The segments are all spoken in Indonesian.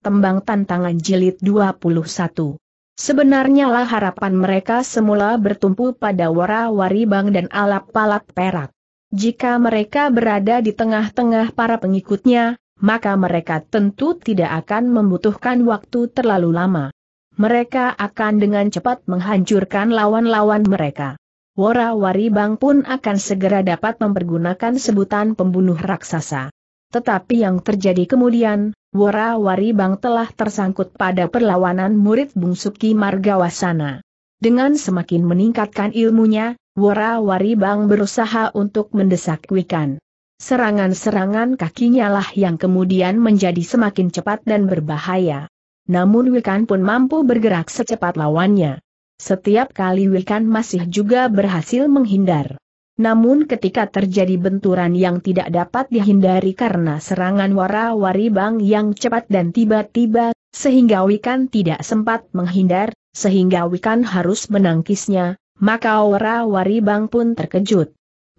Tembang Tantangan Jilid 21. Sebenarnya lah harapan mereka semula bertumpu pada wara-wari bang dan alap palat perak. Jika mereka berada di tengah-tengah para pengikutnya, maka mereka tentu tidak akan membutuhkan waktu terlalu lama. Mereka akan dengan cepat menghancurkan lawan-lawan mereka. Wara-wari bang pun akan segera dapat mempergunakan sebutan pembunuh raksasa. Tetapi yang terjadi kemudian, Wora Bang telah tersangkut pada perlawanan murid Bungsuki Margawasana. Dengan semakin meningkatkan ilmunya, Wora Bang berusaha untuk mendesak Wikan. Serangan-serangan kakinya lah yang kemudian menjadi semakin cepat dan berbahaya. Namun Wikan pun mampu bergerak secepat lawannya. Setiap kali Wikan masih juga berhasil menghindar. Namun ketika terjadi benturan yang tidak dapat dihindari karena serangan wara-wari bang yang cepat dan tiba-tiba, sehingga Wikan tidak sempat menghindar, sehingga Wikan harus menangkisnya, maka wara-wari bang pun terkejut.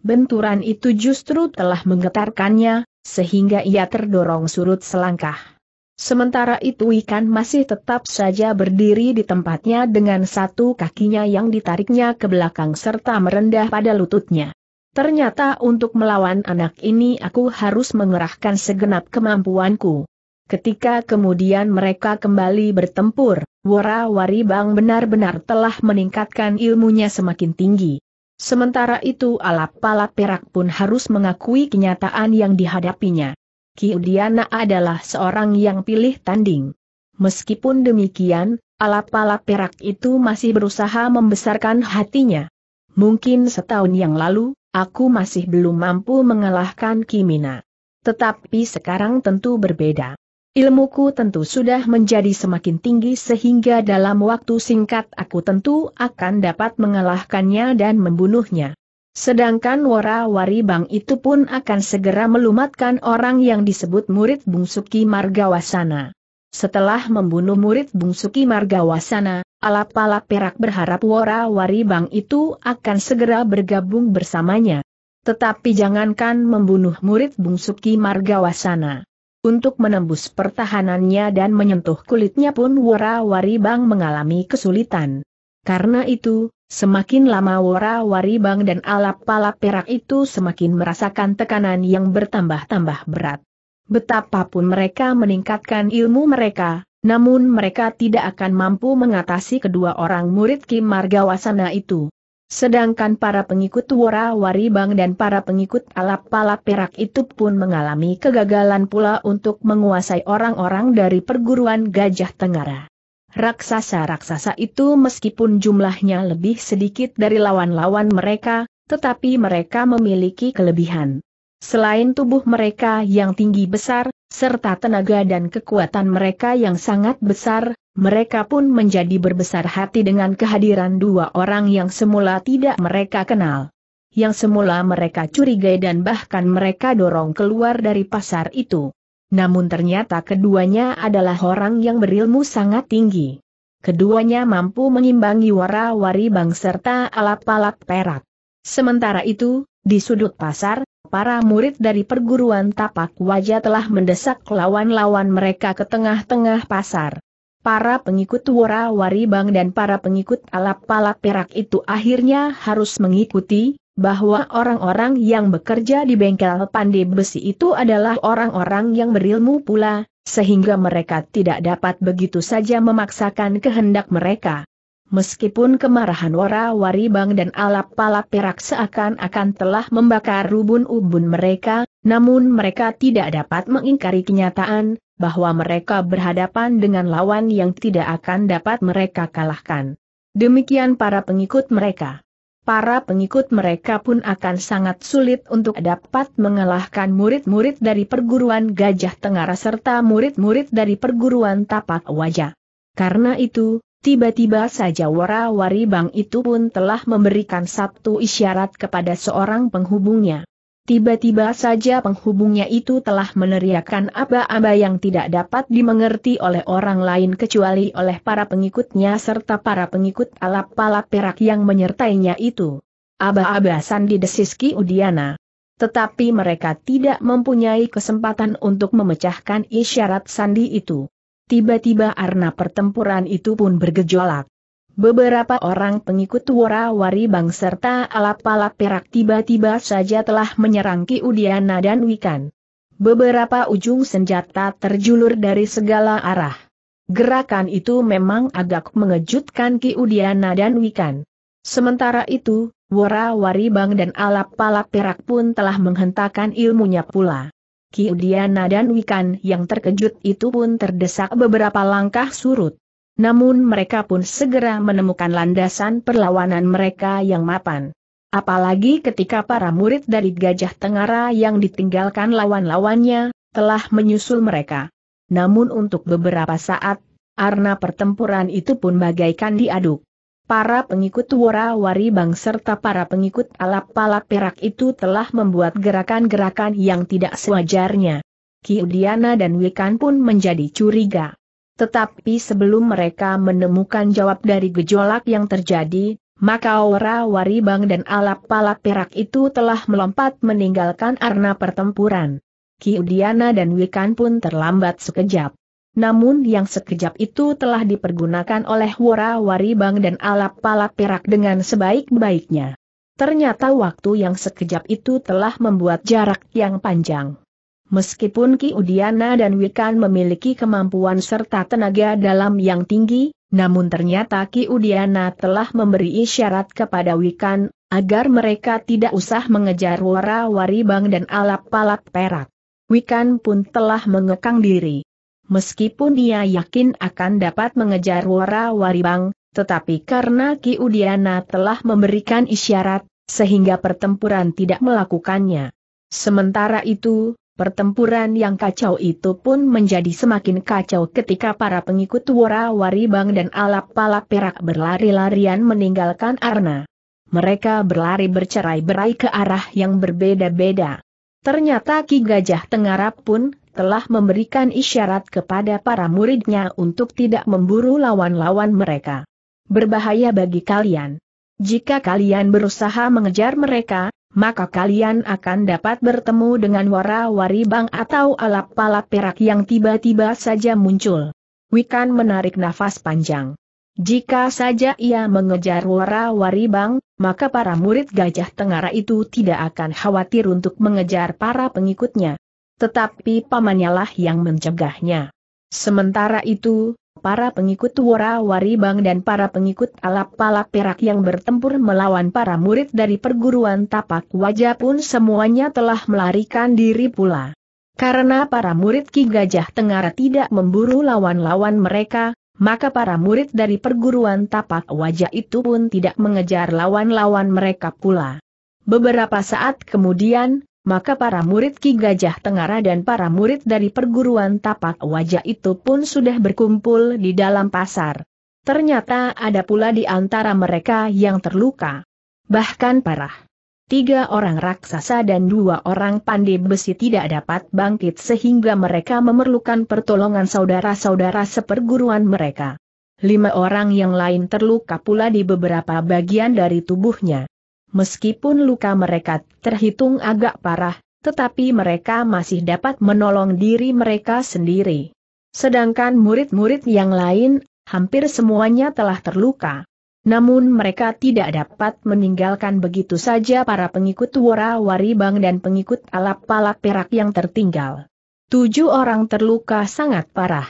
Benturan itu justru telah menggetarkannya, sehingga ia terdorong surut selangkah. Sementara itu Wikan masih tetap saja berdiri di tempatnya dengan satu kakinya yang ditariknya ke belakang serta merendah pada lututnya. Ternyata untuk melawan anak ini aku harus mengerahkan segenap kemampuanku. Ketika kemudian mereka kembali bertempur, Wara Waribang benar-benar telah meningkatkan ilmunya semakin tinggi. Sementara itu alap-alap perak pun harus mengakui kenyataan yang dihadapinya. Kiudiana adalah seorang yang pilih tanding. Meskipun demikian, alap-alap perak itu masih berusaha membesarkan hatinya. Mungkin setahun yang lalu, aku masih belum mampu mengalahkan Kimina. Tetapi sekarang tentu berbeda. Ilmuku tentu sudah menjadi semakin tinggi sehingga dalam waktu singkat aku tentu akan dapat mengalahkannya dan membunuhnya. Sedangkan wara-wari bang itu pun akan segera melumatkan orang yang disebut murid bungsuki Margawasana. Setelah membunuh murid bungsu Margawasana, Alap-alap perak berharap Wora wari bang itu akan segera bergabung bersamanya. Tetapi jangankan membunuh murid bungsu Margawasana. Untuk menembus pertahanannya dan menyentuh kulitnya pun Wora wari bang mengalami kesulitan. Karena itu, semakin lama Wora wari bang dan alap perak itu semakin merasakan tekanan yang bertambah-tambah berat. Betapapun mereka meningkatkan ilmu mereka, namun mereka tidak akan mampu mengatasi kedua orang murid Kim Margawasana itu. Sedangkan para pengikut Wora Waribang dan para pengikut Alap-Palap Perak itu pun mengalami kegagalan pula untuk menguasai orang-orang dari perguruan Gajah Tenggara. Raksasa-raksasa itu meskipun jumlahnya lebih sedikit dari lawan-lawan mereka, tetapi mereka memiliki kelebihan. Selain tubuh mereka yang tinggi besar, serta tenaga dan kekuatan mereka yang sangat besar, mereka pun menjadi berbesar hati dengan kehadiran dua orang yang semula tidak mereka kenal. Yang semula mereka curigai dan bahkan mereka dorong keluar dari pasar itu. Namun ternyata keduanya adalah orang yang berilmu sangat tinggi. Keduanya mampu mengimbangi wara-wari bang serta alat-alat perak. Sementara itu, di sudut pasar, para murid dari perguruan tapak wajah telah mendesak lawan-lawan mereka ke tengah-tengah pasar. Para pengikut Wora Waribang dan para pengikut alap palak perak itu akhirnya harus mengikuti, bahwa orang-orang yang bekerja di bengkel pandai besi itu adalah orang-orang yang berilmu pula, sehingga mereka tidak dapat begitu saja memaksakan kehendak mereka. Meskipun kemarahan wara-wari bang dan alap-alap perak seakan-akan telah membakar rubun ubun mereka, namun mereka tidak dapat mengingkari kenyataan, bahwa mereka berhadapan dengan lawan yang tidak akan dapat mereka kalahkan. Demikian para pengikut mereka. Para pengikut mereka pun akan sangat sulit untuk dapat mengalahkan murid-murid dari perguruan Gajah Tengara serta murid-murid dari perguruan Tapak Wajah. Karena itu, Tiba-tiba saja wara-wari Bang itu pun telah memberikan satu isyarat kepada seorang penghubungnya. Tiba-tiba saja penghubungnya itu telah meneriakkan aba-aba yang tidak dapat dimengerti oleh orang lain kecuali oleh para pengikutnya serta para pengikut alap palap perak yang menyertainya itu. Aba-aba Sandi Desiski Udiana tetapi mereka tidak mempunyai kesempatan untuk memecahkan isyarat sandi itu. Tiba-tiba arna pertempuran itu pun bergejolak. Beberapa orang pengikut Wara-Wari Bang serta alap-alap perak tiba-tiba saja telah menyerang Ki Udiana dan Wikan. Beberapa ujung senjata terjulur dari segala arah. Gerakan itu memang agak mengejutkan Ki Udiana dan Wikan. Sementara itu, Wara-Wari Bang dan alap-alap perak pun telah menghentakkan ilmunya pula. Kiudiana dan Wikan yang terkejut itu pun terdesak beberapa langkah surut. Namun mereka pun segera menemukan landasan perlawanan mereka yang mapan. Apalagi ketika para murid dari Gajah Tengara yang ditinggalkan lawan-lawannya, telah menyusul mereka. Namun untuk beberapa saat, arna pertempuran itu pun bagaikan diaduk para pengikut Wara bang serta para pengikut Alap-Palap Perak itu telah membuat gerakan-gerakan yang tidak sewajarnya. Kiudiana dan Wikan pun menjadi curiga. Tetapi sebelum mereka menemukan jawab dari gejolak yang terjadi, maka Wara bang dan Alap-Palap Perak itu telah melompat meninggalkan arena pertempuran. Kiudiana dan Wikan pun terlambat sekejap namun yang sekejap itu telah dipergunakan oleh wara-wari bang dan alap-palap perak dengan sebaik-baiknya. Ternyata waktu yang sekejap itu telah membuat jarak yang panjang. Meskipun Ki Udiana dan Wikan memiliki kemampuan serta tenaga dalam yang tinggi, namun ternyata Ki Udiana telah memberi isyarat kepada Wikan, agar mereka tidak usah mengejar wara-wari bang dan alap-palap perak. Wikan pun telah mengekang diri meskipun dia yakin akan dapat mengejar Wara Waribang, tetapi karena Ki Udiana telah memberikan isyarat, sehingga pertempuran tidak melakukannya. Sementara itu, pertempuran yang kacau itu pun menjadi semakin kacau ketika para pengikut Wara Waribang dan Alap-Palap Perak berlari-larian meninggalkan Arna. Mereka berlari bercerai-berai ke arah yang berbeda-beda. Ternyata Ki Gajah Tengarap pun, telah memberikan isyarat kepada para muridnya untuk tidak memburu lawan-lawan mereka. Berbahaya bagi kalian. Jika kalian berusaha mengejar mereka, maka kalian akan dapat bertemu dengan wara-wari bang atau alap palap perak yang tiba-tiba saja muncul. Wikan menarik nafas panjang. Jika saja ia mengejar wara-wari bang, maka para murid Gajah Tengara itu tidak akan khawatir untuk mengejar para pengikutnya. Tetapi pamannya lah yang mencegahnya. Sementara itu, para pengikut Wara Waribang dan para pengikut Alap-Palap Perak yang bertempur melawan para murid dari perguruan tapak wajah pun semuanya telah melarikan diri pula. Karena para murid Ki Gajah Tenggara tidak memburu lawan-lawan mereka, maka para murid dari perguruan tapak wajah itu pun tidak mengejar lawan-lawan mereka pula. Beberapa saat kemudian, maka para murid Ki Gajah Tengara dan para murid dari perguruan tapak wajah itu pun sudah berkumpul di dalam pasar. Ternyata ada pula di antara mereka yang terluka. Bahkan parah. Tiga orang raksasa dan dua orang pandai besi tidak dapat bangkit sehingga mereka memerlukan pertolongan saudara-saudara seperguruan mereka. Lima orang yang lain terluka pula di beberapa bagian dari tubuhnya. Meskipun luka mereka terhitung agak parah, tetapi mereka masih dapat menolong diri mereka sendiri. Sedangkan murid-murid yang lain, hampir semuanya telah terluka. Namun mereka tidak dapat meninggalkan begitu saja para pengikut Wora Waribang dan pengikut Alap-Palak Perak yang tertinggal. Tujuh orang terluka sangat parah.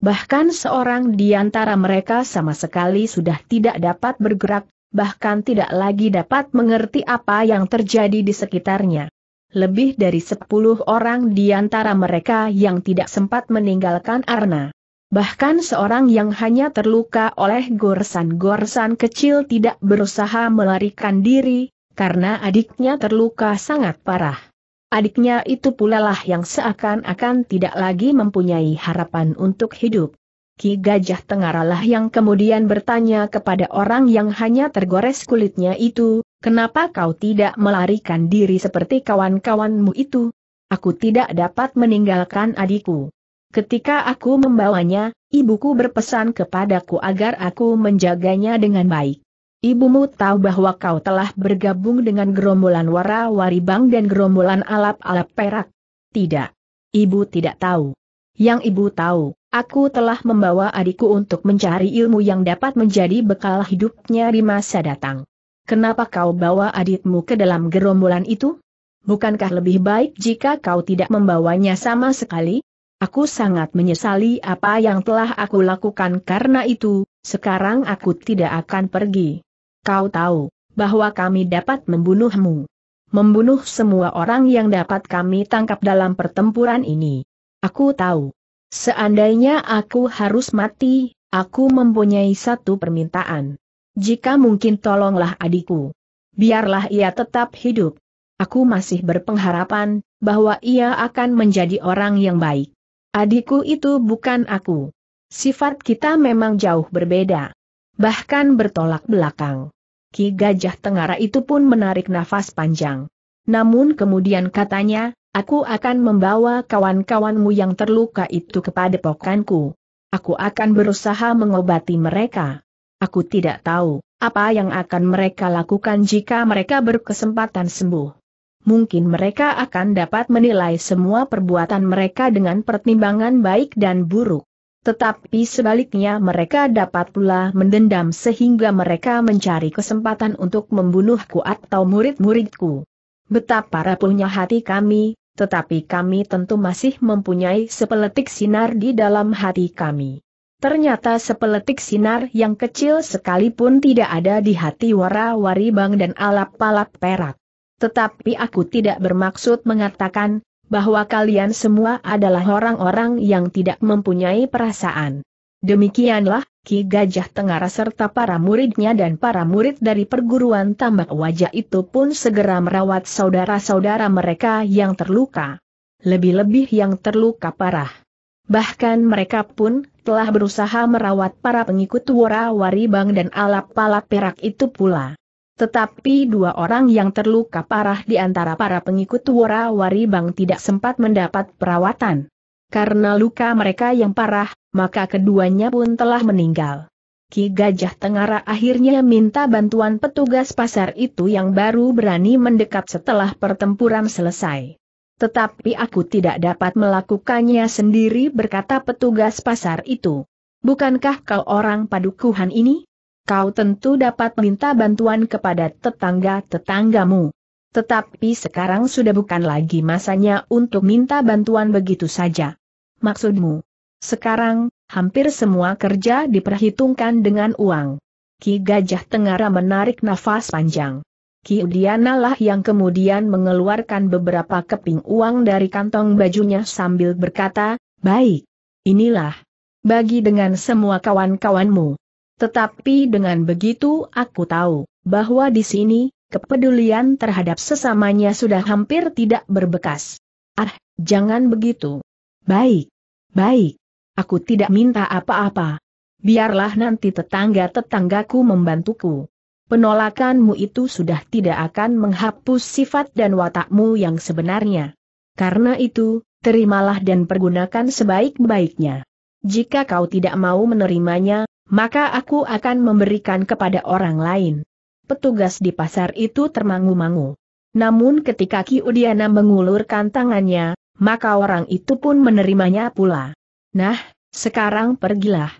Bahkan seorang di antara mereka sama sekali sudah tidak dapat bergerak bahkan tidak lagi dapat mengerti apa yang terjadi di sekitarnya. Lebih dari sepuluh orang di antara mereka yang tidak sempat meninggalkan Arna. Bahkan seorang yang hanya terluka oleh gorsan-gorsan kecil tidak berusaha melarikan diri, karena adiknya terluka sangat parah. Adiknya itu pula lah yang seakan-akan tidak lagi mempunyai harapan untuk hidup. Ki Gajah Tengaralah yang kemudian bertanya kepada orang yang hanya tergores kulitnya itu, kenapa kau tidak melarikan diri seperti kawan-kawanmu itu? Aku tidak dapat meninggalkan adikku. Ketika aku membawanya, ibuku berpesan kepadaku agar aku menjaganya dengan baik. Ibumu tahu bahwa kau telah bergabung dengan gerombolan wara waribang dan gerombolan alap-alap perak. Tidak. Ibu tidak tahu. Yang ibu tahu, Aku telah membawa adikku untuk mencari ilmu yang dapat menjadi bekal hidupnya di masa datang. Kenapa kau bawa adikmu ke dalam gerombolan itu? Bukankah lebih baik jika kau tidak membawanya sama sekali? Aku sangat menyesali apa yang telah aku lakukan karena itu, sekarang aku tidak akan pergi. Kau tahu, bahwa kami dapat membunuhmu. Membunuh semua orang yang dapat kami tangkap dalam pertempuran ini. Aku tahu, Seandainya aku harus mati, aku mempunyai satu permintaan. Jika mungkin tolonglah adikku. Biarlah ia tetap hidup. Aku masih berpengharapan, bahwa ia akan menjadi orang yang baik. Adikku itu bukan aku. Sifat kita memang jauh berbeda. Bahkan bertolak belakang. Ki Gajah Tengara itu pun menarik nafas panjang. Namun kemudian katanya, Aku akan membawa kawan-kawanmu yang terluka itu kepada pokanku. Aku akan berusaha mengobati mereka. Aku tidak tahu apa yang akan mereka lakukan jika mereka berkesempatan sembuh. Mungkin mereka akan dapat menilai semua perbuatan mereka dengan pertimbangan baik dan buruk. Tetapi sebaliknya mereka dapat pula mendendam sehingga mereka mencari kesempatan untuk membunuhku atau murid-muridku. Betapa rapuhnya hati kami, tetapi kami tentu masih mempunyai sepeletik sinar di dalam hati kami. Ternyata sepeletik sinar yang kecil sekalipun tidak ada di hati wara-wari dan alap-alap perak. Tetapi aku tidak bermaksud mengatakan, bahwa kalian semua adalah orang-orang yang tidak mempunyai perasaan. Demikianlah, Ki Gajah Tengara serta para muridnya dan para murid dari perguruan tambak wajah itu pun segera merawat saudara-saudara mereka yang terluka. Lebih-lebih yang terluka parah. Bahkan mereka pun telah berusaha merawat para pengikut wara Waribang dan alap Palap perak itu pula. Tetapi dua orang yang terluka parah di antara para pengikut wara Waribang tidak sempat mendapat perawatan. Karena luka mereka yang parah, maka keduanya pun telah meninggal. Ki Gajah Tengara akhirnya minta bantuan petugas pasar itu yang baru berani mendekat setelah pertempuran selesai. Tetapi aku tidak dapat melakukannya sendiri berkata petugas pasar itu. Bukankah kau orang padukuhan ini? Kau tentu dapat minta bantuan kepada tetangga-tetanggamu. Tetapi sekarang sudah bukan lagi masanya untuk minta bantuan begitu saja. Maksudmu? Sekarang, hampir semua kerja diperhitungkan dengan uang. Ki Gajah Tengara menarik nafas panjang. Ki Udiana yang kemudian mengeluarkan beberapa keping uang dari kantong bajunya sambil berkata, Baik, inilah. Bagi dengan semua kawan-kawanmu. Tetapi dengan begitu aku tahu, bahwa di sini, kepedulian terhadap sesamanya sudah hampir tidak berbekas. Ah, jangan begitu. Baik. Baik. Aku tidak minta apa-apa. Biarlah nanti tetangga-tetanggaku membantuku. Penolakanmu itu sudah tidak akan menghapus sifat dan watakmu yang sebenarnya. Karena itu, terimalah dan pergunakan sebaik-baiknya. Jika kau tidak mau menerimanya, maka aku akan memberikan kepada orang lain. Petugas di pasar itu termangu-mangu. Namun ketika Ki Udiana mengulurkan tangannya, maka orang itu pun menerimanya pula. Nah, sekarang pergilah.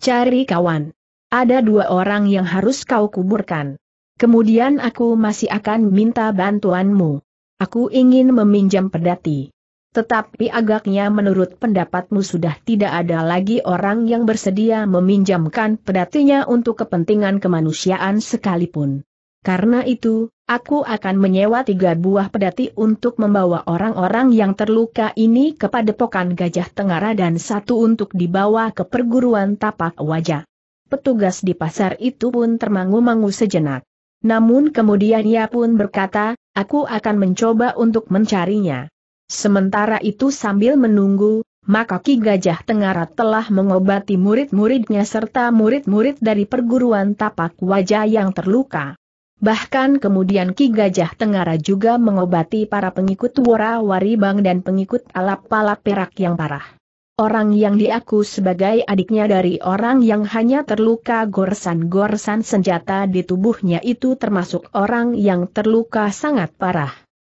Cari kawan. Ada dua orang yang harus kau kuburkan. Kemudian aku masih akan minta bantuanmu. Aku ingin meminjam pedati. Tetapi agaknya menurut pendapatmu sudah tidak ada lagi orang yang bersedia meminjamkan pedatinya untuk kepentingan kemanusiaan sekalipun. Karena itu, aku akan menyewa tiga buah pedati untuk membawa orang-orang yang terluka ini ke padepokan Gajah Tengara dan satu untuk dibawa ke perguruan tapak wajah. Petugas di pasar itu pun termangu-mangu sejenak. Namun kemudian ia pun berkata, aku akan mencoba untuk mencarinya. Sementara itu sambil menunggu, maka Ki Gajah Tengara telah mengobati murid-muridnya serta murid-murid dari perguruan tapak wajah yang terluka. Bahkan kemudian Ki Gajah Tengara juga mengobati para pengikut Wora Waribang dan pengikut alap palap perak yang parah. Orang yang diaku sebagai adiknya dari orang yang hanya terluka gorsan-gorsan senjata di tubuhnya itu termasuk orang yang terluka sangat parah.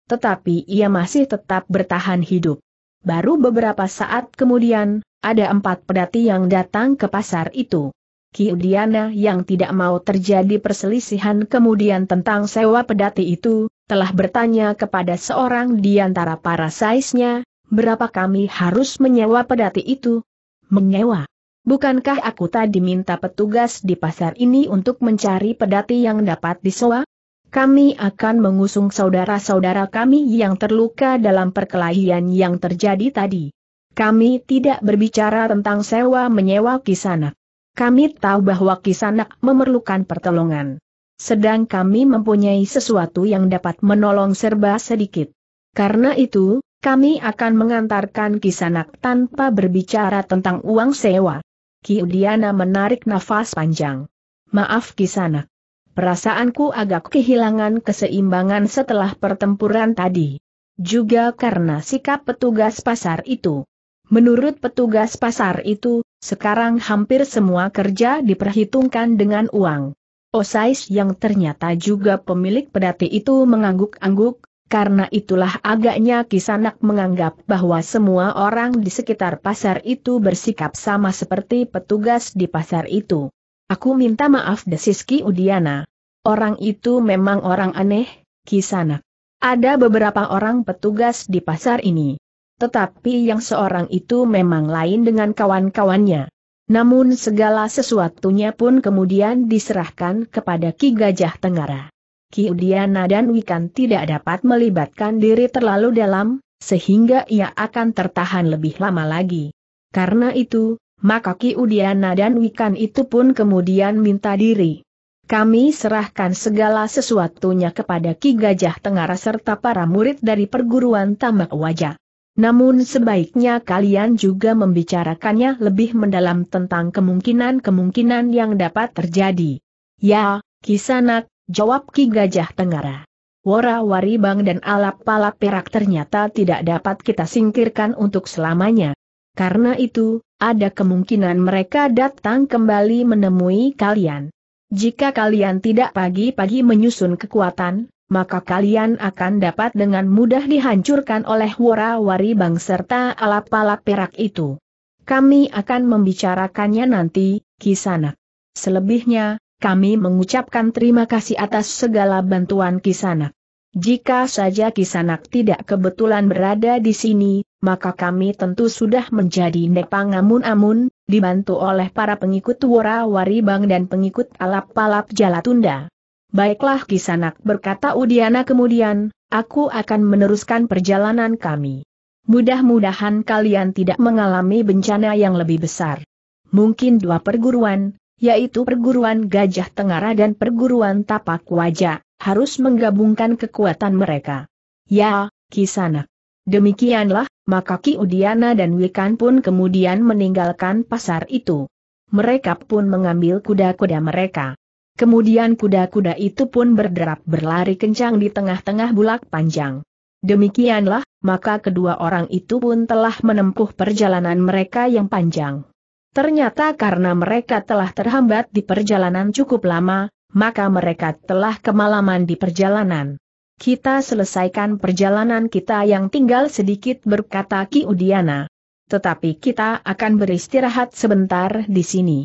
Tetapi ia masih tetap bertahan hidup. Baru beberapa saat kemudian, ada empat pedati yang datang ke pasar itu. Kiudiana yang tidak mau terjadi perselisihan kemudian tentang sewa pedati itu, telah bertanya kepada seorang di antara para saisnya, berapa kami harus menyewa pedati itu? Menyewa. Bukankah aku tadi minta petugas di pasar ini untuk mencari pedati yang dapat disewa? Kami akan mengusung saudara-saudara kami yang terluka dalam perkelahian yang terjadi tadi. Kami tidak berbicara tentang sewa-menyewa kisanak. Kami tahu bahwa Kisanak memerlukan pertolongan. Sedang kami mempunyai sesuatu yang dapat menolong serba sedikit. Karena itu, kami akan mengantarkan Kisanak tanpa berbicara tentang uang sewa. Kiudiana menarik nafas panjang. Maaf Kisanak. Perasaanku agak kehilangan keseimbangan setelah pertempuran tadi. Juga karena sikap petugas pasar itu. Menurut petugas pasar itu, sekarang hampir semua kerja diperhitungkan dengan uang. Osais yang ternyata juga pemilik pedati itu mengangguk-angguk, karena itulah agaknya Kisanak menganggap bahwa semua orang di sekitar pasar itu bersikap sama seperti petugas di pasar itu. Aku minta maaf desiski Udiana. Orang itu memang orang aneh, Kisanak. Ada beberapa orang petugas di pasar ini. Tetapi yang seorang itu memang lain dengan kawan-kawannya. Namun segala sesuatunya pun kemudian diserahkan kepada Ki Gajah Tenggara. Ki Udiana dan Wikan tidak dapat melibatkan diri terlalu dalam, sehingga ia akan tertahan lebih lama lagi. Karena itu, maka Ki Udiana dan Wikan itu pun kemudian minta diri. Kami serahkan segala sesuatunya kepada Ki Gajah Tenggara serta para murid dari perguruan Tamak Wajah. Namun sebaiknya kalian juga membicarakannya lebih mendalam tentang kemungkinan-kemungkinan yang dapat terjadi. Ya, Kisanak, jawab Ki Gajah Tenggara. Wora wari bang dan alap-alap perak ternyata tidak dapat kita singkirkan untuk selamanya. Karena itu, ada kemungkinan mereka datang kembali menemui kalian. Jika kalian tidak pagi-pagi menyusun kekuatan, maka kalian akan dapat dengan mudah dihancurkan oleh wara-wari bang serta alap-alap perak itu. Kami akan membicarakannya nanti, Kisanak. Selebihnya, kami mengucapkan terima kasih atas segala bantuan Kisanak. Jika saja Kisanak tidak kebetulan berada di sini, maka kami tentu sudah menjadi nepang amun-amun, dibantu oleh para pengikut wara-wari bang dan pengikut alap-alap Jalatunda. Baiklah Kisanak berkata Udiana kemudian, aku akan meneruskan perjalanan kami. Mudah-mudahan kalian tidak mengalami bencana yang lebih besar. Mungkin dua perguruan, yaitu perguruan Gajah Tengara dan perguruan Tapak Wajah, harus menggabungkan kekuatan mereka. Ya, Kisanak. Demikianlah, maka Ki Udiana dan Wikan pun kemudian meninggalkan pasar itu. Mereka pun mengambil kuda-kuda mereka. Kemudian kuda-kuda itu pun berderap berlari kencang di tengah-tengah bulak panjang. Demikianlah, maka kedua orang itu pun telah menempuh perjalanan mereka yang panjang. Ternyata karena mereka telah terhambat di perjalanan cukup lama, maka mereka telah kemalaman di perjalanan. Kita selesaikan perjalanan kita yang tinggal sedikit berkata Ki Udiana. Tetapi kita akan beristirahat sebentar di sini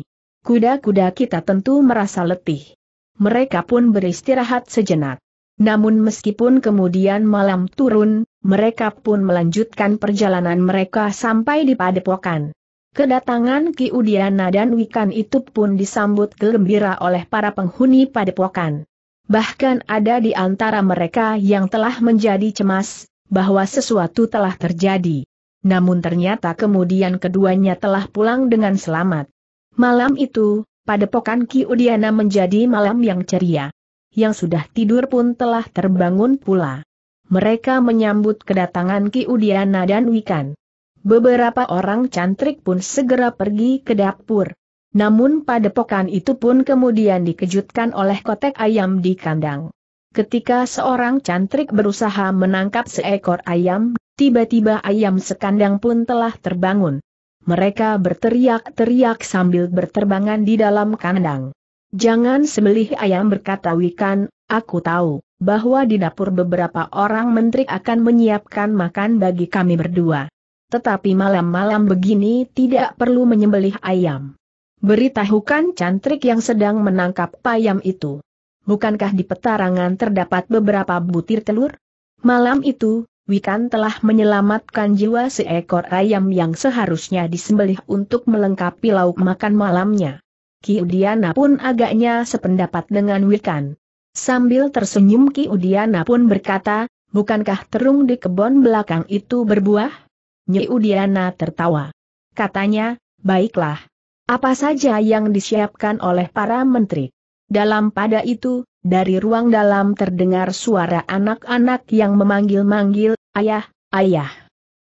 kuda-kuda kita tentu merasa letih. Mereka pun beristirahat sejenak. Namun meskipun kemudian malam turun, mereka pun melanjutkan perjalanan mereka sampai di padepokan. Kedatangan Ki Udiana dan Wikan itu pun disambut gembira oleh para penghuni padepokan. Bahkan ada di antara mereka yang telah menjadi cemas, bahwa sesuatu telah terjadi. Namun ternyata kemudian keduanya telah pulang dengan selamat. Malam itu, padepokan Ki Udiana menjadi malam yang ceria. Yang sudah tidur pun telah terbangun pula. Mereka menyambut kedatangan Ki Udiana dan Wikan. Beberapa orang cantrik pun segera pergi ke dapur. Namun padepokan itu pun kemudian dikejutkan oleh kotek ayam di kandang. Ketika seorang cantrik berusaha menangkap seekor ayam, tiba-tiba ayam sekandang pun telah terbangun. Mereka berteriak-teriak sambil berterbangan di dalam kandang. Jangan sembelih ayam berkata Wikan, aku tahu bahwa di dapur beberapa orang menteri akan menyiapkan makan bagi kami berdua. Tetapi malam-malam begini tidak perlu menyembelih ayam. Beritahukan cantrik yang sedang menangkap payam itu. Bukankah di petarangan terdapat beberapa butir telur? Malam itu, Wikan telah menyelamatkan jiwa seekor ayam yang seharusnya disembelih untuk melengkapi lauk makan malamnya. Kiudiana pun agaknya sependapat dengan Wikan. Sambil tersenyum Kiudiana pun berkata, bukankah terung di kebun belakang itu berbuah? Nyiudiana tertawa. Katanya, baiklah. Apa saja yang disiapkan oleh para menteri? Dalam pada itu, dari ruang dalam terdengar suara anak-anak yang memanggil-manggil, ayah, ayah.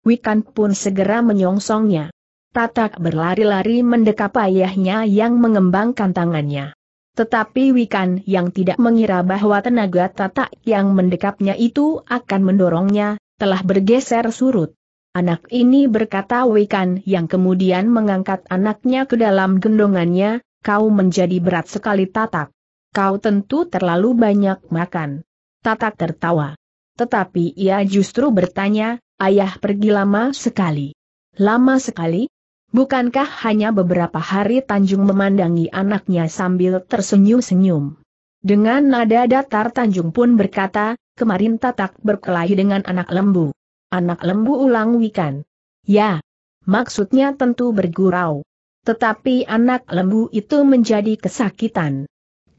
Wikan pun segera menyongsongnya. Tatak berlari-lari mendekap ayahnya yang mengembangkan tangannya. Tetapi Wikan yang tidak mengira bahwa tenaga Tatak yang mendekapnya itu akan mendorongnya, telah bergeser surut. Anak ini berkata Wikan yang kemudian mengangkat anaknya ke dalam gendongannya, kau menjadi berat sekali Tatak. Kau tentu terlalu banyak makan. Tatak tertawa. Tetapi ia justru bertanya, ayah pergi lama sekali. Lama sekali? Bukankah hanya beberapa hari Tanjung memandangi anaknya sambil tersenyum-senyum? Dengan nada datar Tanjung pun berkata, kemarin Tatak berkelahi dengan anak lembu. Anak lembu ulang Wikan. Ya, maksudnya tentu bergurau. Tetapi anak lembu itu menjadi kesakitan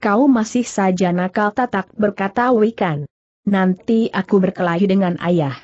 kau masih saja nakal tatak berkata Wikan. Nanti aku berkelahi dengan ayah.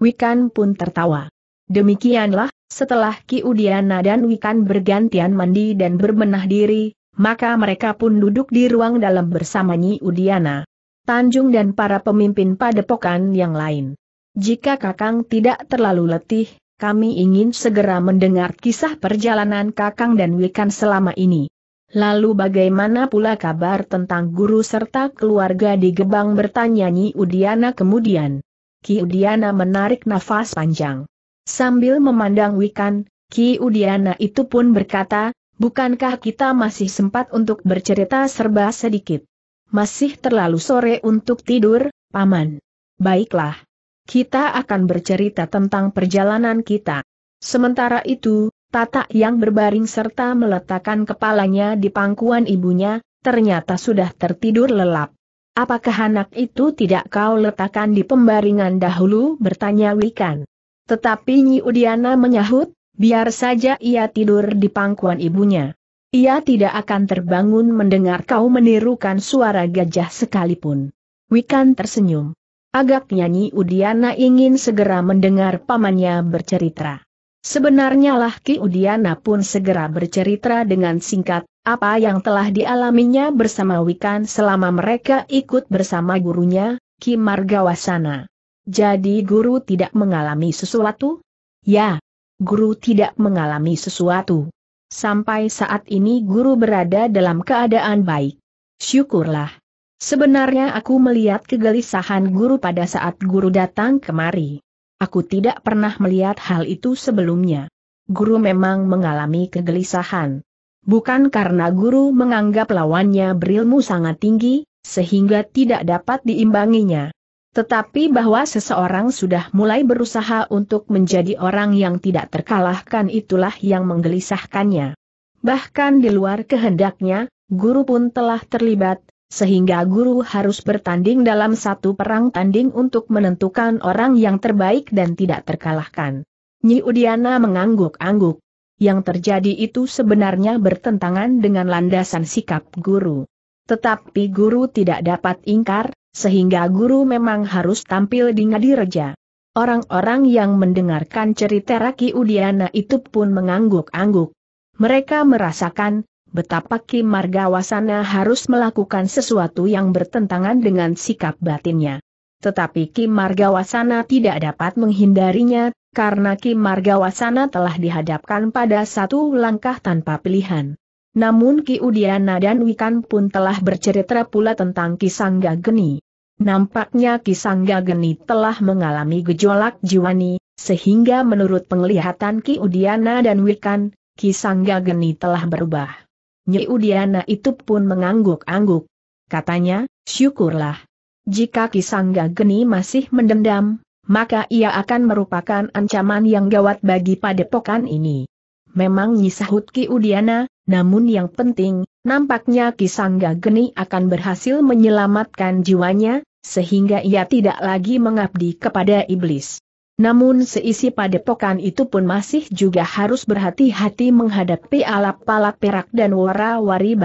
Wikan pun tertawa. Demikianlah, setelah Ki Udiana dan Wikan bergantian mandi dan berbenah diri, maka mereka pun duduk di ruang dalam bersama Nyi Udiana. Tanjung dan para pemimpin padepokan yang lain. Jika Kakang tidak terlalu letih, kami ingin segera mendengar kisah perjalanan Kakang dan Wikan selama ini. Lalu bagaimana pula kabar tentang guru serta keluarga di Gebang bertanya Nyi Udiana kemudian. Ki Udiana menarik nafas panjang. Sambil memandang Wikan, Ki Udiana itu pun berkata, bukankah kita masih sempat untuk bercerita serba sedikit? Masih terlalu sore untuk tidur, Paman. Baiklah. Kita akan bercerita tentang perjalanan kita. Sementara itu, Tata yang berbaring serta meletakkan kepalanya di pangkuan ibunya, ternyata sudah tertidur lelap. Apakah anak itu tidak kau letakkan di pembaringan dahulu? bertanya Wikan. Tetapi Nyi Udiana menyahut, biar saja ia tidur di pangkuan ibunya. Ia tidak akan terbangun mendengar kau menirukan suara gajah sekalipun. Wikan tersenyum. Agaknya Nyi Udiana ingin segera mendengar pamannya bercerita. Sebenarnya lah Ki Udiana pun segera bercerita dengan singkat, apa yang telah dialaminya bersama Wikan selama mereka ikut bersama gurunya, Ki Margawasana. Jadi guru tidak mengalami sesuatu? Ya, guru tidak mengalami sesuatu. Sampai saat ini guru berada dalam keadaan baik. Syukurlah. Sebenarnya aku melihat kegelisahan guru pada saat guru datang kemari. Aku tidak pernah melihat hal itu sebelumnya. Guru memang mengalami kegelisahan. Bukan karena guru menganggap lawannya berilmu sangat tinggi, sehingga tidak dapat diimbanginya. Tetapi bahwa seseorang sudah mulai berusaha untuk menjadi orang yang tidak terkalahkan itulah yang menggelisahkannya. Bahkan di luar kehendaknya, guru pun telah terlibat, sehingga guru harus bertanding dalam satu perang tanding untuk menentukan orang yang terbaik dan tidak terkalahkan. Nyi Udiana mengangguk-angguk. Yang terjadi itu sebenarnya bertentangan dengan landasan sikap guru. Tetapi guru tidak dapat ingkar, sehingga guru memang harus tampil di Ngadireja. Orang-orang yang mendengarkan cerita Raki Udiana itu pun mengangguk-angguk. Mereka merasakan, betapa Kim Margawasana harus melakukan sesuatu yang bertentangan dengan sikap batinnya. Tetapi Kim Margawasana tidak dapat menghindarinya, karena Kim Margawasana telah dihadapkan pada satu langkah tanpa pilihan. Namun Ki Udiana dan Wikan pun telah bercerita pula tentang Kisangga Geni. Nampaknya Kisangga Geni telah mengalami gejolak jiwani, sehingga menurut penglihatan Ki Udiana dan Wikan, Kisangga Geni telah berubah. Nyi Udiana itu pun mengangguk-angguk. Katanya, syukurlah. Jika Kisangga Geni masih mendendam, maka ia akan merupakan ancaman yang gawat bagi padepokan ini. Memang nyisahut Ki Udiana, namun yang penting, nampaknya Kisangga Geni akan berhasil menyelamatkan jiwanya, sehingga ia tidak lagi mengabdi kepada iblis. Namun seisi padepokan itu pun masih juga harus berhati-hati menghadapi alap-alap perak dan wara-wari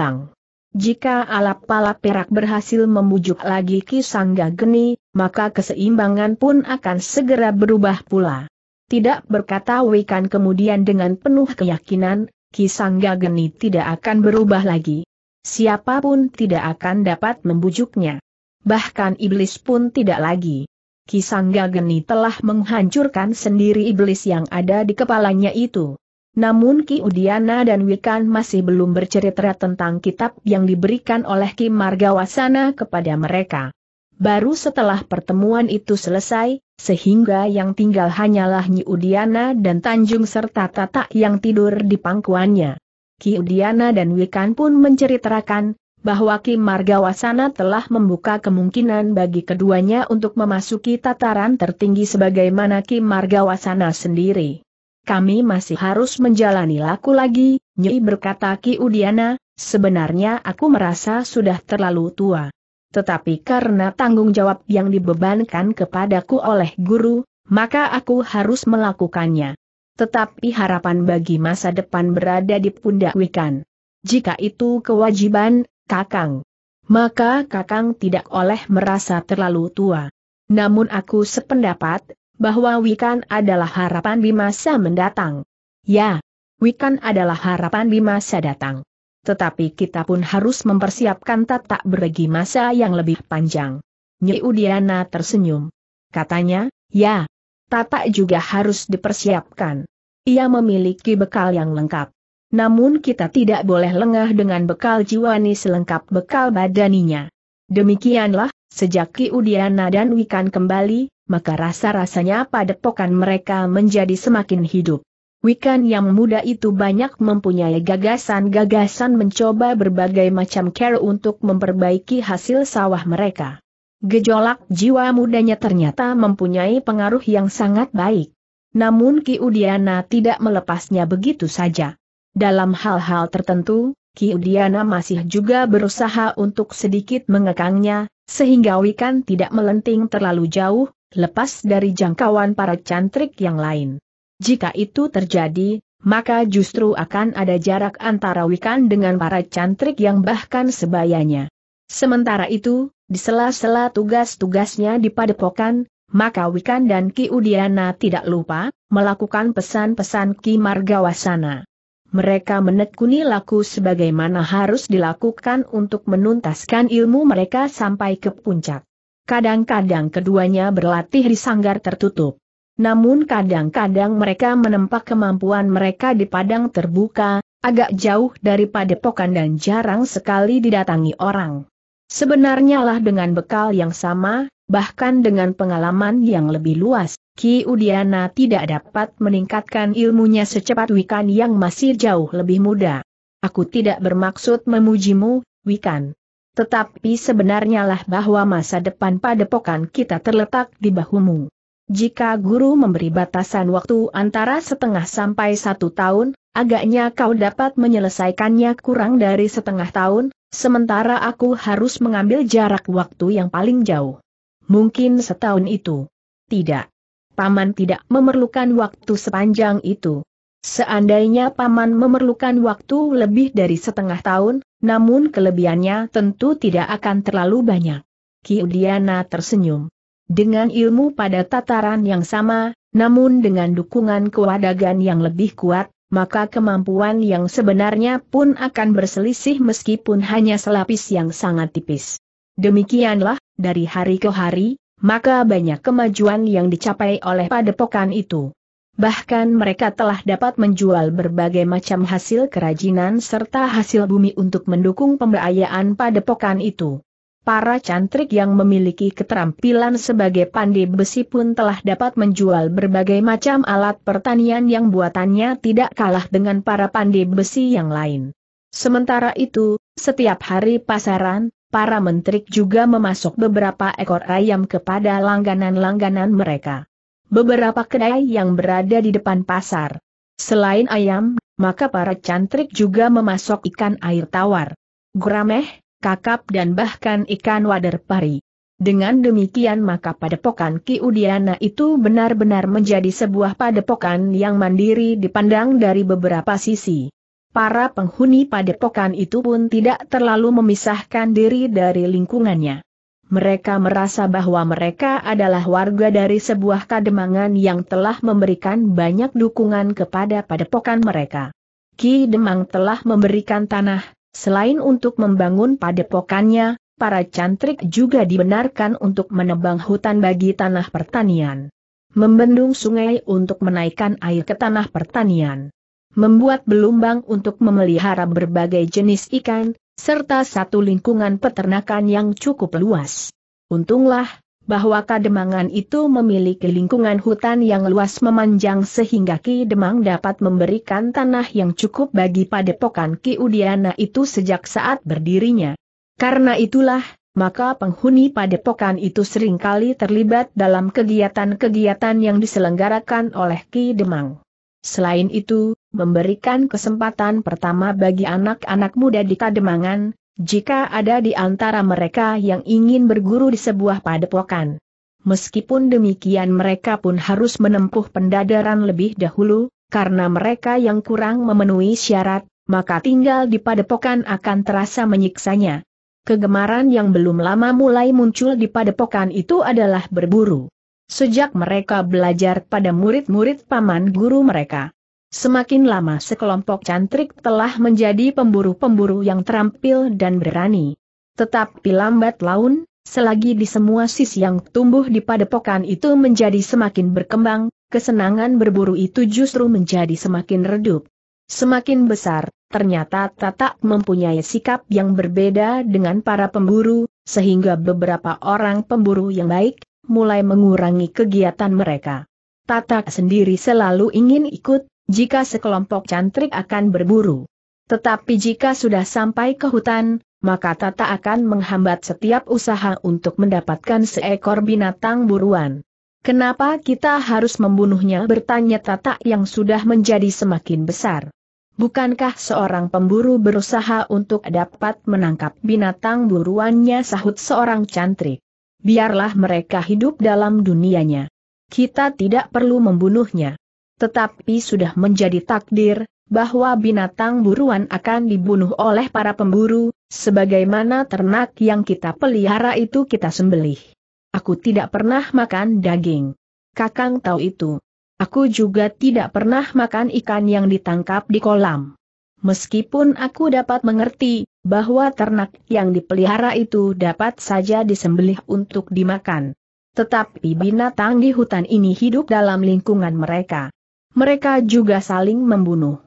Jika alap-alap perak berhasil membujuk lagi Kisangga Geni, maka keseimbangan pun akan segera berubah pula. Tidak berkata Wikan kemudian dengan penuh keyakinan, Kisangga Geni tidak akan berubah lagi. Siapapun tidak akan dapat membujuknya. Bahkan iblis pun tidak lagi. Kisangga Geni telah menghancurkan sendiri iblis yang ada di kepalanya itu. Namun Ki Udiana dan Wikan masih belum bercerita tentang kitab yang diberikan oleh Ki Margawasana kepada mereka. Baru setelah pertemuan itu selesai, sehingga yang tinggal hanyalah Nyi Udiana dan Tanjung serta Tata yang tidur di pangkuannya. Ki Udiana dan Wikan pun menceritakan, bahwa Kim Margawasana telah membuka kemungkinan bagi keduanya untuk memasuki tataran tertinggi sebagaimana Kim Margawasana sendiri. Kami masih harus menjalani laku lagi, Nyi berkata Ki Udiana, sebenarnya aku merasa sudah terlalu tua. Tetapi karena tanggung jawab yang dibebankan kepadaku oleh guru, maka aku harus melakukannya. Tetapi harapan bagi masa depan berada di pundak Wikan. Jika itu kewajiban, Kakang. Maka Kakang tidak oleh merasa terlalu tua. Namun aku sependapat, bahwa Wikan adalah harapan di masa mendatang. Ya, Wikan adalah harapan di masa datang. Tetapi kita pun harus mempersiapkan tatak beregi masa yang lebih panjang. Nyi Udiana tersenyum. Katanya, ya, tatak juga harus dipersiapkan. Ia memiliki bekal yang lengkap. Namun kita tidak boleh lengah dengan bekal jiwani selengkap bekal badaninya. Demikianlah, sejak Ki Udiana dan Wikan kembali, maka rasa-rasanya padepokan mereka menjadi semakin hidup. Wikan yang muda itu banyak mempunyai gagasan-gagasan mencoba berbagai macam care untuk memperbaiki hasil sawah mereka. Gejolak jiwa mudanya ternyata mempunyai pengaruh yang sangat baik. Namun Ki Udiana tidak melepasnya begitu saja. Dalam hal-hal tertentu, Ki Kiudiana masih juga berusaha untuk sedikit mengekangnya, sehingga Wikan tidak melenting terlalu jauh, lepas dari jangkauan para cantrik yang lain. Jika itu terjadi, maka justru akan ada jarak antara Wikan dengan para cantrik yang bahkan sebayanya. Sementara itu, di sela-sela tugas-tugasnya di padepokan, maka Wikan dan Ki Udiana tidak lupa melakukan pesan-pesan Ki Margawasana. Mereka menekuni laku sebagaimana harus dilakukan untuk menuntaskan ilmu mereka sampai ke puncak. Kadang-kadang keduanya berlatih di sanggar tertutup. Namun kadang-kadang mereka menempa kemampuan mereka di padang terbuka, agak jauh daripada pokan dan jarang sekali didatangi orang. Sebenarnya lah dengan bekal yang sama, bahkan dengan pengalaman yang lebih luas, Ki Udiana tidak dapat meningkatkan ilmunya secepat Wikan yang masih jauh lebih muda. Aku tidak bermaksud memujimu, Wikan. Tetapi sebenarnya lah bahwa masa depan padepokan kita terletak di bahumu. Jika guru memberi batasan waktu antara setengah sampai satu tahun, agaknya kau dapat menyelesaikannya kurang dari setengah tahun, sementara aku harus mengambil jarak waktu yang paling jauh. Mungkin setahun itu. Tidak. Paman tidak memerlukan waktu sepanjang itu. Seandainya Paman memerlukan waktu lebih dari setengah tahun, namun kelebihannya tentu tidak akan terlalu banyak. Kiudiana tersenyum. Dengan ilmu pada tataran yang sama, namun dengan dukungan kewadagan yang lebih kuat, maka kemampuan yang sebenarnya pun akan berselisih meskipun hanya selapis yang sangat tipis. Demikianlah, dari hari ke hari, maka banyak kemajuan yang dicapai oleh padepokan itu. Bahkan mereka telah dapat menjual berbagai macam hasil kerajinan serta hasil bumi untuk mendukung pembiayaan padepokan itu. Para cantrik yang memiliki keterampilan sebagai pandai besi pun telah dapat menjual berbagai macam alat pertanian yang buatannya tidak kalah dengan para pandai besi yang lain. Sementara itu, setiap hari pasaran, para menteri juga memasok beberapa ekor ayam kepada langganan-langganan mereka. Beberapa kedai yang berada di depan pasar. Selain ayam, maka para cantrik juga memasok ikan air tawar. gurameh, kakap dan bahkan ikan wader pari. Dengan demikian maka padepokan Ki Udiana itu benar-benar menjadi sebuah padepokan yang mandiri dipandang dari beberapa sisi para penghuni padepokan itu pun tidak terlalu memisahkan diri dari lingkungannya. Mereka merasa bahwa mereka adalah warga dari sebuah kademangan yang telah memberikan banyak dukungan kepada padepokan mereka. Ki Demang telah memberikan tanah, selain untuk membangun padepokannya, para cantrik juga dibenarkan untuk menebang hutan bagi tanah pertanian. Membendung sungai untuk menaikkan air ke tanah pertanian membuat belumbang untuk memelihara berbagai jenis ikan, serta satu lingkungan peternakan yang cukup luas. Untunglah, bahwa Kademangan itu memiliki lingkungan hutan yang luas memanjang sehingga Ki Demang dapat memberikan tanah yang cukup bagi padepokan Ki Udiana itu sejak saat berdirinya. Karena itulah, maka penghuni padepokan itu seringkali terlibat dalam kegiatan-kegiatan yang diselenggarakan oleh Ki Demang. Selain itu, memberikan kesempatan pertama bagi anak-anak muda di Kademangan, jika ada di antara mereka yang ingin berguru di sebuah padepokan. Meskipun demikian mereka pun harus menempuh pendadaran lebih dahulu, karena mereka yang kurang memenuhi syarat, maka tinggal di padepokan akan terasa menyiksanya. Kegemaran yang belum lama mulai muncul di padepokan itu adalah berburu. Sejak mereka belajar pada murid-murid paman guru mereka. Semakin lama sekelompok cantrik telah menjadi pemburu-pemburu yang terampil dan berani. Tetapi lambat laun, selagi di semua sisi yang tumbuh di padepokan itu menjadi semakin berkembang, kesenangan berburu itu justru menjadi semakin redup. Semakin besar, ternyata Tatak mempunyai sikap yang berbeda dengan para pemburu, sehingga beberapa orang pemburu yang baik, mulai mengurangi kegiatan mereka. Tatak sendiri selalu ingin ikut, jika sekelompok cantrik akan berburu. Tetapi jika sudah sampai ke hutan, maka Tata akan menghambat setiap usaha untuk mendapatkan seekor binatang buruan. Kenapa kita harus membunuhnya bertanya Tata yang sudah menjadi semakin besar. Bukankah seorang pemburu berusaha untuk dapat menangkap binatang buruannya sahut seorang cantrik. Biarlah mereka hidup dalam dunianya. Kita tidak perlu membunuhnya. Tetapi sudah menjadi takdir, bahwa binatang buruan akan dibunuh oleh para pemburu, sebagaimana ternak yang kita pelihara itu kita sembelih. Aku tidak pernah makan daging. Kakang tahu itu. Aku juga tidak pernah makan ikan yang ditangkap di kolam. Meskipun aku dapat mengerti bahwa ternak yang dipelihara itu dapat saja disembelih untuk dimakan. Tetapi binatang di hutan ini hidup dalam lingkungan mereka. Mereka juga saling membunuh.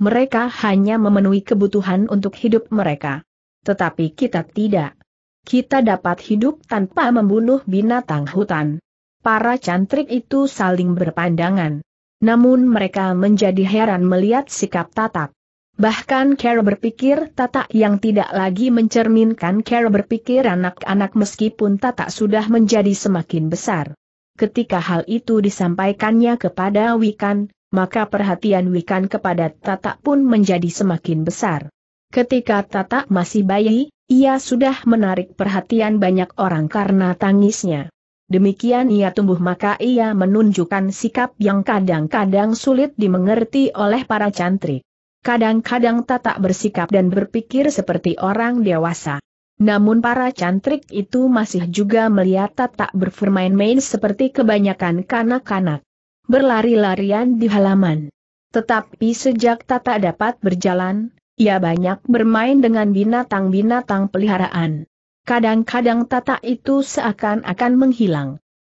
Mereka hanya memenuhi kebutuhan untuk hidup mereka. Tetapi kita tidak. Kita dapat hidup tanpa membunuh binatang hutan. Para cantrik itu saling berpandangan. Namun mereka menjadi heran melihat sikap Tatak. Bahkan Kara berpikir Tatak yang tidak lagi mencerminkan Kara berpikir anak-anak meskipun Tatak sudah menjadi semakin besar. Ketika hal itu disampaikannya kepada Wikan, maka perhatian Wikan kepada Tatak pun menjadi semakin besar. Ketika Tatak masih bayi, ia sudah menarik perhatian banyak orang karena tangisnya. Demikian ia tumbuh maka ia menunjukkan sikap yang kadang-kadang sulit dimengerti oleh para cantrik. Kadang-kadang Tatak bersikap dan berpikir seperti orang dewasa. Namun para cantrik itu masih juga melihat tak bermain-main seperti kebanyakan kanak-kanak. Berlari-larian di halaman. Tetapi sejak Tata dapat berjalan, ia banyak bermain dengan binatang-binatang peliharaan. Kadang-kadang Tata itu seakan-akan menghilang.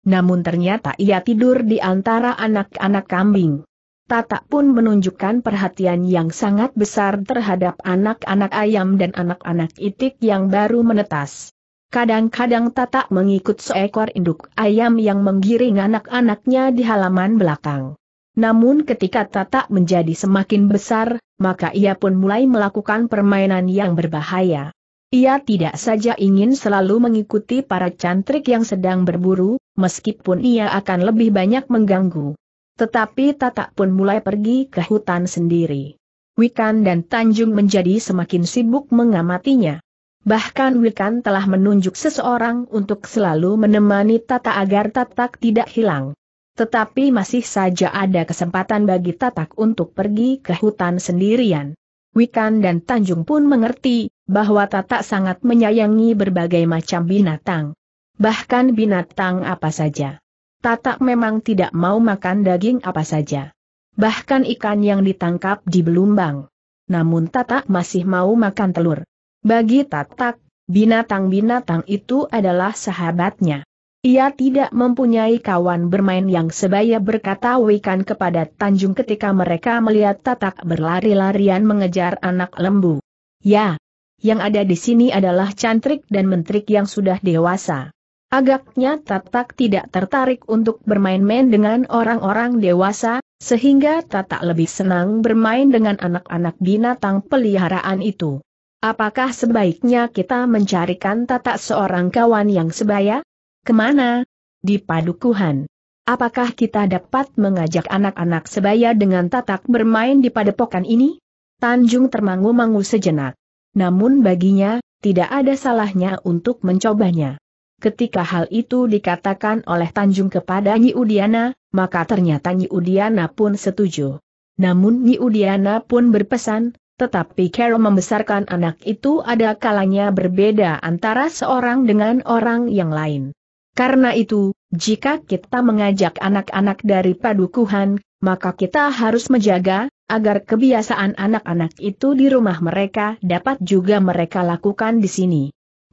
Namun ternyata ia tidur di antara anak-anak kambing. Tata pun menunjukkan perhatian yang sangat besar terhadap anak-anak ayam dan anak-anak itik yang baru menetas. Kadang-kadang Tata mengikut seekor induk ayam yang menggiring anak-anaknya di halaman belakang. Namun ketika Tata menjadi semakin besar, maka ia pun mulai melakukan permainan yang berbahaya. Ia tidak saja ingin selalu mengikuti para cantrik yang sedang berburu, meskipun ia akan lebih banyak mengganggu. Tetapi Tatak pun mulai pergi ke hutan sendiri. Wikan dan Tanjung menjadi semakin sibuk mengamatinya. Bahkan Wikan telah menunjuk seseorang untuk selalu menemani Tata agar Tatak tidak hilang. Tetapi masih saja ada kesempatan bagi Tatak untuk pergi ke hutan sendirian. Wikan dan Tanjung pun mengerti bahwa Tatak sangat menyayangi berbagai macam binatang. Bahkan binatang apa saja. Tatak memang tidak mau makan daging apa saja. Bahkan ikan yang ditangkap di belumbang. Namun Tatak masih mau makan telur. Bagi Tatak, binatang-binatang itu adalah sahabatnya. Ia tidak mempunyai kawan bermain yang sebaya berkata Wikan kepada Tanjung ketika mereka melihat Tatak berlari-larian mengejar anak lembu. Ya, yang ada di sini adalah cantrik dan mentrik yang sudah dewasa. Agaknya Tatak tidak tertarik untuk bermain-main dengan orang-orang dewasa, sehingga Tatak lebih senang bermain dengan anak-anak binatang peliharaan itu. Apakah sebaiknya kita mencarikan Tatak seorang kawan yang sebaya? Kemana? Di padukuhan. Apakah kita dapat mengajak anak-anak sebaya dengan Tatak bermain di padepokan ini? Tanjung termangu-mangu sejenak. Namun baginya, tidak ada salahnya untuk mencobanya. Ketika hal itu dikatakan oleh Tanjung kepada Nyi Udiana, maka ternyata Nyi Udiana pun setuju. Namun Nyi Udiana pun berpesan, tetapi Carol membesarkan anak itu ada kalanya berbeda antara seorang dengan orang yang lain. Karena itu, jika kita mengajak anak-anak dari padukuhan, maka kita harus menjaga, agar kebiasaan anak-anak itu di rumah mereka dapat juga mereka lakukan di sini.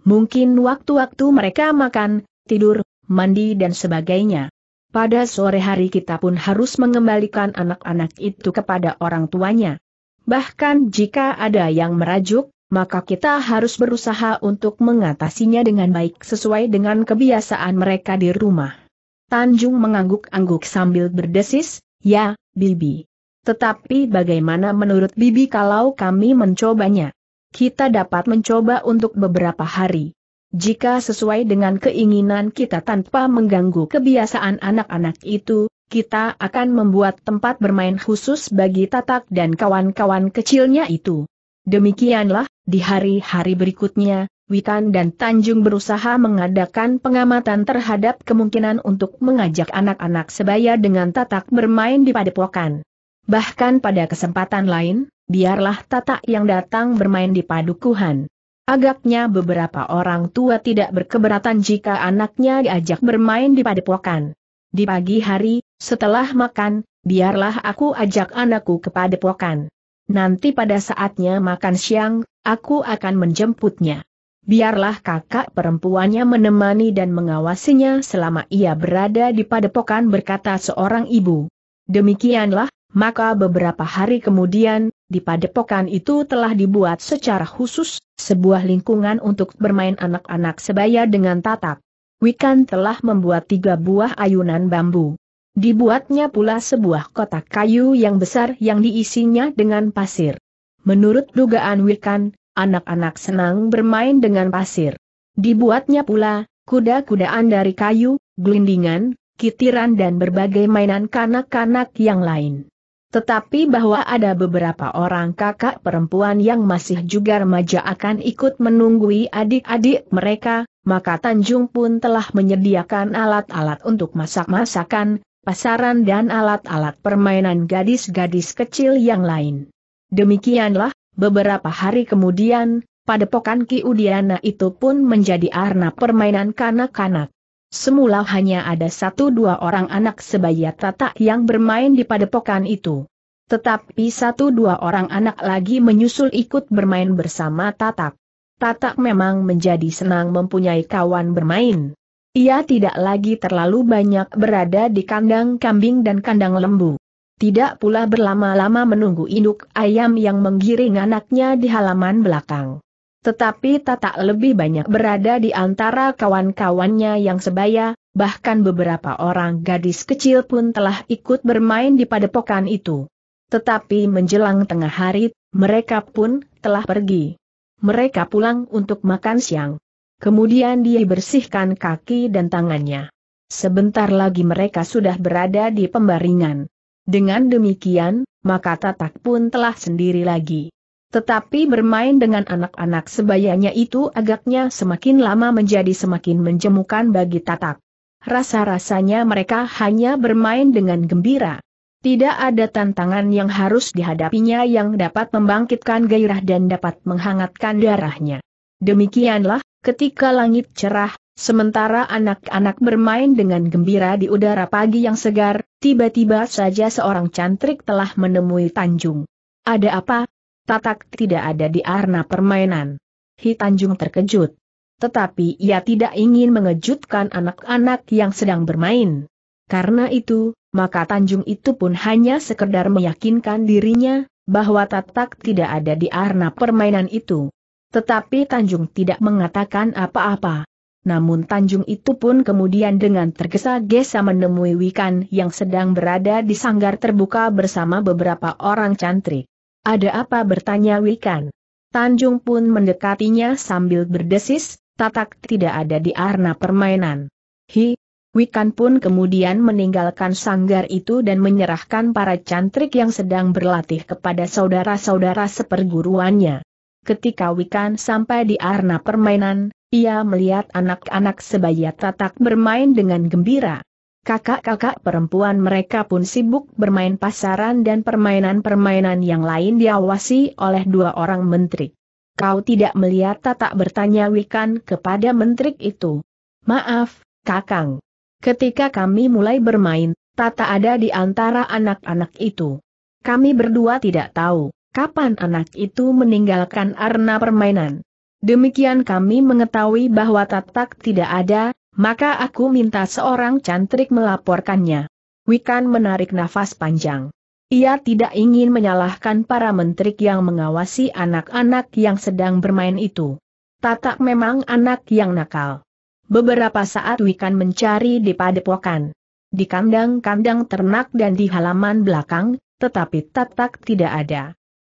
Mungkin waktu-waktu mereka makan, tidur, mandi dan sebagainya. Pada sore hari kita pun harus mengembalikan anak-anak itu kepada orang tuanya. Bahkan jika ada yang merajuk, maka kita harus berusaha untuk mengatasinya dengan baik sesuai dengan kebiasaan mereka di rumah. Tanjung mengangguk-angguk sambil berdesis, ya, Bibi. Tetapi bagaimana menurut Bibi kalau kami mencobanya? kita dapat mencoba untuk beberapa hari. Jika sesuai dengan keinginan kita tanpa mengganggu kebiasaan anak-anak itu, kita akan membuat tempat bermain khusus bagi Tatak dan kawan-kawan kecilnya itu. Demikianlah, di hari-hari berikutnya, Witan dan Tanjung berusaha mengadakan pengamatan terhadap kemungkinan untuk mengajak anak-anak sebaya dengan Tatak bermain di padepokan. Bahkan pada kesempatan lain, biarlah tata yang datang bermain di padukuhan. Agaknya beberapa orang tua tidak berkeberatan jika anaknya diajak bermain di padepokan. Di pagi hari, setelah makan, biarlah aku ajak anakku ke padepokan. Nanti pada saatnya makan siang, aku akan menjemputnya. Biarlah kakak perempuannya menemani dan mengawasinya selama ia berada di padepokan berkata seorang ibu. Demikianlah, maka beberapa hari kemudian, di padepokan itu telah dibuat secara khusus, sebuah lingkungan untuk bermain anak-anak sebaya dengan tatap. Wikan telah membuat tiga buah ayunan bambu. Dibuatnya pula sebuah kotak kayu yang besar yang diisinya dengan pasir. Menurut dugaan Wikan, anak-anak senang bermain dengan pasir. Dibuatnya pula, kuda-kudaan dari kayu, gelindingan, kitiran dan berbagai mainan kanak-kanak yang lain. Tetapi bahwa ada beberapa orang kakak perempuan yang masih juga remaja akan ikut menunggui adik-adik mereka, maka Tanjung pun telah menyediakan alat-alat untuk masak-masakan, pasaran dan alat-alat permainan gadis-gadis kecil yang lain. Demikianlah, beberapa hari kemudian, padepokan Ki Udiana itu pun menjadi arena permainan kanak-kanak. Semula hanya ada satu dua orang anak sebaya Tatak yang bermain di padepokan itu. Tetapi satu dua orang anak lagi menyusul ikut bermain bersama Tatak. Tatak memang menjadi senang mempunyai kawan bermain. Ia tidak lagi terlalu banyak berada di kandang kambing dan kandang lembu. Tidak pula berlama-lama menunggu induk ayam yang menggiring anaknya di halaman belakang. Tetapi Tata lebih banyak berada di antara kawan-kawannya yang sebaya, bahkan beberapa orang gadis kecil pun telah ikut bermain di padepokan itu. Tetapi menjelang tengah hari, mereka pun telah pergi. Mereka pulang untuk makan siang. Kemudian dia bersihkan kaki dan tangannya. Sebentar lagi mereka sudah berada di pembaringan. Dengan demikian, maka Tatak pun telah sendiri lagi. Tetapi bermain dengan anak-anak sebayanya itu agaknya semakin lama menjadi semakin menjemukan bagi Tatak. Rasa-rasanya mereka hanya bermain dengan gembira. Tidak ada tantangan yang harus dihadapinya yang dapat membangkitkan gairah dan dapat menghangatkan darahnya. Demikianlah, ketika langit cerah, sementara anak-anak bermain dengan gembira di udara pagi yang segar, tiba-tiba saja seorang cantrik telah menemui Tanjung. Ada apa, tatak tidak ada di arena permainan. Hi Tanjung terkejut. Tetapi ia tidak ingin mengejutkan anak-anak yang sedang bermain. Karena itu, maka Tanjung itu pun hanya sekedar meyakinkan dirinya, bahwa tatak tidak ada di arena permainan itu. Tetapi Tanjung tidak mengatakan apa-apa. Namun Tanjung itu pun kemudian dengan tergesa-gesa menemui Wikan yang sedang berada di sanggar terbuka bersama beberapa orang cantrik. Ada apa bertanya Wikan? Tanjung pun mendekatinya sambil berdesis, tatak tidak ada di arna permainan. Hi, Wikan pun kemudian meninggalkan sanggar itu dan menyerahkan para cantrik yang sedang berlatih kepada saudara-saudara seperguruannya. Ketika Wikan sampai di arena permainan, ia melihat anak-anak sebaya tatak bermain dengan gembira. Kakak-kakak perempuan mereka pun sibuk bermain pasaran dan permainan-permainan yang lain diawasi oleh dua orang menteri. Kau tidak melihat tatak bertanya Wikan kepada menteri itu. Maaf, Kakang. Ketika kami mulai bermain, Tata ada di antara anak-anak itu. Kami berdua tidak tahu kapan anak itu meninggalkan arena permainan. Demikian kami mengetahui bahwa Tatak tidak ada, maka aku minta seorang cantrik melaporkannya. Wikan menarik nafas panjang. Ia tidak ingin menyalahkan para menteri yang mengawasi anak-anak yang sedang bermain itu. Tatak memang anak yang nakal. Beberapa saat Wikan mencari di padepokan, di kandang-kandang ternak dan di halaman belakang, tetapi Tatak tidak ada.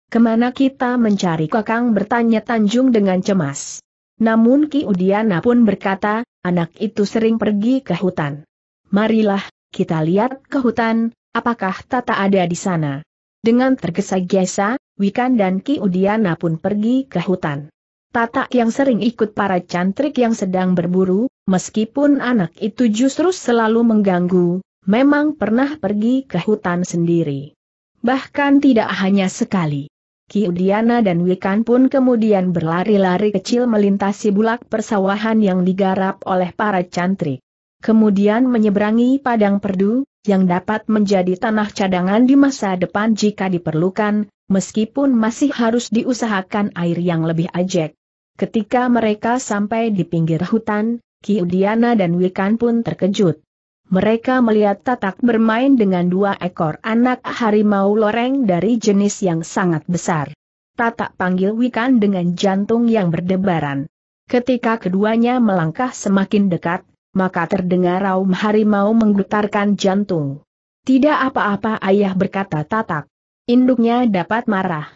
Kemana kita mencari kakang bertanya Tanjung dengan cemas. Namun Ki Udiana pun berkata, anak itu sering pergi ke hutan. Marilah, kita lihat ke hutan, apakah Tata ada di sana. Dengan tergesa-gesa, Wikan dan Ki Udiana pun pergi ke hutan. Tata yang sering ikut para cantrik yang sedang berburu, meskipun anak itu justru selalu mengganggu, memang pernah pergi ke hutan sendiri. Bahkan tidak hanya sekali. Kiudiana dan Wikan pun kemudian berlari-lari kecil melintasi bulak persawahan yang digarap oleh para cantri. Kemudian menyeberangi padang perdu, yang dapat menjadi tanah cadangan di masa depan jika diperlukan, meskipun masih harus diusahakan air yang lebih ajek. Ketika mereka sampai di pinggir hutan, Kiudiana dan Wikan pun terkejut mereka melihat tatak bermain dengan dua ekor anak harimau loreng dari jenis yang sangat besar. Tatak panggil Wikan dengan jantung yang berdebaran. Ketika keduanya melangkah semakin dekat, maka terdengar raum harimau menggetarkan jantung. Tidak apa-apa ayah berkata tatak. Induknya dapat marah.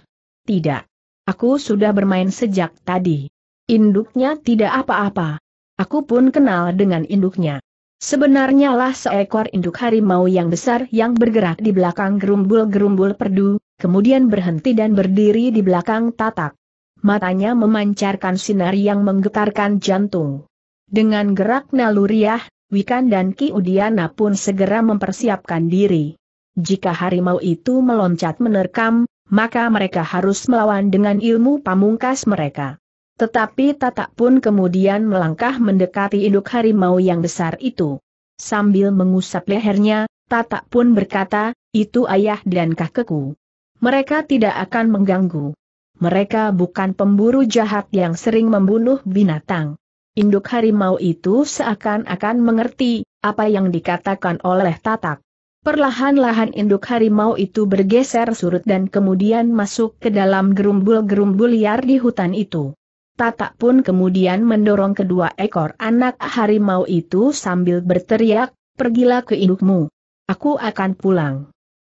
Tidak. Aku sudah bermain sejak tadi. Induknya tidak apa-apa. Aku pun kenal dengan induknya. Sebenarnya lah seekor induk harimau yang besar yang bergerak di belakang gerumbul-gerumbul perdu, kemudian berhenti dan berdiri di belakang tatak. Matanya memancarkan sinar yang menggetarkan jantung. Dengan gerak naluriah, Wikan dan Ki Udiana pun segera mempersiapkan diri. Jika harimau itu meloncat menerkam, maka mereka harus melawan dengan ilmu pamungkas mereka. Tetapi Tatak pun kemudian melangkah mendekati induk harimau yang besar itu. Sambil mengusap lehernya, Tatak pun berkata, itu ayah dan kakekku. Mereka tidak akan mengganggu. Mereka bukan pemburu jahat yang sering membunuh binatang. Induk harimau itu seakan-akan mengerti apa yang dikatakan oleh Tatak. Perlahan-lahan induk harimau itu bergeser surut dan kemudian masuk ke dalam gerumbul-gerumbul liar di hutan itu. Tatak pun kemudian mendorong kedua ekor anak harimau itu sambil berteriak, pergilah ke indukmu. Aku akan pulang.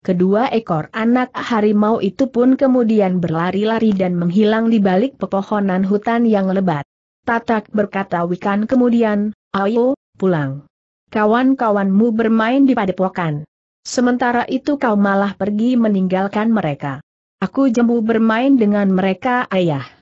Kedua ekor anak harimau itu pun kemudian berlari-lari dan menghilang di balik pepohonan hutan yang lebat. Tatak berkata wikan kemudian, ayo, pulang. Kawan-kawanmu bermain di padepokan. Sementara itu kau malah pergi meninggalkan mereka. Aku jemu bermain dengan mereka ayah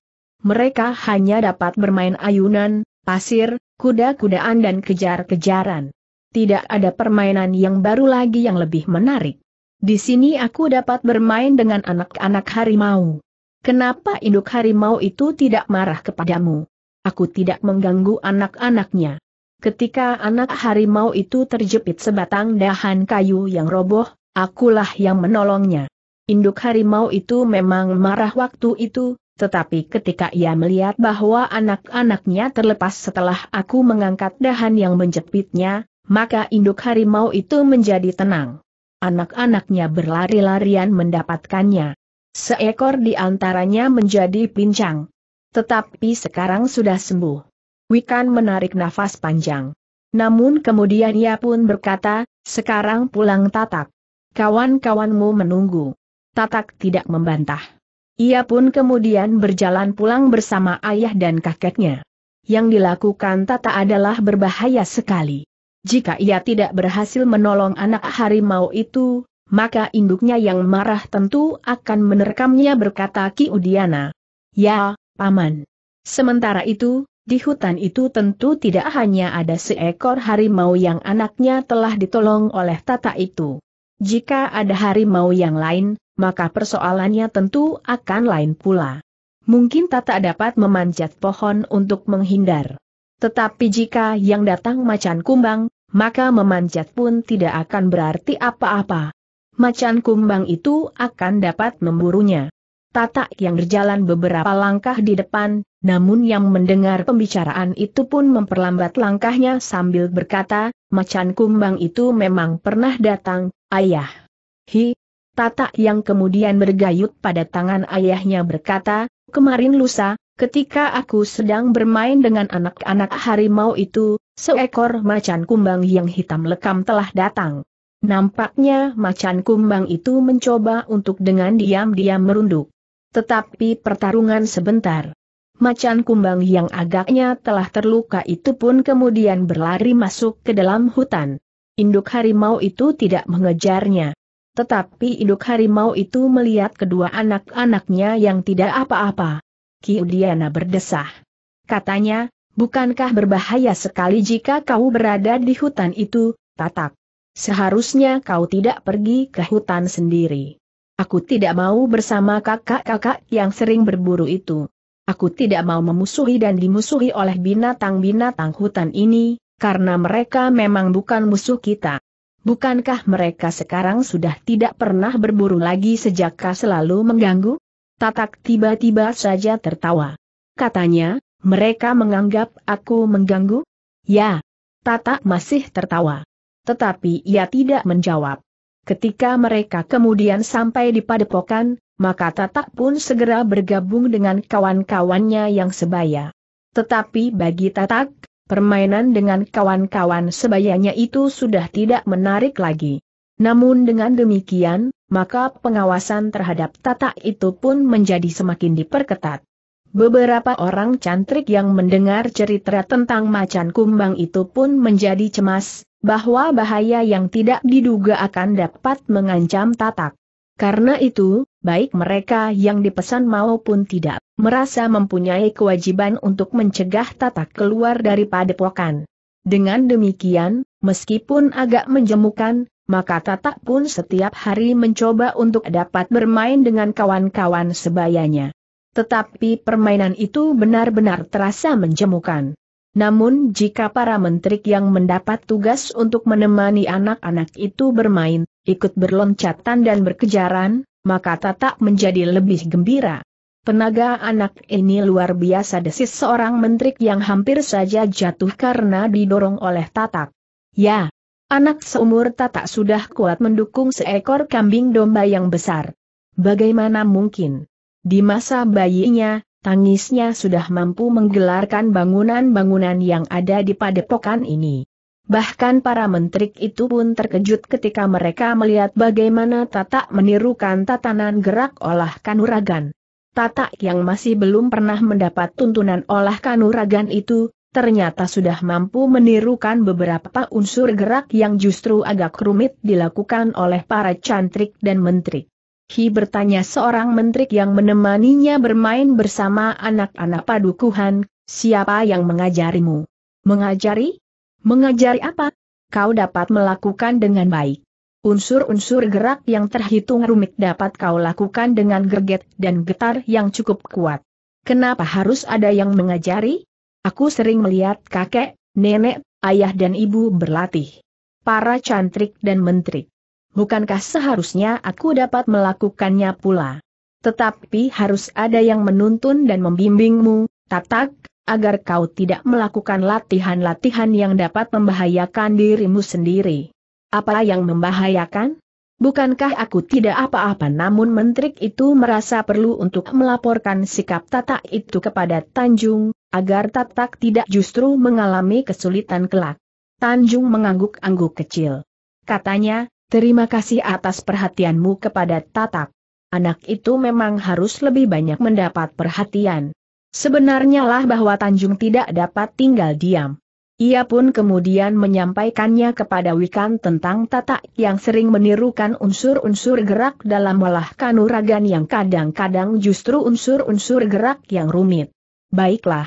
mereka hanya dapat bermain ayunan, pasir, kuda-kudaan dan kejar-kejaran. Tidak ada permainan yang baru lagi yang lebih menarik. Di sini aku dapat bermain dengan anak-anak harimau. Kenapa induk harimau itu tidak marah kepadamu? Aku tidak mengganggu anak-anaknya. Ketika anak harimau itu terjepit sebatang dahan kayu yang roboh, akulah yang menolongnya. Induk harimau itu memang marah waktu itu, tetapi ketika ia melihat bahwa anak-anaknya terlepas setelah aku mengangkat dahan yang menjepitnya, maka induk harimau itu menjadi tenang. Anak-anaknya berlari-larian mendapatkannya. Seekor di antaranya menjadi pincang. Tetapi sekarang sudah sembuh. Wikan menarik nafas panjang. Namun kemudian ia pun berkata, sekarang pulang Tatak. Kawan-kawanmu menunggu. Tatak tidak membantah. Ia pun kemudian berjalan pulang bersama ayah dan kakeknya. Yang dilakukan Tata adalah berbahaya sekali. Jika ia tidak berhasil menolong anak harimau itu, maka induknya yang marah tentu akan menerkamnya berkata Ki Udiana. Ya, Paman. Sementara itu, di hutan itu tentu tidak hanya ada seekor harimau yang anaknya telah ditolong oleh tata itu. Jika ada harimau yang lain, maka persoalannya tentu akan lain pula. Mungkin Tata dapat memanjat pohon untuk menghindar. Tetapi jika yang datang macan kumbang, maka memanjat pun tidak akan berarti apa-apa. Macan kumbang itu akan dapat memburunya. Tata yang berjalan beberapa langkah di depan, namun yang mendengar pembicaraan itu pun memperlambat langkahnya sambil berkata, macan kumbang itu memang pernah datang, ayah. Hi, Tata yang kemudian bergayut pada tangan ayahnya berkata, kemarin lusa, ketika aku sedang bermain dengan anak-anak harimau itu, seekor macan kumbang yang hitam lekam telah datang. Nampaknya macan kumbang itu mencoba untuk dengan diam-diam merunduk. Tetapi pertarungan sebentar. Macan kumbang yang agaknya telah terluka itu pun kemudian berlari masuk ke dalam hutan. Induk harimau itu tidak mengejarnya. Tetapi induk harimau itu melihat kedua anak-anaknya yang tidak apa-apa. Kiudiana berdesah. Katanya, bukankah berbahaya sekali jika kau berada di hutan itu, tatak? Seharusnya kau tidak pergi ke hutan sendiri. Aku tidak mau bersama kakak-kakak yang sering berburu itu. Aku tidak mau memusuhi dan dimusuhi oleh binatang-binatang hutan ini, karena mereka memang bukan musuh kita. Bukankah mereka sekarang sudah tidak pernah berburu lagi sejak kau selalu mengganggu? Tatak tiba-tiba saja tertawa. Katanya, mereka menganggap aku mengganggu? Ya. Tatak masih tertawa. Tetapi ia tidak menjawab. Ketika mereka kemudian sampai di padepokan, maka Tatak pun segera bergabung dengan kawan-kawannya yang sebaya. Tetapi bagi Tatak, Permainan dengan kawan-kawan sebayanya itu sudah tidak menarik lagi. Namun dengan demikian, maka pengawasan terhadap tata itu pun menjadi semakin diperketat. Beberapa orang cantrik yang mendengar cerita tentang macan kumbang itu pun menjadi cemas, bahwa bahaya yang tidak diduga akan dapat mengancam tatak. Karena itu, baik mereka yang dipesan maupun tidak, merasa mempunyai kewajiban untuk mencegah tata keluar dari padepokan. Dengan demikian, meskipun agak menjemukan, maka tata pun setiap hari mencoba untuk dapat bermain dengan kawan-kawan sebayanya. Tetapi permainan itu benar-benar terasa menjemukan. Namun jika para menteri yang mendapat tugas untuk menemani anak-anak itu bermain, ikut berloncatan dan berkejaran, maka tatak menjadi lebih gembira. Penaga anak ini luar biasa desis seorang menteri yang hampir saja jatuh karena didorong oleh tatak. Ya, anak seumur tatak sudah kuat mendukung seekor kambing domba yang besar. Bagaimana mungkin? Di masa bayinya, tangisnya sudah mampu menggelarkan bangunan-bangunan yang ada di padepokan ini. Bahkan para menteri itu pun terkejut ketika mereka melihat bagaimana Tata menirukan tatanan gerak olah kanuragan. Tata yang masih belum pernah mendapat tuntunan olah kanuragan itu, ternyata sudah mampu menirukan beberapa unsur gerak yang justru agak rumit dilakukan oleh para cantrik dan menteri. Hi bertanya seorang menteri yang menemaninya bermain bersama anak-anak padukuhan, siapa yang mengajarimu? Mengajari? Mengajari apa? Kau dapat melakukan dengan baik. Unsur-unsur gerak yang terhitung rumit dapat kau lakukan dengan gerget dan getar yang cukup kuat. Kenapa harus ada yang mengajari? Aku sering melihat kakek, nenek, ayah dan ibu berlatih. Para cantrik dan menteri. Bukankah seharusnya aku dapat melakukannya pula? Tetapi harus ada yang menuntun dan membimbingmu, tatak, agar kau tidak melakukan latihan-latihan yang dapat membahayakan dirimu sendiri. Apa yang membahayakan? Bukankah aku tidak apa-apa namun Menteri itu merasa perlu untuk melaporkan sikap tatak itu kepada Tanjung, agar tatak tidak justru mengalami kesulitan kelak. Tanjung mengangguk-angguk kecil. Katanya, terima kasih atas perhatianmu kepada tatak. Anak itu memang harus lebih banyak mendapat perhatian. Sebenarnya lah bahwa Tanjung tidak dapat tinggal diam. Ia pun kemudian menyampaikannya kepada Wikan tentang tata yang sering menirukan unsur-unsur gerak dalam olah kanuragan yang kadang-kadang justru unsur-unsur gerak yang rumit. Baiklah.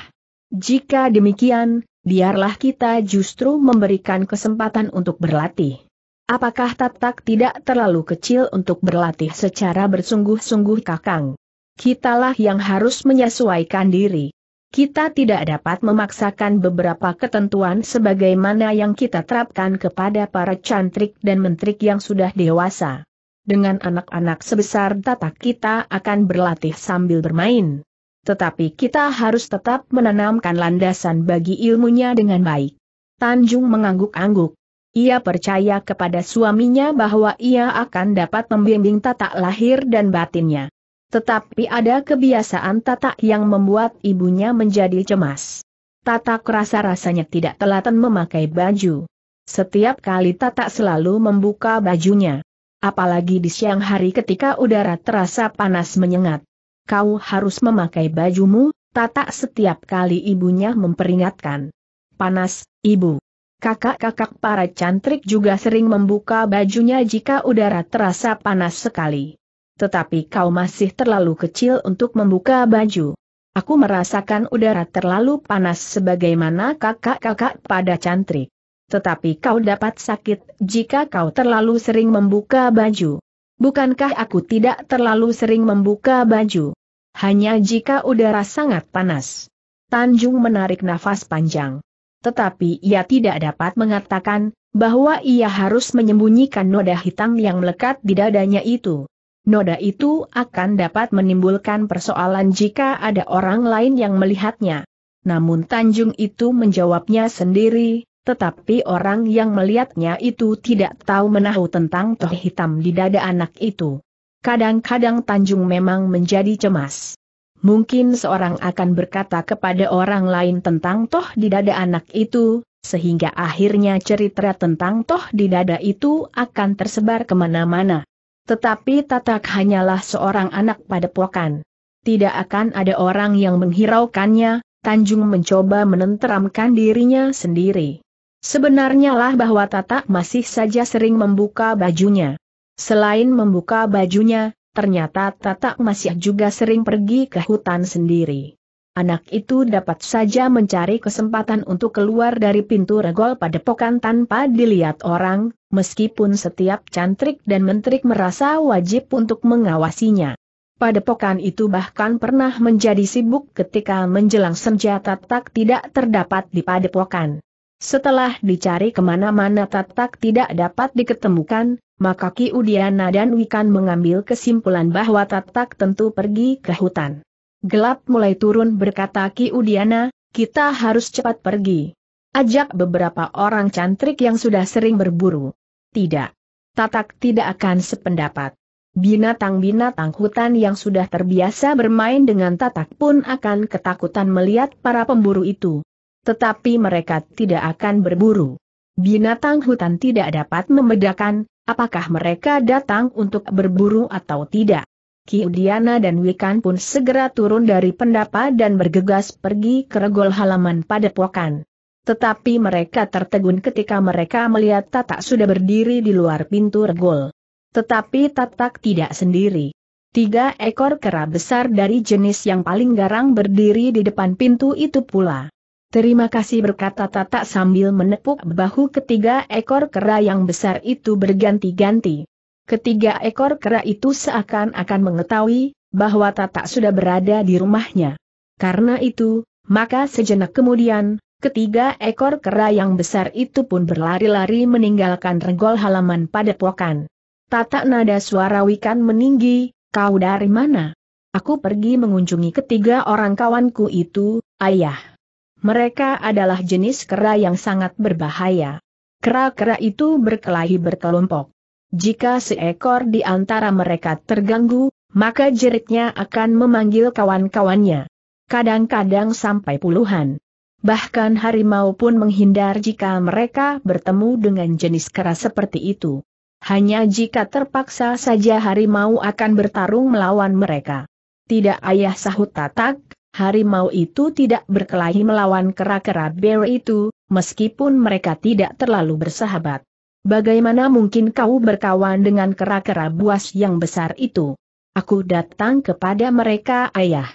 Jika demikian, biarlah kita justru memberikan kesempatan untuk berlatih. Apakah tatak tidak terlalu kecil untuk berlatih secara bersungguh-sungguh kakang? kitalah yang harus menyesuaikan diri. Kita tidak dapat memaksakan beberapa ketentuan sebagaimana yang kita terapkan kepada para cantrik dan mentrik yang sudah dewasa. Dengan anak-anak sebesar tata kita akan berlatih sambil bermain. Tetapi kita harus tetap menanamkan landasan bagi ilmunya dengan baik. Tanjung mengangguk-angguk. Ia percaya kepada suaminya bahwa ia akan dapat membimbing tatak lahir dan batinnya. Tetapi ada kebiasaan tatak yang membuat ibunya menjadi cemas. Tatak rasa-rasanya tidak telaten memakai baju. Setiap kali Tatak selalu membuka bajunya. Apalagi di siang hari ketika udara terasa panas menyengat. Kau harus memakai bajumu, Tatak setiap kali ibunya memperingatkan. Panas, ibu. Kakak-kakak para cantrik juga sering membuka bajunya jika udara terasa panas sekali. Tetapi kau masih terlalu kecil untuk membuka baju. Aku merasakan udara terlalu panas sebagaimana kakak-kakak pada cantrik. Tetapi kau dapat sakit jika kau terlalu sering membuka baju. Bukankah aku tidak terlalu sering membuka baju? Hanya jika udara sangat panas. Tanjung menarik nafas panjang. Tetapi ia tidak dapat mengatakan, bahwa ia harus menyembunyikan noda hitam yang melekat di dadanya itu noda itu akan dapat menimbulkan persoalan jika ada orang lain yang melihatnya. Namun Tanjung itu menjawabnya sendiri, tetapi orang yang melihatnya itu tidak tahu menahu tentang toh hitam di dada anak itu. Kadang-kadang Tanjung memang menjadi cemas. Mungkin seorang akan berkata kepada orang lain tentang toh di dada anak itu, sehingga akhirnya cerita tentang toh di dada itu akan tersebar kemana-mana. Tetapi Tatak hanyalah seorang anak pada padepokan. Tidak akan ada orang yang menghiraukannya, Tanjung mencoba menenteramkan dirinya sendiri. Sebenarnya lah bahwa Tatak masih saja sering membuka bajunya. Selain membuka bajunya, ternyata Tatak masih juga sering pergi ke hutan sendiri anak itu dapat saja mencari kesempatan untuk keluar dari pintu regol pada padepokan tanpa dilihat orang, meskipun setiap cantrik dan mentrik merasa wajib untuk mengawasinya. Pada Padepokan itu bahkan pernah menjadi sibuk ketika menjelang senja tatak tidak terdapat di padepokan. Setelah dicari kemana-mana tatak tidak dapat diketemukan, maka Ki Udiana dan Wikan mengambil kesimpulan bahwa tatak tentu pergi ke hutan. Gelap mulai turun berkata Ki Udiana, kita harus cepat pergi. Ajak beberapa orang cantrik yang sudah sering berburu. Tidak. Tatak tidak akan sependapat. Binatang-binatang hutan yang sudah terbiasa bermain dengan tatak pun akan ketakutan melihat para pemburu itu. Tetapi mereka tidak akan berburu. Binatang hutan tidak dapat membedakan apakah mereka datang untuk berburu atau tidak. Kiudiana dan Wikan pun segera turun dari pendapa dan bergegas pergi ke regol halaman pada pokan. Tetapi mereka tertegun ketika mereka melihat Tatak sudah berdiri di luar pintu regol. Tetapi Tatak tidak sendiri. Tiga ekor kera besar dari jenis yang paling garang berdiri di depan pintu itu pula. Terima kasih berkata Tatak sambil menepuk bahu ketiga ekor kera yang besar itu berganti-ganti. Ketiga ekor kera itu seakan-akan mengetahui bahwa Tata sudah berada di rumahnya. Karena itu, maka sejenak kemudian, ketiga ekor kera yang besar itu pun berlari-lari meninggalkan regol halaman pada pokan. Tata nada suara Wikan meninggi, kau dari mana? Aku pergi mengunjungi ketiga orang kawanku itu, ayah. Mereka adalah jenis kera yang sangat berbahaya. Kera-kera itu berkelahi berkelompok. Jika seekor di antara mereka terganggu, maka jeritnya akan memanggil kawan-kawannya. Kadang-kadang sampai puluhan. Bahkan harimau pun menghindar jika mereka bertemu dengan jenis kera seperti itu. Hanya jika terpaksa saja harimau akan bertarung melawan mereka. Tidak ayah sahut tatak, harimau itu tidak berkelahi melawan kera-kera bear itu, meskipun mereka tidak terlalu bersahabat. Bagaimana mungkin kau berkawan dengan kera-kera buas yang besar itu? Aku datang kepada mereka ayah.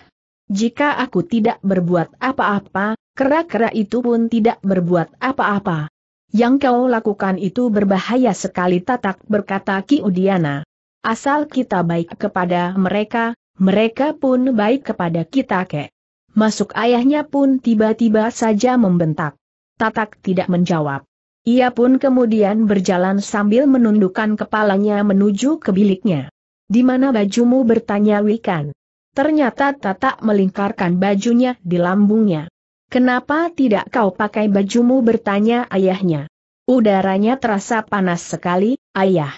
Jika aku tidak berbuat apa-apa, kera-kera itu pun tidak berbuat apa-apa. Yang kau lakukan itu berbahaya sekali tatak berkata Ki Udiana. Asal kita baik kepada mereka, mereka pun baik kepada kita kek. Masuk ayahnya pun tiba-tiba saja membentak. Tatak tidak menjawab. Ia pun kemudian berjalan sambil menundukkan kepalanya menuju ke biliknya. Di mana bajumu bertanya Wikan. Ternyata Tata melingkarkan bajunya di lambungnya. Kenapa tidak kau pakai bajumu bertanya ayahnya. Udaranya terasa panas sekali, ayah.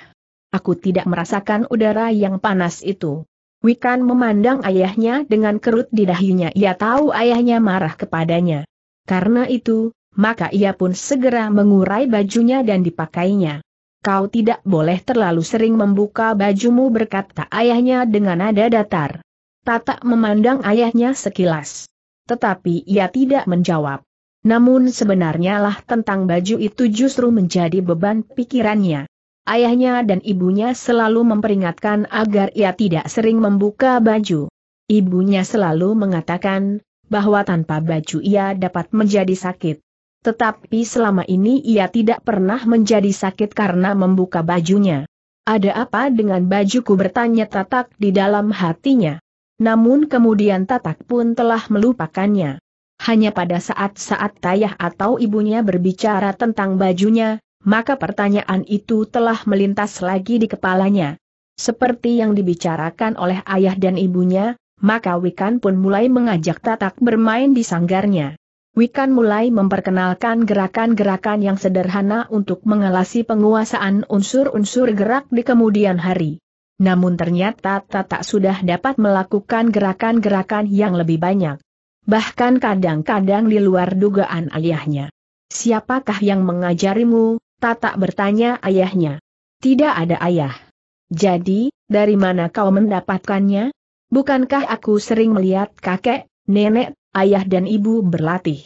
Aku tidak merasakan udara yang panas itu. Wikan memandang ayahnya dengan kerut di dahinya ia tahu ayahnya marah kepadanya. Karena itu, maka ia pun segera mengurai bajunya dan dipakainya. Kau tidak boleh terlalu sering membuka bajumu berkata ayahnya dengan nada datar. Tata memandang ayahnya sekilas. Tetapi ia tidak menjawab. Namun sebenarnya lah tentang baju itu justru menjadi beban pikirannya. Ayahnya dan ibunya selalu memperingatkan agar ia tidak sering membuka baju. Ibunya selalu mengatakan, bahwa tanpa baju ia dapat menjadi sakit. Tetapi selama ini ia tidak pernah menjadi sakit karena membuka bajunya. Ada apa dengan bajuku bertanya Tatak di dalam hatinya. Namun kemudian Tatak pun telah melupakannya. Hanya pada saat-saat tayah atau ibunya berbicara tentang bajunya, maka pertanyaan itu telah melintas lagi di kepalanya. Seperti yang dibicarakan oleh ayah dan ibunya, maka Wikan pun mulai mengajak Tatak bermain di sanggarnya. Wikan mulai memperkenalkan gerakan-gerakan yang sederhana untuk mengelasi penguasaan unsur-unsur gerak di kemudian hari. Namun ternyata Tata sudah dapat melakukan gerakan-gerakan yang lebih banyak. Bahkan kadang-kadang di luar dugaan ayahnya. Siapakah yang mengajarimu? Tata bertanya ayahnya. Tidak ada ayah. Jadi, dari mana kau mendapatkannya? Bukankah aku sering melihat kakek, nenek, ayah dan ibu berlatih.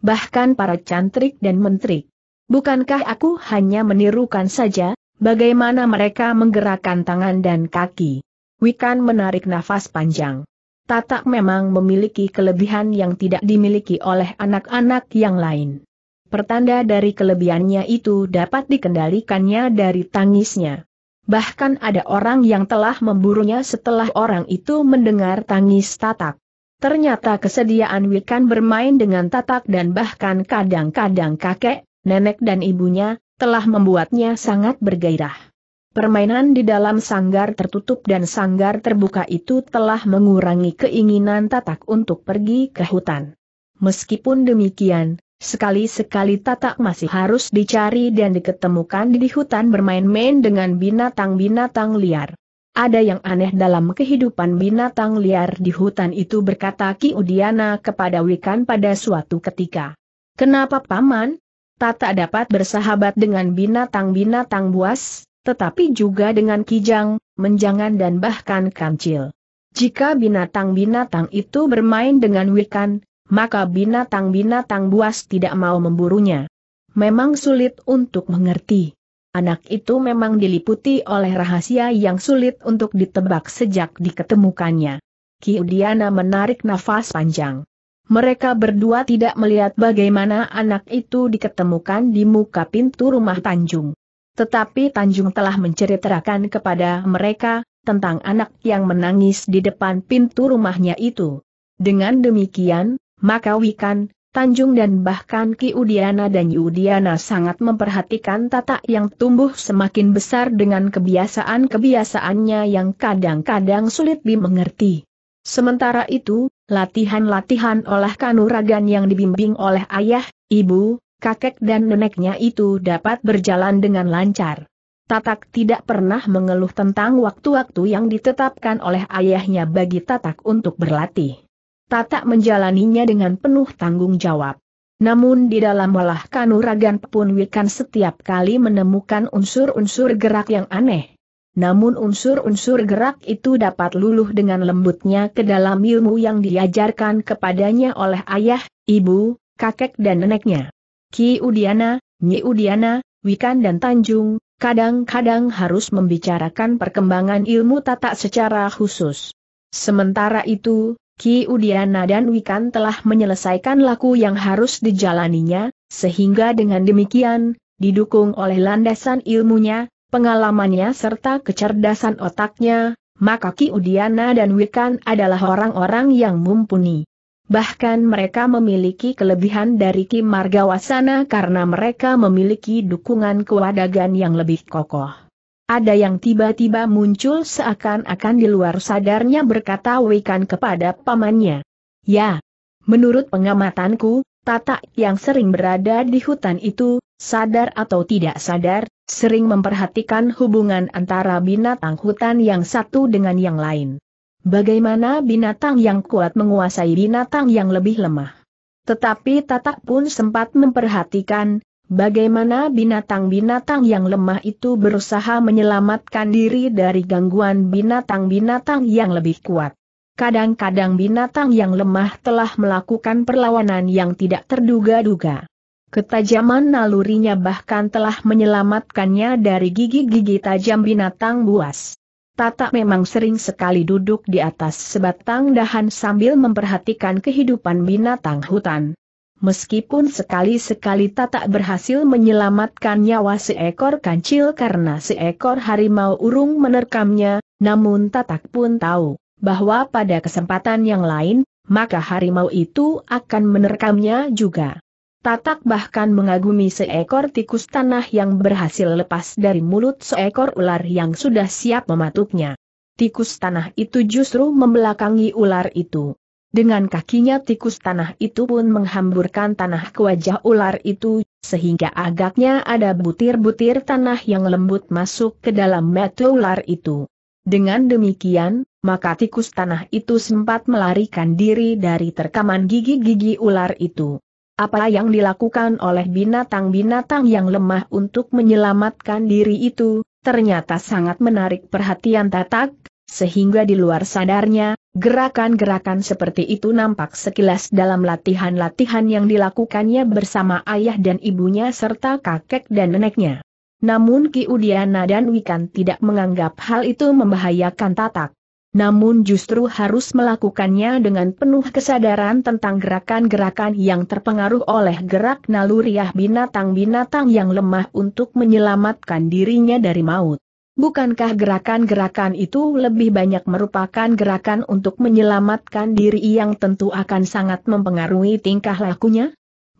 Bahkan para cantrik dan menteri. Bukankah aku hanya menirukan saja, bagaimana mereka menggerakkan tangan dan kaki? Wikan menarik nafas panjang. Tatak memang memiliki kelebihan yang tidak dimiliki oleh anak-anak yang lain. Pertanda dari kelebihannya itu dapat dikendalikannya dari tangisnya. Bahkan ada orang yang telah memburunya setelah orang itu mendengar tangis Tatak. Ternyata kesediaan Wikan bermain dengan tatak dan bahkan kadang-kadang kakek, nenek dan ibunya, telah membuatnya sangat bergairah. Permainan di dalam sanggar tertutup dan sanggar terbuka itu telah mengurangi keinginan tatak untuk pergi ke hutan. Meskipun demikian, sekali-sekali tatak masih harus dicari dan diketemukan di hutan bermain-main dengan binatang-binatang liar. Ada yang aneh dalam kehidupan binatang liar di hutan itu berkata Ki Udiana kepada Wikan pada suatu ketika. Kenapa paman? Tata dapat bersahabat dengan binatang-binatang buas, tetapi juga dengan kijang, menjangan dan bahkan kancil. Jika binatang-binatang itu bermain dengan Wikan, maka binatang-binatang buas tidak mau memburunya. Memang sulit untuk mengerti. Anak itu memang diliputi oleh rahasia yang sulit untuk ditebak sejak diketemukannya. Kiudiana menarik nafas panjang. Mereka berdua tidak melihat bagaimana anak itu diketemukan di muka pintu rumah Tanjung. Tetapi Tanjung telah menceritakan kepada mereka tentang anak yang menangis di depan pintu rumahnya itu. Dengan demikian, maka Wikan, Tanjung dan bahkan Ki Udiana dan Yudiana sangat memperhatikan tata yang tumbuh semakin besar dengan kebiasaan-kebiasaannya yang kadang-kadang sulit dimengerti. Sementara itu, latihan-latihan olah kanuragan yang dibimbing oleh ayah, ibu, kakek dan neneknya itu dapat berjalan dengan lancar. Tatak tidak pernah mengeluh tentang waktu-waktu yang ditetapkan oleh ayahnya bagi Tatak untuk berlatih. Tatak menjalaninya dengan penuh tanggung jawab. Namun di dalam walah kanuragan pun Wikan setiap kali menemukan unsur-unsur gerak yang aneh. Namun unsur-unsur gerak itu dapat luluh dengan lembutnya ke dalam ilmu yang diajarkan kepadanya oleh ayah, ibu, kakek dan neneknya. Ki Udiana, Nyi Udiana, Wikan dan Tanjung, kadang-kadang harus membicarakan perkembangan ilmu tatak secara khusus. Sementara itu, Ki Udiana dan Wikan telah menyelesaikan laku yang harus dijalaninya, sehingga dengan demikian, didukung oleh landasan ilmunya, pengalamannya serta kecerdasan otaknya, maka Ki Udiana dan Wikan adalah orang-orang yang mumpuni. Bahkan mereka memiliki kelebihan dari Ki Margawasana karena mereka memiliki dukungan kewadagan yang lebih kokoh. Ada yang tiba-tiba muncul seakan-akan di luar sadarnya berkata Wikan kepada pamannya. Ya, menurut pengamatanku, Tata yang sering berada di hutan itu, sadar atau tidak sadar, sering memperhatikan hubungan antara binatang hutan yang satu dengan yang lain. Bagaimana binatang yang kuat menguasai binatang yang lebih lemah. Tetapi Tata pun sempat memperhatikan, Bagaimana binatang-binatang yang lemah itu berusaha menyelamatkan diri dari gangguan binatang-binatang yang lebih kuat. Kadang-kadang binatang yang lemah telah melakukan perlawanan yang tidak terduga-duga. Ketajaman nalurinya bahkan telah menyelamatkannya dari gigi-gigi tajam binatang buas. Tata memang sering sekali duduk di atas sebatang dahan sambil memperhatikan kehidupan binatang hutan. Meskipun sekali-sekali tak berhasil menyelamatkan nyawa seekor kancil karena seekor harimau urung menerkamnya, namun Tatak pun tahu bahwa pada kesempatan yang lain, maka harimau itu akan menerkamnya juga. Tatak bahkan mengagumi seekor tikus tanah yang berhasil lepas dari mulut seekor ular yang sudah siap mematuknya. Tikus tanah itu justru membelakangi ular itu. Dengan kakinya tikus tanah itu pun menghamburkan tanah ke wajah ular itu, sehingga agaknya ada butir-butir tanah yang lembut masuk ke dalam mata ular itu. Dengan demikian, maka tikus tanah itu sempat melarikan diri dari terkaman gigi-gigi ular itu. Apa yang dilakukan oleh binatang-binatang yang lemah untuk menyelamatkan diri itu, ternyata sangat menarik perhatian Tatak, sehingga di luar sadarnya, gerakan-gerakan seperti itu nampak sekilas dalam latihan-latihan yang dilakukannya bersama ayah dan ibunya serta kakek dan neneknya. Namun Ki Udiana dan Wikan tidak menganggap hal itu membahayakan Tatak. Namun justru harus melakukannya dengan penuh kesadaran tentang gerakan-gerakan yang terpengaruh oleh gerak naluriah binatang-binatang yang lemah untuk menyelamatkan dirinya dari maut. Bukankah gerakan-gerakan itu lebih banyak merupakan gerakan untuk menyelamatkan diri yang tentu akan sangat mempengaruhi tingkah lakunya?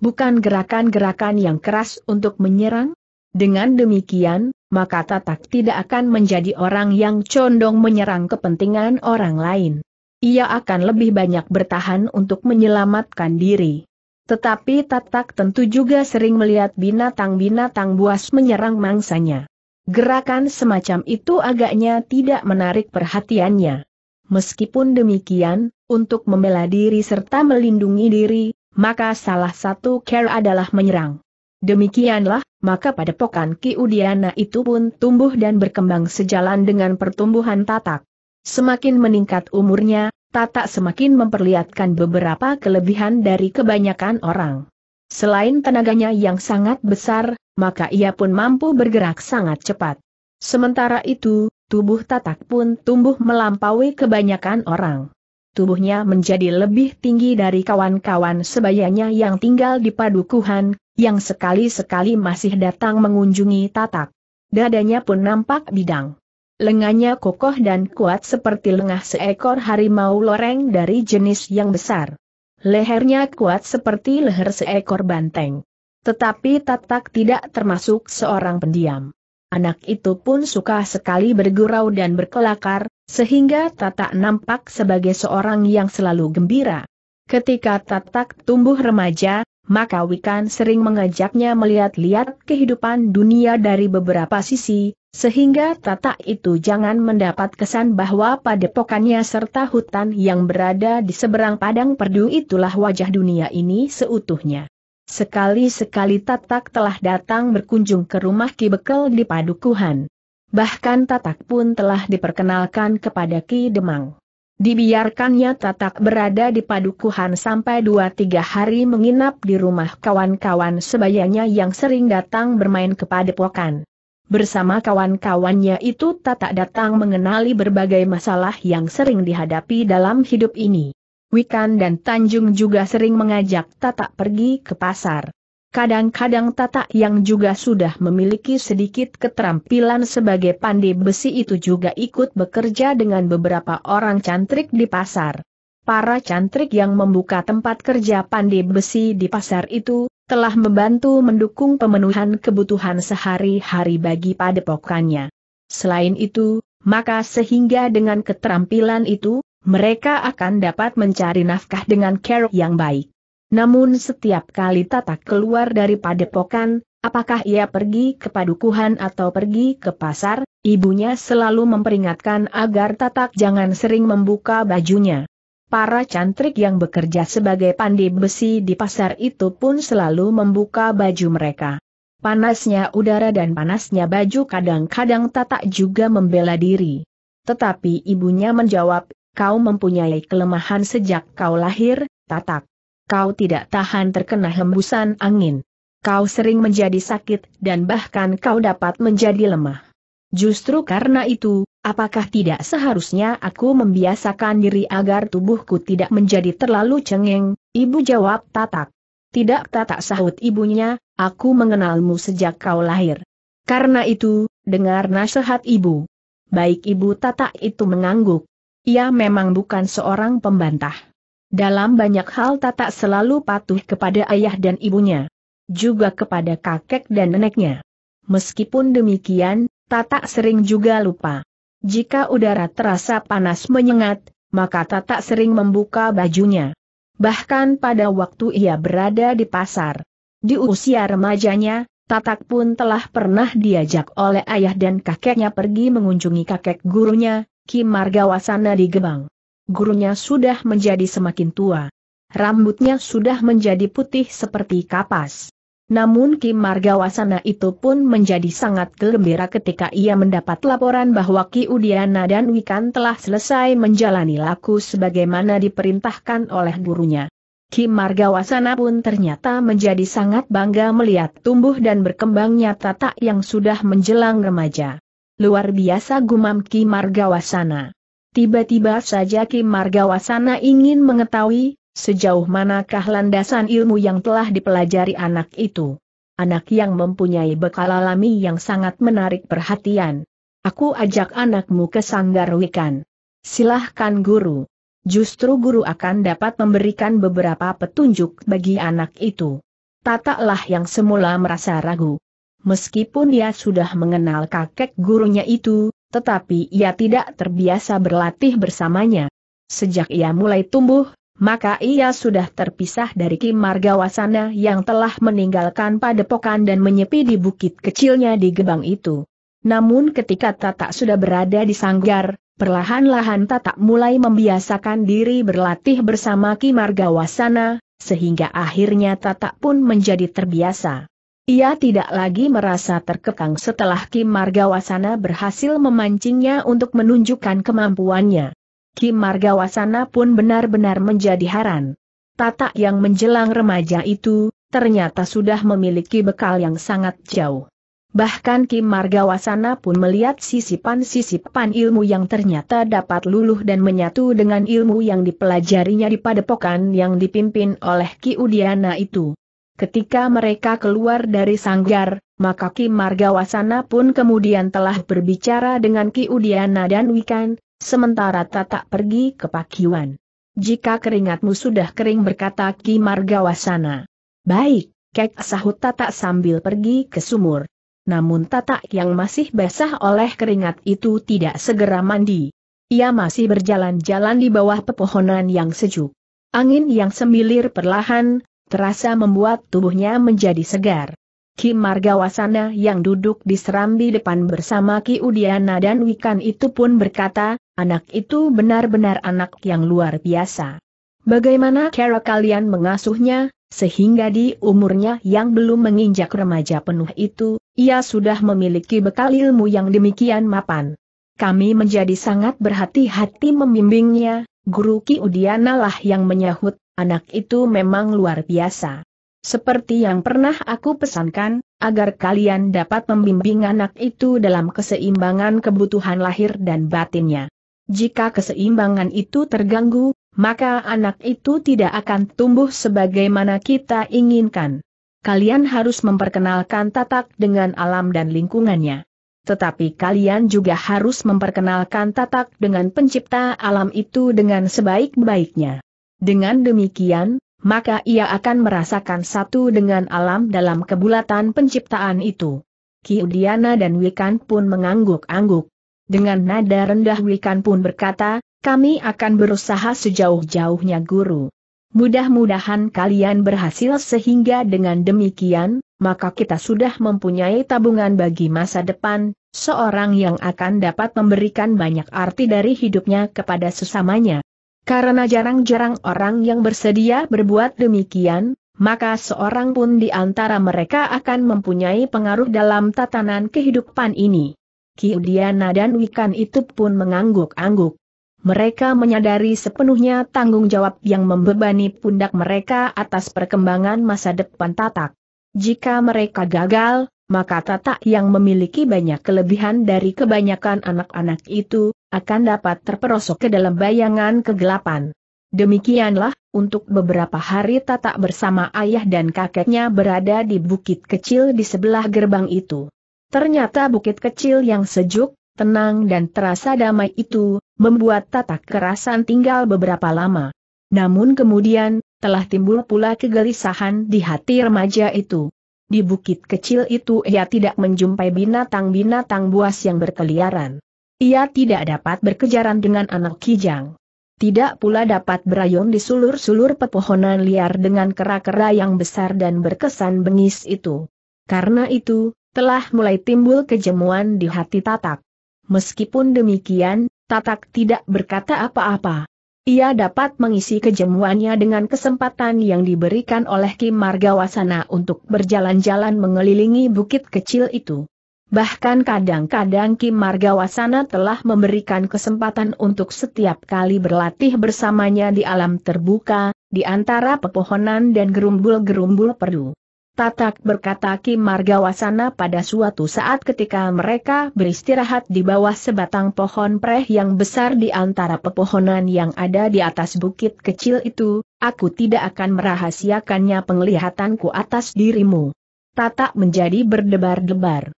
Bukan gerakan-gerakan yang keras untuk menyerang? Dengan demikian, maka Tatak tidak akan menjadi orang yang condong menyerang kepentingan orang lain. Ia akan lebih banyak bertahan untuk menyelamatkan diri. Tetapi Tatak tentu juga sering melihat binatang-binatang buas menyerang mangsanya. Gerakan semacam itu agaknya tidak menarik perhatiannya. Meskipun demikian, untuk membela diri serta melindungi diri, maka salah satu care adalah menyerang. Demikianlah, maka pokan Ki Udiana itu pun tumbuh dan berkembang sejalan dengan pertumbuhan Tatak. Semakin meningkat umurnya, Tatak semakin memperlihatkan beberapa kelebihan dari kebanyakan orang. Selain tenaganya yang sangat besar, maka ia pun mampu bergerak sangat cepat. Sementara itu, tubuh Tatak pun tumbuh melampaui kebanyakan orang. Tubuhnya menjadi lebih tinggi dari kawan-kawan sebayanya yang tinggal di padukuhan, yang sekali-sekali masih datang mengunjungi Tatak. Dadanya pun nampak bidang. Lengannya kokoh dan kuat seperti lengah seekor harimau loreng dari jenis yang besar. Lehernya kuat seperti leher seekor banteng. Tetapi Tatak tidak termasuk seorang pendiam. Anak itu pun suka sekali bergurau dan berkelakar, sehingga Tatak nampak sebagai seorang yang selalu gembira. Ketika Tatak tumbuh remaja, maka Wikan sering mengajaknya melihat-lihat kehidupan dunia dari beberapa sisi, sehingga Tatak itu jangan mendapat kesan bahwa padepokannya serta hutan yang berada di seberang padang perdu itulah wajah dunia ini seutuhnya. Sekali-sekali Tatak telah datang berkunjung ke rumah Ki Bekel di Padukuhan. Bahkan Tatak pun telah diperkenalkan kepada Ki Demang. Dibiarkannya Tatak berada di Padukuhan sampai dua tiga hari menginap di rumah kawan-kawan sebayanya yang sering datang bermain kepada Pokan. Bersama kawan-kawannya itu Tatak datang mengenali berbagai masalah yang sering dihadapi dalam hidup ini. Wikan dan Tanjung juga sering mengajak Tata pergi ke pasar. Kadang-kadang Tata yang juga sudah memiliki sedikit keterampilan sebagai pandai besi itu juga ikut bekerja dengan beberapa orang cantrik di pasar. Para cantrik yang membuka tempat kerja pandai besi di pasar itu, telah membantu mendukung pemenuhan kebutuhan sehari-hari bagi padepokannya. Selain itu, maka sehingga dengan keterampilan itu, mereka akan dapat mencari nafkah dengan care yang baik. Namun setiap kali Tatak keluar dari padepokan, apakah ia pergi ke padukuhan atau pergi ke pasar, ibunya selalu memperingatkan agar Tatak jangan sering membuka bajunya. Para cantrik yang bekerja sebagai pandai besi di pasar itu pun selalu membuka baju mereka. Panasnya udara dan panasnya baju kadang-kadang Tatak juga membela diri. Tetapi ibunya menjawab, kau mempunyai kelemahan sejak kau lahir, tatak. Kau tidak tahan terkena hembusan angin. Kau sering menjadi sakit dan bahkan kau dapat menjadi lemah. Justru karena itu, apakah tidak seharusnya aku membiasakan diri agar tubuhku tidak menjadi terlalu cengeng? Ibu jawab tatak. Tidak tatak sahut ibunya, aku mengenalmu sejak kau lahir. Karena itu, dengar nasihat ibu. Baik ibu tatak itu mengangguk ia memang bukan seorang pembantah. Dalam banyak hal Tata selalu patuh kepada ayah dan ibunya. Juga kepada kakek dan neneknya. Meskipun demikian, Tata sering juga lupa. Jika udara terasa panas menyengat, maka Tata sering membuka bajunya. Bahkan pada waktu ia berada di pasar. Di usia remajanya, Tata pun telah pernah diajak oleh ayah dan kakeknya pergi mengunjungi kakek gurunya, Ki Margawasana di Gebang. Gurunya sudah menjadi semakin tua. Rambutnya sudah menjadi putih seperti kapas. Namun Ki Margawasana itu pun menjadi sangat gembira ketika ia mendapat laporan bahwa Ki Udiana dan Wikan telah selesai menjalani laku sebagaimana diperintahkan oleh gurunya. Ki Margawasana pun ternyata menjadi sangat bangga melihat tumbuh dan berkembangnya Tata yang sudah menjelang remaja luar biasa gumam Ki Margawasana. Tiba-tiba saja Ki Margawasana ingin mengetahui, sejauh manakah landasan ilmu yang telah dipelajari anak itu. Anak yang mempunyai bekal alami yang sangat menarik perhatian. Aku ajak anakmu ke Sanggar Wikan. Silahkan guru. Justru guru akan dapat memberikan beberapa petunjuk bagi anak itu. Tataklah yang semula merasa ragu. Meskipun dia sudah mengenal kakek gurunya itu, tetapi ia tidak terbiasa berlatih bersamanya. Sejak ia mulai tumbuh, maka ia sudah terpisah dari Kim Margawasana yang telah meninggalkan padepokan dan menyepi di bukit kecilnya di gebang itu. Namun ketika Tata sudah berada di sanggar, perlahan-lahan Tata mulai membiasakan diri berlatih bersama Kim Margawasana, sehingga akhirnya Tata pun menjadi terbiasa. Ia tidak lagi merasa terkekang setelah Kim Margawasana berhasil memancingnya untuk menunjukkan kemampuannya. Kim Margawasana pun benar-benar menjadi heran. Tata yang menjelang remaja itu, ternyata sudah memiliki bekal yang sangat jauh. Bahkan Kim Margawasana pun melihat sisipan-sisipan ilmu yang ternyata dapat luluh dan menyatu dengan ilmu yang dipelajarinya di padepokan yang dipimpin oleh Ki Udiana itu. Ketika mereka keluar dari sanggar, maka Ki Margawasana pun kemudian telah berbicara dengan Ki Udiana dan Wikan, sementara Tata pergi ke Pakiwan. Jika keringatmu sudah kering berkata Ki Margawasana. Baik, kek sahut Tata sambil pergi ke sumur. Namun Tata yang masih basah oleh keringat itu tidak segera mandi. Ia masih berjalan-jalan di bawah pepohonan yang sejuk. Angin yang semilir perlahan, terasa membuat tubuhnya menjadi segar. Ki Margawasana yang duduk di serambi depan bersama Ki Udiana dan Wikan itu pun berkata, anak itu benar-benar anak yang luar biasa. Bagaimana cara kalian mengasuhnya, sehingga di umurnya yang belum menginjak remaja penuh itu, ia sudah memiliki bekal ilmu yang demikian mapan. Kami menjadi sangat berhati-hati membimbingnya, Guru Ki Udiana lah yang menyahut, anak itu memang luar biasa. Seperti yang pernah aku pesankan, agar kalian dapat membimbing anak itu dalam keseimbangan kebutuhan lahir dan batinnya. Jika keseimbangan itu terganggu, maka anak itu tidak akan tumbuh sebagaimana kita inginkan. Kalian harus memperkenalkan tatak dengan alam dan lingkungannya. Tetapi kalian juga harus memperkenalkan tatak dengan pencipta alam itu dengan sebaik-baiknya. Dengan demikian, maka ia akan merasakan satu dengan alam dalam kebulatan penciptaan itu. Kiudiana dan Wikan pun mengangguk-angguk. Dengan nada rendah Wikan pun berkata, kami akan berusaha sejauh-jauhnya guru. Mudah-mudahan kalian berhasil sehingga dengan demikian, maka kita sudah mempunyai tabungan bagi masa depan, seorang yang akan dapat memberikan banyak arti dari hidupnya kepada sesamanya. Karena jarang-jarang orang yang bersedia berbuat demikian, maka seorang pun di antara mereka akan mempunyai pengaruh dalam tatanan kehidupan ini. Kiudiana dan Wikan itu pun mengangguk-angguk. Mereka menyadari sepenuhnya tanggung jawab yang membebani pundak mereka atas perkembangan masa depan tatak. Jika mereka gagal, maka tatak yang memiliki banyak kelebihan dari kebanyakan anak-anak itu, akan dapat terperosok ke dalam bayangan kegelapan. Demikianlah, untuk beberapa hari Tata bersama ayah dan kakeknya berada di bukit kecil di sebelah gerbang itu. Ternyata bukit kecil yang sejuk, tenang dan terasa damai itu, membuat Tata kerasan tinggal beberapa lama. Namun kemudian, telah timbul pula kegelisahan di hati remaja itu. Di bukit kecil itu ia tidak menjumpai binatang-binatang buas yang berkeliaran. Ia tidak dapat berkejaran dengan anak kijang. Tidak pula dapat berayun di sulur-sulur pepohonan liar dengan kera-kera yang besar dan berkesan bengis itu. Karena itu, telah mulai timbul kejemuan di hati Tatak. Meskipun demikian, Tatak tidak berkata apa-apa. Ia dapat mengisi kejemuannya dengan kesempatan yang diberikan oleh Kim Margawasana untuk berjalan-jalan mengelilingi bukit kecil itu. Bahkan kadang-kadang Kim Margawasana telah memberikan kesempatan untuk setiap kali berlatih bersamanya di alam terbuka, di antara pepohonan dan gerumbul-gerumbul perdu. Tatak berkata Kim Margawasana pada suatu saat ketika mereka beristirahat di bawah sebatang pohon preh yang besar di antara pepohonan yang ada di atas bukit kecil itu, aku tidak akan merahasiakannya penglihatanku atas dirimu. Tatak menjadi berdebar-debar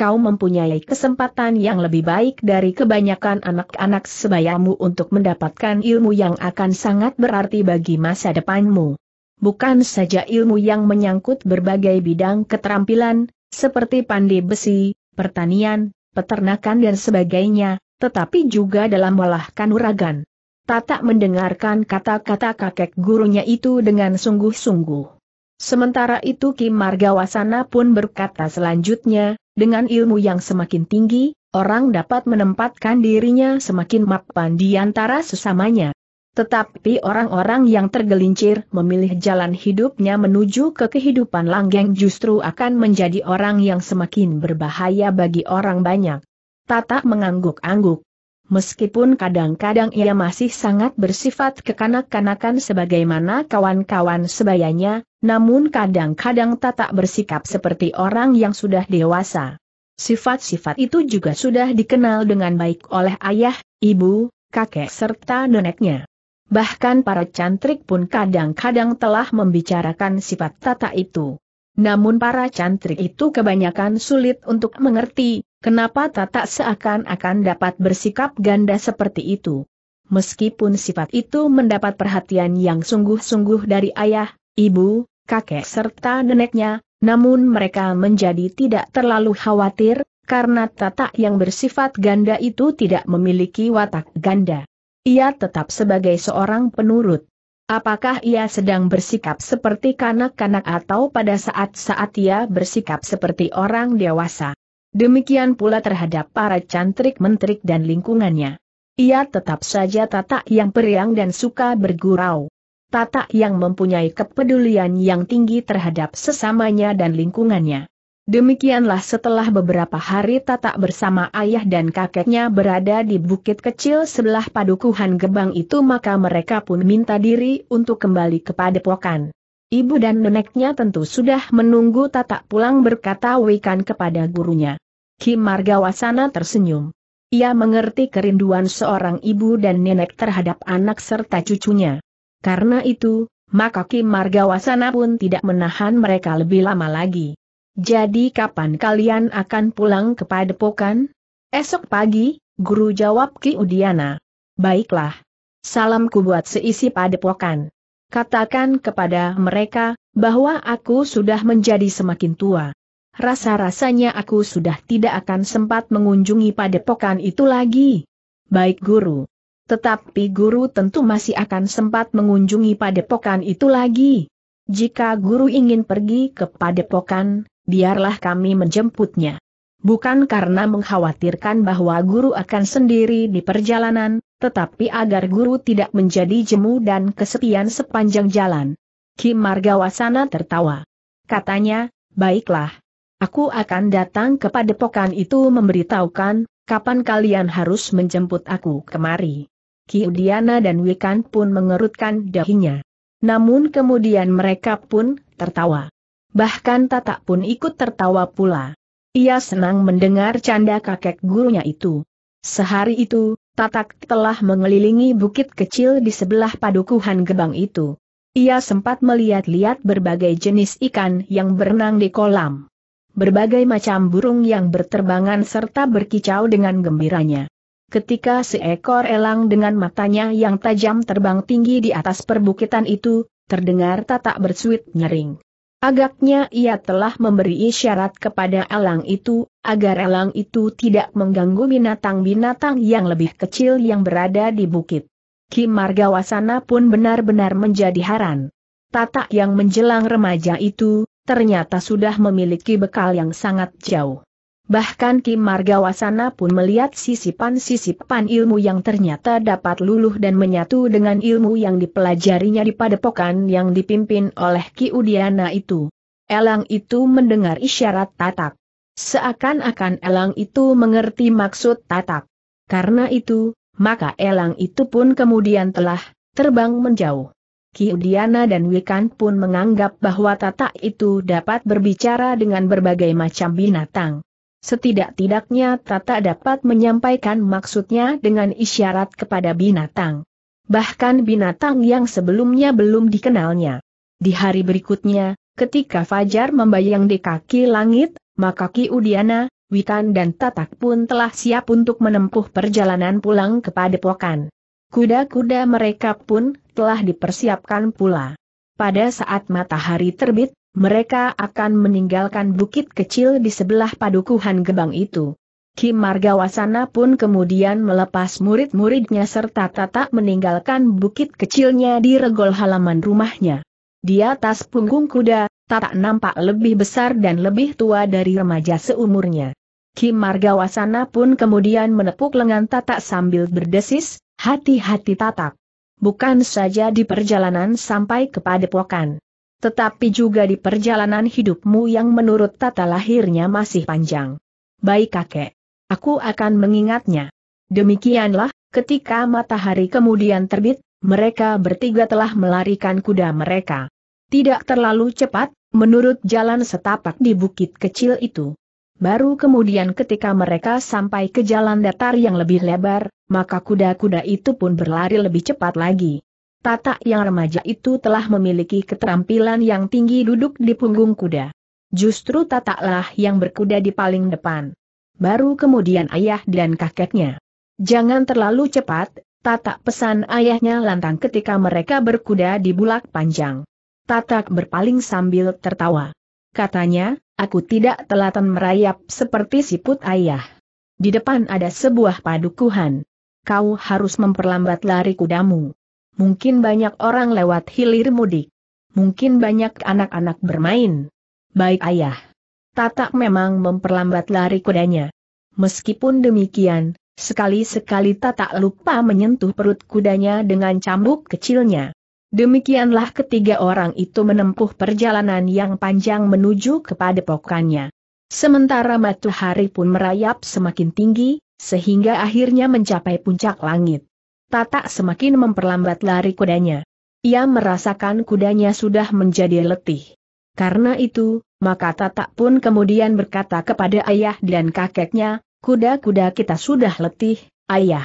kau mempunyai kesempatan yang lebih baik dari kebanyakan anak-anak sebayamu untuk mendapatkan ilmu yang akan sangat berarti bagi masa depanmu. Bukan saja ilmu yang menyangkut berbagai bidang keterampilan, seperti pandai besi, pertanian, peternakan dan sebagainya, tetapi juga dalam olah kanuragan. Tata mendengarkan kata-kata kakek gurunya itu dengan sungguh-sungguh. Sementara itu Kim Margawasana pun berkata selanjutnya, dengan ilmu yang semakin tinggi, orang dapat menempatkan dirinya semakin mapan di antara sesamanya. Tetapi orang-orang yang tergelincir memilih jalan hidupnya menuju ke kehidupan langgeng justru akan menjadi orang yang semakin berbahaya bagi orang banyak. Tata mengangguk-angguk meskipun kadang-kadang ia masih sangat bersifat kekanak-kanakan sebagaimana kawan-kawan sebayanya, namun kadang-kadang tak bersikap seperti orang yang sudah dewasa. Sifat-sifat itu juga sudah dikenal dengan baik oleh ayah, ibu, kakek serta neneknya. Bahkan para cantrik pun kadang-kadang telah membicarakan sifat tata itu. Namun para cantrik itu kebanyakan sulit untuk mengerti, Kenapa Tata seakan-akan dapat bersikap ganda seperti itu? Meskipun sifat itu mendapat perhatian yang sungguh-sungguh dari ayah, ibu, kakek serta neneknya, namun mereka menjadi tidak terlalu khawatir, karena Tata yang bersifat ganda itu tidak memiliki watak ganda. Ia tetap sebagai seorang penurut. Apakah ia sedang bersikap seperti kanak-kanak atau pada saat-saat ia bersikap seperti orang dewasa? Demikian pula terhadap para cantrik mentrik dan lingkungannya. Ia tetap saja Tata yang periang dan suka bergurau. Tata yang mempunyai kepedulian yang tinggi terhadap sesamanya dan lingkungannya. Demikianlah setelah beberapa hari Tata bersama ayah dan kakeknya berada di bukit kecil sebelah padukuhan gebang itu maka mereka pun minta diri untuk kembali kepada pokan. Ibu dan neneknya tentu sudah menunggu Tata pulang berkata Wikan kepada gurunya. Kim Margawasana tersenyum. Ia mengerti kerinduan seorang ibu dan nenek terhadap anak serta cucunya. Karena itu, maka Kim Margawasana pun tidak menahan mereka lebih lama lagi. Jadi kapan kalian akan pulang ke padepokan? Esok pagi, guru jawab Ki Udiana. Baiklah. Salamku buat seisi padepokan. Katakan kepada mereka, bahwa aku sudah menjadi semakin tua. Rasa-rasanya aku sudah tidak akan sempat mengunjungi padepokan itu lagi. Baik guru. Tetapi guru tentu masih akan sempat mengunjungi padepokan itu lagi. Jika guru ingin pergi ke padepokan, biarlah kami menjemputnya. Bukan karena mengkhawatirkan bahwa guru akan sendiri di perjalanan, tetapi agar guru tidak menjadi jemu dan kesepian sepanjang jalan. Kim Margawasana tertawa. Katanya, baiklah. Aku akan datang kepada padepokan itu memberitahukan, kapan kalian harus menjemput aku kemari. Kiudiana dan Wikan pun mengerutkan dahinya. Namun kemudian mereka pun tertawa. Bahkan Tata pun ikut tertawa pula. Ia senang mendengar canda kakek gurunya itu. Sehari itu, Tatak telah mengelilingi bukit kecil di sebelah padukuhan gebang itu. Ia sempat melihat-lihat berbagai jenis ikan yang berenang di kolam. Berbagai macam burung yang berterbangan serta berkicau dengan gembiranya. Ketika seekor elang dengan matanya yang tajam terbang tinggi di atas perbukitan itu, terdengar tatak bersuit nyering. Agaknya ia telah memberi isyarat kepada elang itu, agar elang itu tidak mengganggu binatang-binatang yang lebih kecil yang berada di bukit. Kim Margawasana pun benar-benar menjadi haran. Tatak yang menjelang remaja itu, ternyata sudah memiliki bekal yang sangat jauh. Bahkan Kim Margawasana pun melihat sisipan-sisipan ilmu yang ternyata dapat luluh dan menyatu dengan ilmu yang dipelajarinya di padepokan yang dipimpin oleh Ki Udiana itu. Elang itu mendengar isyarat tatak. Seakan-akan elang itu mengerti maksud tatak. Karena itu, maka elang itu pun kemudian telah terbang menjauh. Ki Udiana dan Wikan pun menganggap bahwa tatak itu dapat berbicara dengan berbagai macam binatang. Setidak-tidaknya Tata dapat menyampaikan maksudnya dengan isyarat kepada binatang. Bahkan binatang yang sebelumnya belum dikenalnya. Di hari berikutnya, ketika Fajar membayang di kaki langit, maka Ki Udiana, Witan dan Tatak pun telah siap untuk menempuh perjalanan pulang kepada Padepokan. Kuda-kuda mereka pun telah dipersiapkan pula. Pada saat matahari terbit, mereka akan meninggalkan bukit kecil di sebelah padukuhan gebang itu. Kim Margawasana pun kemudian melepas murid-muridnya serta tata meninggalkan bukit kecilnya di regol halaman rumahnya. Di atas punggung kuda, Tata nampak lebih besar dan lebih tua dari remaja seumurnya. Kim Margawasana pun kemudian menepuk lengan Tata sambil berdesis, hati-hati Tatak. Bukan saja di perjalanan sampai kepada padepokan tetapi juga di perjalanan hidupmu yang menurut tata lahirnya masih panjang. Baik kakek. Aku akan mengingatnya. Demikianlah, ketika matahari kemudian terbit, mereka bertiga telah melarikan kuda mereka. Tidak terlalu cepat, menurut jalan setapak di bukit kecil itu. Baru kemudian ketika mereka sampai ke jalan datar yang lebih lebar, maka kuda-kuda itu pun berlari lebih cepat lagi. Tata yang remaja itu telah memiliki keterampilan yang tinggi duduk di punggung kuda. Justru Tataklah yang berkuda di paling depan. Baru kemudian ayah dan kakeknya. Jangan terlalu cepat, Tata pesan ayahnya lantang ketika mereka berkuda di bulak panjang. Tata berpaling sambil tertawa. Katanya, aku tidak telatan merayap seperti siput ayah. Di depan ada sebuah padukuhan. Kau harus memperlambat lari kudamu. Mungkin banyak orang lewat hilir mudik. Mungkin banyak anak-anak bermain. Baik ayah. Tatak memang memperlambat lari kudanya. Meskipun demikian, sekali-sekali Tatak lupa menyentuh perut kudanya dengan cambuk kecilnya. Demikianlah ketiga orang itu menempuh perjalanan yang panjang menuju kepada pokannya. Sementara matahari pun merayap semakin tinggi, sehingga akhirnya mencapai puncak langit. Tatak semakin memperlambat lari kudanya. Ia merasakan kudanya sudah menjadi letih. Karena itu, maka Tatak pun kemudian berkata kepada ayah dan kakeknya, kuda-kuda kita sudah letih, ayah.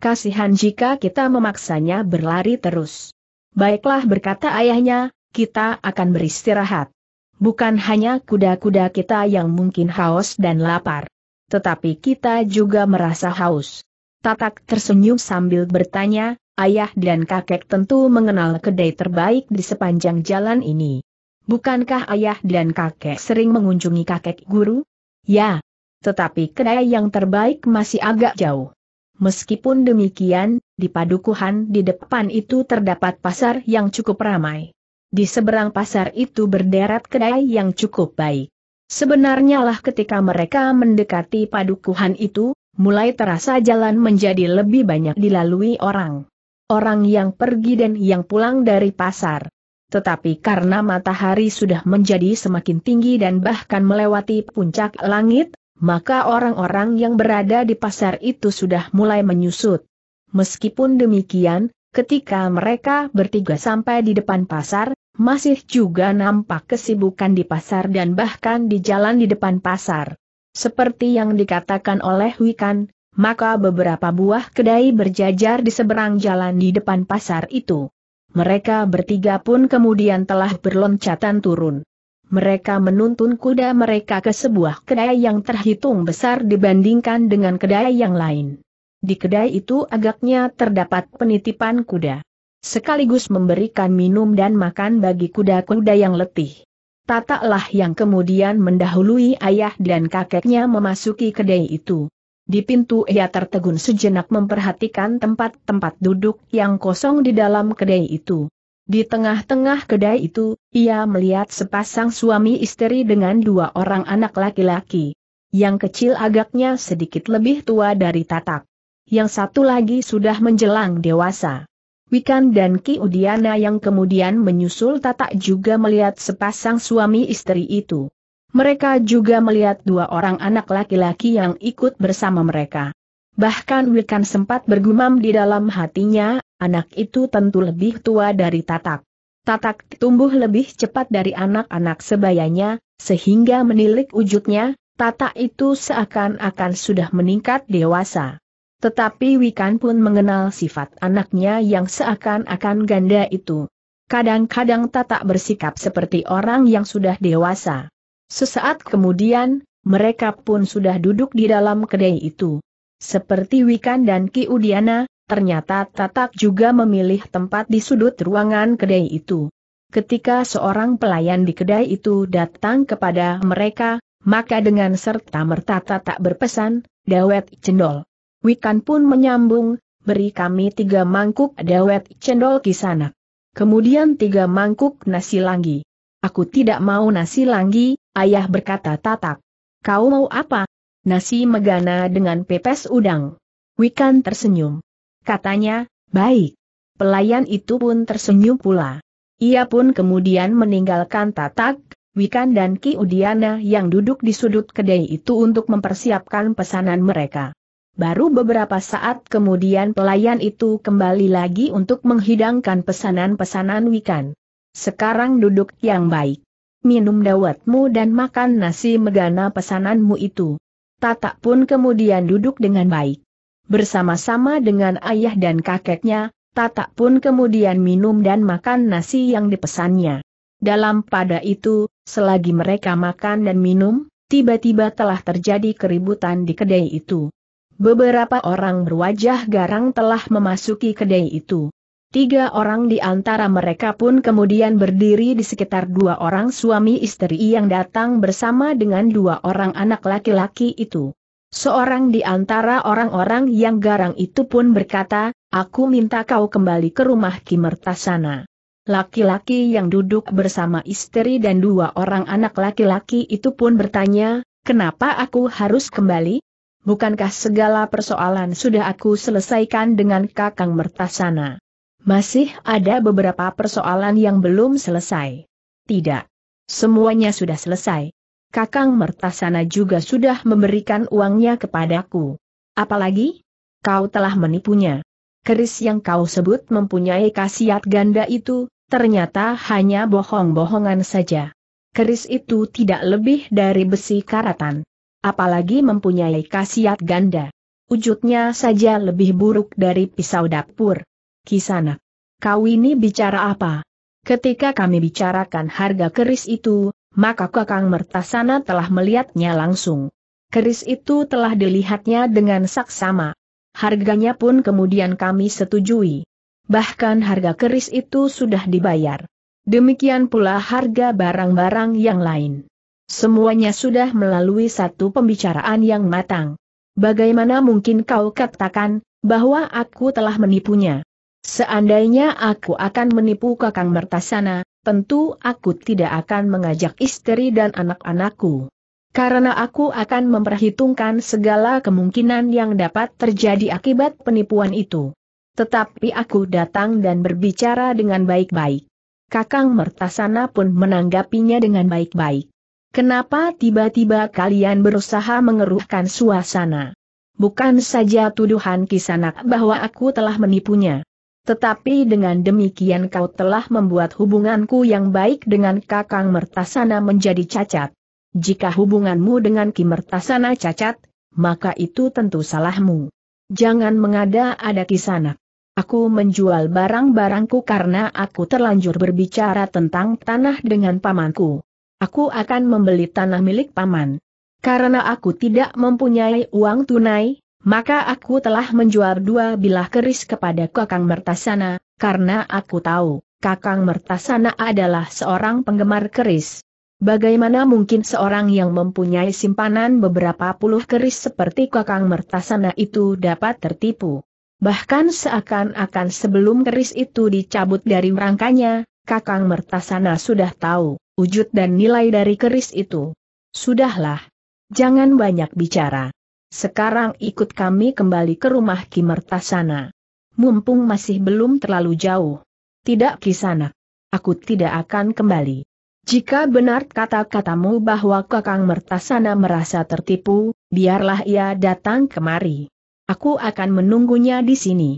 Kasihan jika kita memaksanya berlari terus. Baiklah berkata ayahnya, kita akan beristirahat. Bukan hanya kuda-kuda kita yang mungkin haus dan lapar. Tetapi kita juga merasa haus. Tatak tersenyum sambil bertanya, ayah dan kakek tentu mengenal kedai terbaik di sepanjang jalan ini. Bukankah ayah dan kakek sering mengunjungi kakek guru? Ya, tetapi kedai yang terbaik masih agak jauh. Meskipun demikian, di padukuhan di depan itu terdapat pasar yang cukup ramai. Di seberang pasar itu berderet kedai yang cukup baik. Sebenarnya lah ketika mereka mendekati padukuhan itu, mulai terasa jalan menjadi lebih banyak dilalui orang. Orang yang pergi dan yang pulang dari pasar. Tetapi karena matahari sudah menjadi semakin tinggi dan bahkan melewati puncak langit, maka orang-orang yang berada di pasar itu sudah mulai menyusut. Meskipun demikian, ketika mereka bertiga sampai di depan pasar, masih juga nampak kesibukan di pasar dan bahkan di jalan di depan pasar. Seperti yang dikatakan oleh Wikan, maka beberapa buah kedai berjajar di seberang jalan di depan pasar itu. Mereka bertiga pun kemudian telah berloncatan turun. Mereka menuntun kuda mereka ke sebuah kedai yang terhitung besar dibandingkan dengan kedai yang lain. Di kedai itu agaknya terdapat penitipan kuda. Sekaligus memberikan minum dan makan bagi kuda-kuda yang letih. Tataklah yang kemudian mendahului ayah dan kakeknya memasuki kedai itu. Di pintu ia tertegun sejenak memperhatikan tempat-tempat duduk yang kosong di dalam kedai itu. Di tengah-tengah kedai itu, ia melihat sepasang suami istri dengan dua orang anak laki-laki. Yang kecil agaknya sedikit lebih tua dari Tatak. Yang satu lagi sudah menjelang dewasa. Wikan dan Ki Udiana yang kemudian menyusul Tatak juga melihat sepasang suami istri itu. Mereka juga melihat dua orang anak laki-laki yang ikut bersama mereka. Bahkan Wikan sempat bergumam di dalam hatinya, anak itu tentu lebih tua dari Tatak. Tatak tumbuh lebih cepat dari anak-anak sebayanya, sehingga menilik wujudnya, Tatak itu seakan-akan sudah meningkat dewasa. Tetapi Wikan pun mengenal sifat anaknya yang seakan-akan ganda itu. Kadang-kadang Tatak bersikap seperti orang yang sudah dewasa. Sesaat kemudian, mereka pun sudah duduk di dalam kedai itu. Seperti Wikan dan Ki Udiana, ternyata Tatak juga memilih tempat di sudut ruangan kedai itu. Ketika seorang pelayan di kedai itu datang kepada mereka, maka dengan serta merta Tatak berpesan, dawet cendol. Wikan pun menyambung, beri kami tiga mangkuk dawet cendol kisana. Kemudian tiga mangkuk nasi langgi. Aku tidak mau nasi langgi, ayah berkata tatak. Kau mau apa? Nasi megana dengan pepes udang. Wikan tersenyum. Katanya, baik. Pelayan itu pun tersenyum pula. Ia pun kemudian meninggalkan tatak, Wikan dan Ki Udiana yang duduk di sudut kedai itu untuk mempersiapkan pesanan mereka. Baru beberapa saat kemudian pelayan itu kembali lagi untuk menghidangkan pesanan-pesanan wikan. Sekarang duduk yang baik. Minum dawetmu dan makan nasi megana pesananmu itu. Tata pun kemudian duduk dengan baik. Bersama-sama dengan ayah dan kakeknya, Tata pun kemudian minum dan makan nasi yang dipesannya. Dalam pada itu, selagi mereka makan dan minum, tiba-tiba telah terjadi keributan di kedai itu. Beberapa orang berwajah garang telah memasuki kedai itu. Tiga orang di antara mereka pun kemudian berdiri di sekitar dua orang suami istri yang datang bersama dengan dua orang anak laki-laki itu. Seorang di antara orang-orang yang garang itu pun berkata, aku minta kau kembali ke rumah Kimertasana. Laki-laki yang duduk bersama istri dan dua orang anak laki-laki itu pun bertanya, kenapa aku harus kembali? bukankah segala persoalan sudah aku selesaikan dengan Kakang Mertasana? Masih ada beberapa persoalan yang belum selesai. Tidak. Semuanya sudah selesai. Kakang Mertasana juga sudah memberikan uangnya kepadaku. Apalagi? Kau telah menipunya. Keris yang kau sebut mempunyai khasiat ganda itu, ternyata hanya bohong-bohongan saja. Keris itu tidak lebih dari besi karatan apalagi mempunyai khasiat ganda. Wujudnya saja lebih buruk dari pisau dapur. Kisana. kau ini bicara apa? Ketika kami bicarakan harga keris itu, maka Kakang Mertasana telah melihatnya langsung. Keris itu telah dilihatnya dengan saksama. Harganya pun kemudian kami setujui. Bahkan harga keris itu sudah dibayar. Demikian pula harga barang-barang yang lain. Semuanya sudah melalui satu pembicaraan yang matang. Bagaimana mungkin kau katakan, bahwa aku telah menipunya? Seandainya aku akan menipu kakang Mertasana, tentu aku tidak akan mengajak istri dan anak-anakku. Karena aku akan memperhitungkan segala kemungkinan yang dapat terjadi akibat penipuan itu. Tetapi aku datang dan berbicara dengan baik-baik. Kakang Mertasana pun menanggapinya dengan baik-baik. Kenapa tiba-tiba kalian berusaha mengeruhkan suasana? Bukan saja tuduhan kisanak bahwa aku telah menipunya. Tetapi dengan demikian kau telah membuat hubunganku yang baik dengan Kakang Mertasana menjadi cacat. Jika hubunganmu dengan Ki Mertasana cacat, maka itu tentu salahmu. Jangan mengada-ada kisanak. Aku menjual barang-barangku karena aku terlanjur berbicara tentang tanah dengan pamanku aku akan membeli tanah milik paman. Karena aku tidak mempunyai uang tunai, maka aku telah menjual dua bilah keris kepada Kakang Mertasana, karena aku tahu, Kakang Mertasana adalah seorang penggemar keris. Bagaimana mungkin seorang yang mempunyai simpanan beberapa puluh keris seperti Kakang Mertasana itu dapat tertipu? Bahkan seakan-akan sebelum keris itu dicabut dari rangkanya, Kakang Mertasana sudah tahu wujud dan nilai dari keris itu. Sudahlah. Jangan banyak bicara. Sekarang ikut kami kembali ke rumah Kimertasana. Mumpung masih belum terlalu jauh. Tidak kisanak. Aku tidak akan kembali. Jika benar kata-katamu bahwa Kakang Mertasana merasa tertipu, biarlah ia datang kemari. Aku akan menunggunya di sini.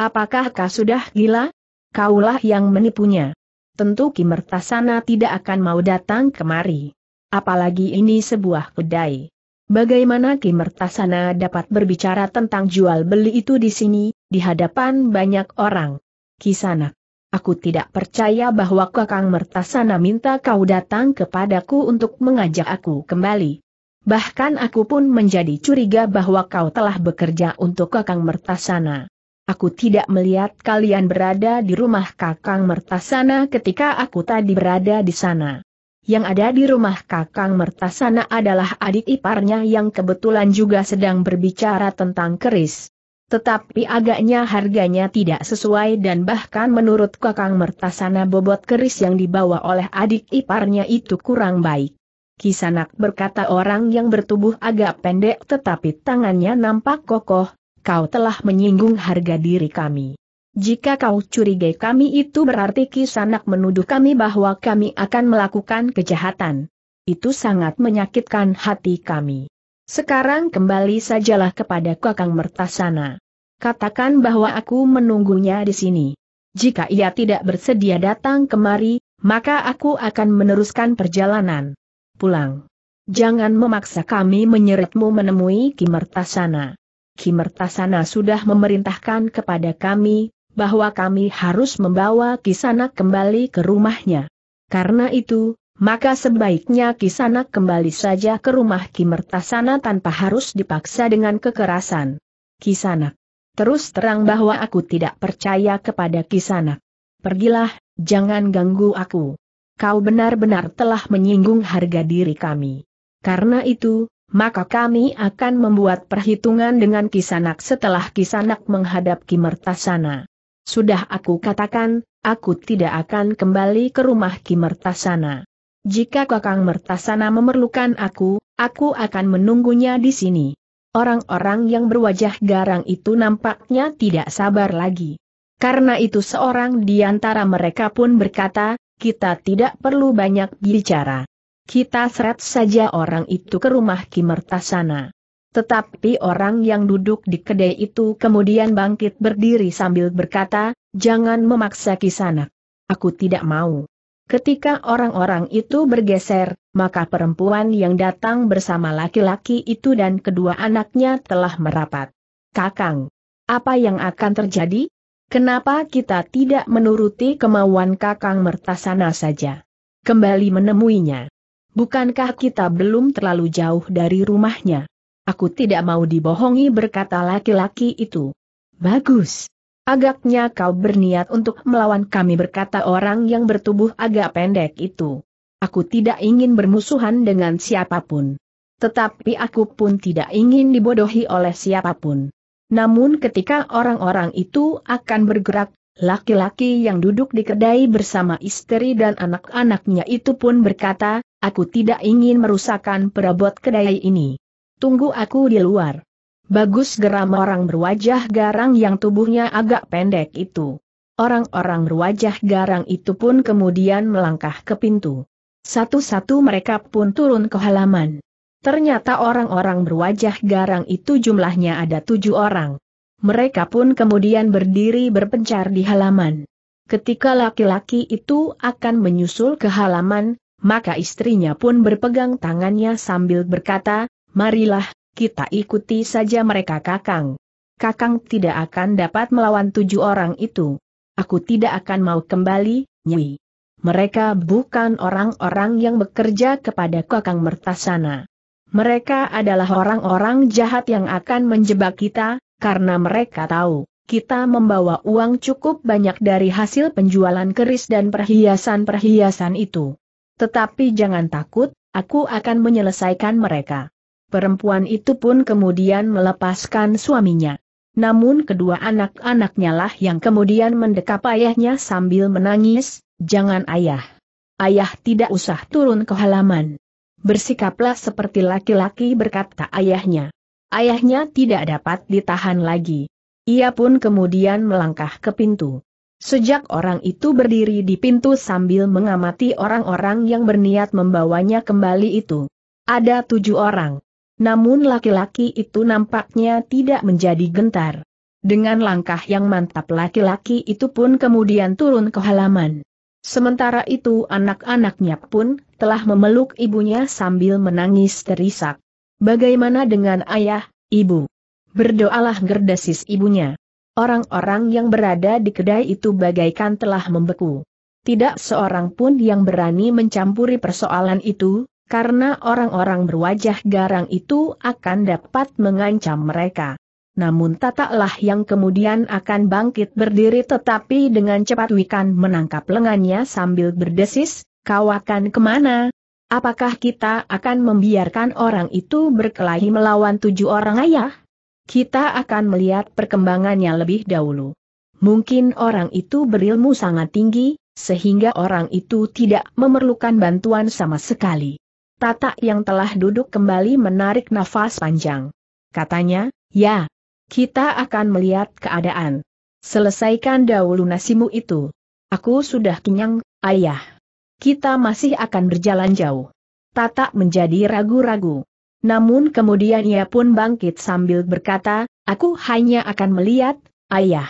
Apakah kau sudah gila? Kaulah yang menipunya tentu Kimertasana tidak akan mau datang kemari. Apalagi ini sebuah kedai. Bagaimana Kimertasana dapat berbicara tentang jual beli itu di sini, di hadapan banyak orang? Kisanak, aku tidak percaya bahwa Kakang Mertasana minta kau datang kepadaku untuk mengajak aku kembali. Bahkan aku pun menjadi curiga bahwa kau telah bekerja untuk Kakang Mertasana. Aku tidak melihat kalian berada di rumah Kakang Mertasana ketika aku tadi berada di sana. Yang ada di rumah Kakang Mertasana adalah adik iparnya yang kebetulan juga sedang berbicara tentang keris. Tetapi agaknya harganya tidak sesuai dan bahkan menurut Kakang Mertasana bobot keris yang dibawa oleh adik iparnya itu kurang baik. Kisanak berkata orang yang bertubuh agak pendek tetapi tangannya nampak kokoh, kau telah menyinggung harga diri kami. Jika kau curigai kami itu berarti kisanak menuduh kami bahwa kami akan melakukan kejahatan. Itu sangat menyakitkan hati kami. Sekarang kembali sajalah kepada Kakang Mertasana. Katakan bahwa aku menunggunya di sini. Jika ia tidak bersedia datang kemari, maka aku akan meneruskan perjalanan. Pulang. Jangan memaksa kami menyeretmu menemui Kimertasana. Kimertasana sudah memerintahkan kepada kami, bahwa kami harus membawa Kisanak kembali ke rumahnya. Karena itu, maka sebaiknya Kisanak kembali saja ke rumah Kimertasana tanpa harus dipaksa dengan kekerasan. Kisanak. Terus terang bahwa aku tidak percaya kepada Kisanak. Pergilah, jangan ganggu aku. Kau benar-benar telah menyinggung harga diri kami. Karena itu, maka kami akan membuat perhitungan dengan Kisanak setelah Kisanak menghadap Kimertasana. Sudah aku katakan, aku tidak akan kembali ke rumah Kimertasana. Jika Kakang Mertasana memerlukan aku, aku akan menunggunya di sini. Orang-orang yang berwajah garang itu nampaknya tidak sabar lagi. Karena itu seorang di antara mereka pun berkata, kita tidak perlu banyak bicara. Kita seret saja orang itu ke rumah Kimertasana. Tetapi orang yang duduk di kedai itu kemudian bangkit berdiri sambil berkata, jangan memaksa kisanak. Aku tidak mau. Ketika orang-orang itu bergeser, maka perempuan yang datang bersama laki-laki itu dan kedua anaknya telah merapat. Kakang, apa yang akan terjadi? Kenapa kita tidak menuruti kemauan Kakang Mertasana saja? Kembali menemuinya. Bukankah kita belum terlalu jauh dari rumahnya? Aku tidak mau dibohongi berkata laki-laki itu. Bagus. Agaknya kau berniat untuk melawan kami berkata orang yang bertubuh agak pendek itu. Aku tidak ingin bermusuhan dengan siapapun. Tetapi aku pun tidak ingin dibodohi oleh siapapun. Namun ketika orang-orang itu akan bergerak, laki-laki yang duduk di kedai bersama istri dan anak-anaknya itu pun berkata, Aku tidak ingin merusakkan perabot kedai ini. Tunggu aku di luar. Bagus geram orang berwajah garang yang tubuhnya agak pendek itu. Orang-orang berwajah garang itu pun kemudian melangkah ke pintu. Satu-satu mereka pun turun ke halaman. Ternyata orang-orang berwajah garang itu jumlahnya ada tujuh orang. Mereka pun kemudian berdiri berpencar di halaman. Ketika laki-laki itu akan menyusul ke halaman, maka istrinya pun berpegang tangannya sambil berkata, marilah, kita ikuti saja mereka kakang. Kakang tidak akan dapat melawan tujuh orang itu. Aku tidak akan mau kembali, Nyi. Mereka bukan orang-orang yang bekerja kepada kakang mertasana. Mereka adalah orang-orang jahat yang akan menjebak kita, karena mereka tahu, kita membawa uang cukup banyak dari hasil penjualan keris dan perhiasan-perhiasan itu. Tetapi jangan takut, aku akan menyelesaikan mereka. Perempuan itu pun kemudian melepaskan suaminya. Namun kedua anak-anaknya lah yang kemudian mendekap ayahnya sambil menangis, jangan ayah. Ayah tidak usah turun ke halaman. Bersikaplah seperti laki-laki berkata ayahnya. Ayahnya tidak dapat ditahan lagi. Ia pun kemudian melangkah ke pintu. Sejak orang itu berdiri di pintu sambil mengamati orang-orang yang berniat membawanya kembali itu. Ada tujuh orang. Namun laki-laki itu nampaknya tidak menjadi gentar. Dengan langkah yang mantap laki-laki itu pun kemudian turun ke halaman. Sementara itu anak-anaknya pun telah memeluk ibunya sambil menangis terisak. Bagaimana dengan ayah, ibu? Berdoalah gerdasis ibunya. Orang-orang yang berada di kedai itu bagaikan telah membeku. Tidak seorang pun yang berani mencampuri persoalan itu, karena orang-orang berwajah garang itu akan dapat mengancam mereka. Namun tataklah yang kemudian akan bangkit berdiri tetapi dengan cepat Wikan menangkap lengannya sambil berdesis, kau akan kemana? Apakah kita akan membiarkan orang itu berkelahi melawan tujuh orang ayah? Kita akan melihat perkembangannya lebih dahulu. Mungkin orang itu berilmu sangat tinggi, sehingga orang itu tidak memerlukan bantuan sama sekali. Tata yang telah duduk kembali menarik nafas panjang. Katanya, ya, kita akan melihat keadaan. Selesaikan dahulu nasimu itu. Aku sudah kenyang, ayah. Kita masih akan berjalan jauh. Tata menjadi ragu-ragu. Namun kemudian ia pun bangkit sambil berkata, aku hanya akan melihat, ayah.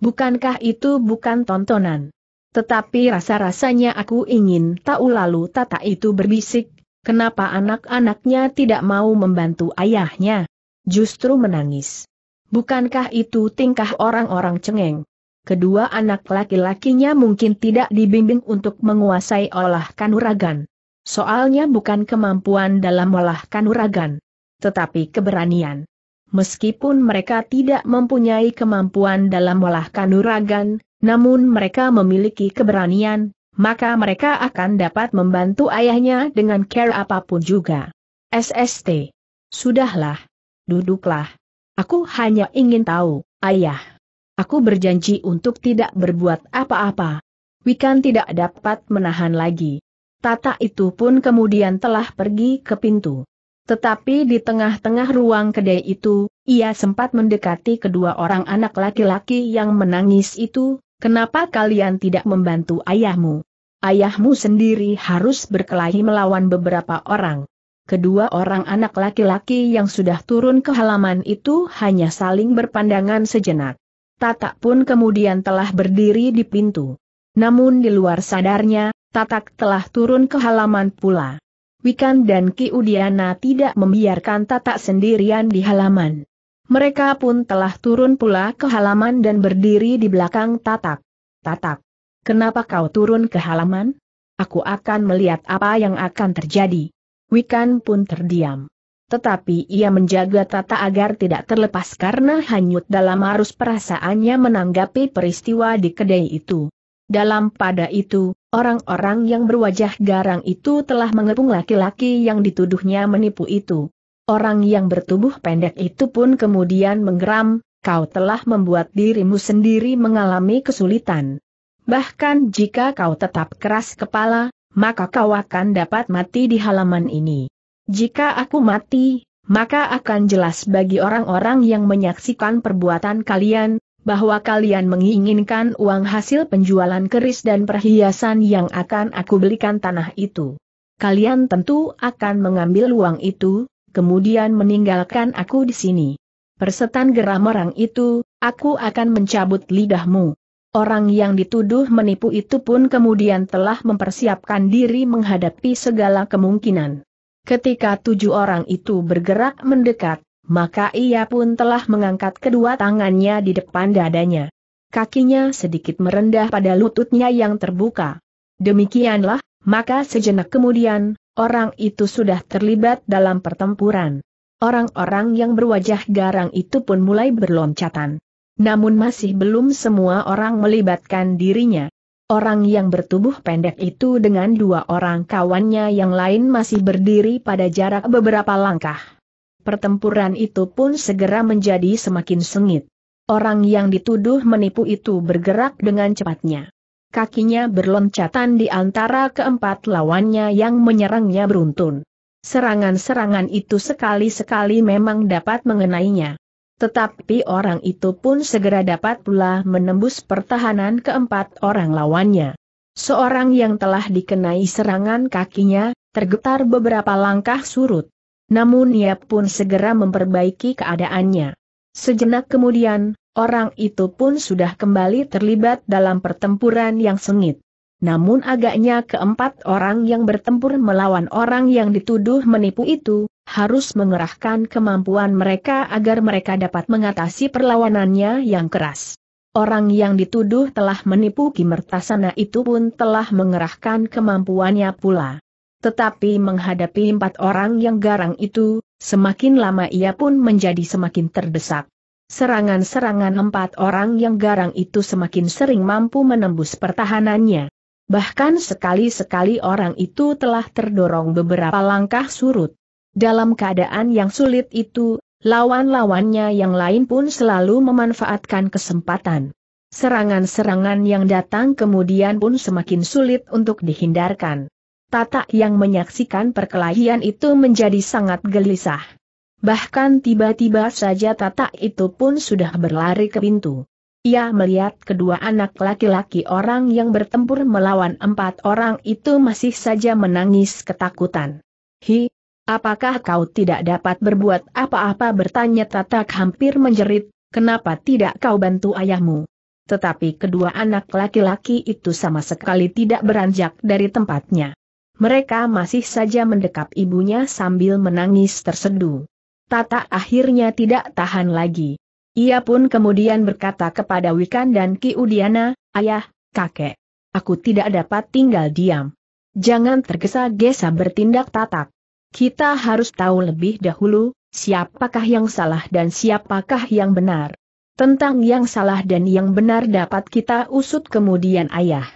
Bukankah itu bukan tontonan? Tetapi rasa-rasanya aku ingin tahu lalu tata itu berbisik, kenapa anak-anaknya tidak mau membantu ayahnya? Justru menangis. Bukankah itu tingkah orang-orang cengeng? Kedua anak laki-lakinya mungkin tidak dibimbing untuk menguasai olah kanuragan. Soalnya bukan kemampuan dalam olah uragan, tetapi keberanian. Meskipun mereka tidak mempunyai kemampuan dalam olah uragan, namun mereka memiliki keberanian, maka mereka akan dapat membantu ayahnya dengan care apapun juga. SST. Sudahlah. Duduklah. Aku hanya ingin tahu, ayah. Aku berjanji untuk tidak berbuat apa-apa. Wikan tidak dapat menahan lagi. Tata itu pun kemudian telah pergi ke pintu. Tetapi di tengah-tengah ruang kedai itu, ia sempat mendekati kedua orang anak laki-laki yang menangis itu, kenapa kalian tidak membantu ayahmu? Ayahmu sendiri harus berkelahi melawan beberapa orang. Kedua orang anak laki-laki yang sudah turun ke halaman itu hanya saling berpandangan sejenak. Tata pun kemudian telah berdiri di pintu. Namun di luar sadarnya, Tatak telah turun ke halaman pula. Wikan dan Ki Udiana tidak membiarkan Tatak sendirian di halaman. Mereka pun telah turun pula ke halaman dan berdiri di belakang Tatak. Tatak, kenapa kau turun ke halaman? Aku akan melihat apa yang akan terjadi. Wikan pun terdiam. Tetapi ia menjaga Tatak agar tidak terlepas karena hanyut dalam arus perasaannya menanggapi peristiwa di kedai itu. Dalam pada itu, Orang-orang yang berwajah garang itu telah mengepung laki-laki yang dituduhnya menipu itu. Orang yang bertubuh pendek itu pun kemudian menggeram, kau telah membuat dirimu sendiri mengalami kesulitan. Bahkan jika kau tetap keras kepala, maka kau akan dapat mati di halaman ini. Jika aku mati, maka akan jelas bagi orang-orang yang menyaksikan perbuatan kalian, bahwa kalian menginginkan uang hasil penjualan keris dan perhiasan yang akan aku belikan tanah itu. Kalian tentu akan mengambil uang itu, kemudian meninggalkan aku di sini. Persetan geram orang itu, aku akan mencabut lidahmu. Orang yang dituduh menipu itu pun kemudian telah mempersiapkan diri menghadapi segala kemungkinan. Ketika tujuh orang itu bergerak mendekat, maka ia pun telah mengangkat kedua tangannya di depan dadanya. Kakinya sedikit merendah pada lututnya yang terbuka. Demikianlah, maka sejenak kemudian, orang itu sudah terlibat dalam pertempuran. Orang-orang yang berwajah garang itu pun mulai berloncatan. Namun masih belum semua orang melibatkan dirinya. Orang yang bertubuh pendek itu dengan dua orang kawannya yang lain masih berdiri pada jarak beberapa langkah pertempuran itu pun segera menjadi semakin sengit. Orang yang dituduh menipu itu bergerak dengan cepatnya. Kakinya berloncatan di antara keempat lawannya yang menyerangnya beruntun. Serangan-serangan itu sekali-sekali memang dapat mengenainya. Tetapi orang itu pun segera dapat pula menembus pertahanan keempat orang lawannya. Seorang yang telah dikenai serangan kakinya, tergetar beberapa langkah surut. Namun ia pun segera memperbaiki keadaannya. Sejenak kemudian, orang itu pun sudah kembali terlibat dalam pertempuran yang sengit. Namun agaknya keempat orang yang bertempur melawan orang yang dituduh menipu itu, harus mengerahkan kemampuan mereka agar mereka dapat mengatasi perlawanannya yang keras. Orang yang dituduh telah menipu Kimertasana itu pun telah mengerahkan kemampuannya pula. Tetapi menghadapi empat orang yang garang itu, semakin lama ia pun menjadi semakin terdesak. Serangan-serangan empat orang yang garang itu semakin sering mampu menembus pertahanannya. Bahkan sekali-sekali orang itu telah terdorong beberapa langkah surut. Dalam keadaan yang sulit itu, lawan-lawannya yang lain pun selalu memanfaatkan kesempatan. Serangan-serangan yang datang kemudian pun semakin sulit untuk dihindarkan. Tata yang menyaksikan perkelahian itu menjadi sangat gelisah. Bahkan tiba-tiba saja Tata itu pun sudah berlari ke pintu. Ia melihat kedua anak laki-laki orang yang bertempur melawan empat orang itu masih saja menangis ketakutan. Hi, apakah kau tidak dapat berbuat apa-apa bertanya Tata hampir menjerit, kenapa tidak kau bantu ayahmu? Tetapi kedua anak laki-laki itu sama sekali tidak beranjak dari tempatnya. Mereka masih saja mendekap ibunya sambil menangis tersedu. Tata akhirnya tidak tahan lagi. Ia pun kemudian berkata kepada Wikan dan Ki Udiana, Ayah, kakek, aku tidak dapat tinggal diam. Jangan tergesa-gesa bertindak tatak. Kita harus tahu lebih dahulu, siapakah yang salah dan siapakah yang benar. Tentang yang salah dan yang benar dapat kita usut kemudian ayah.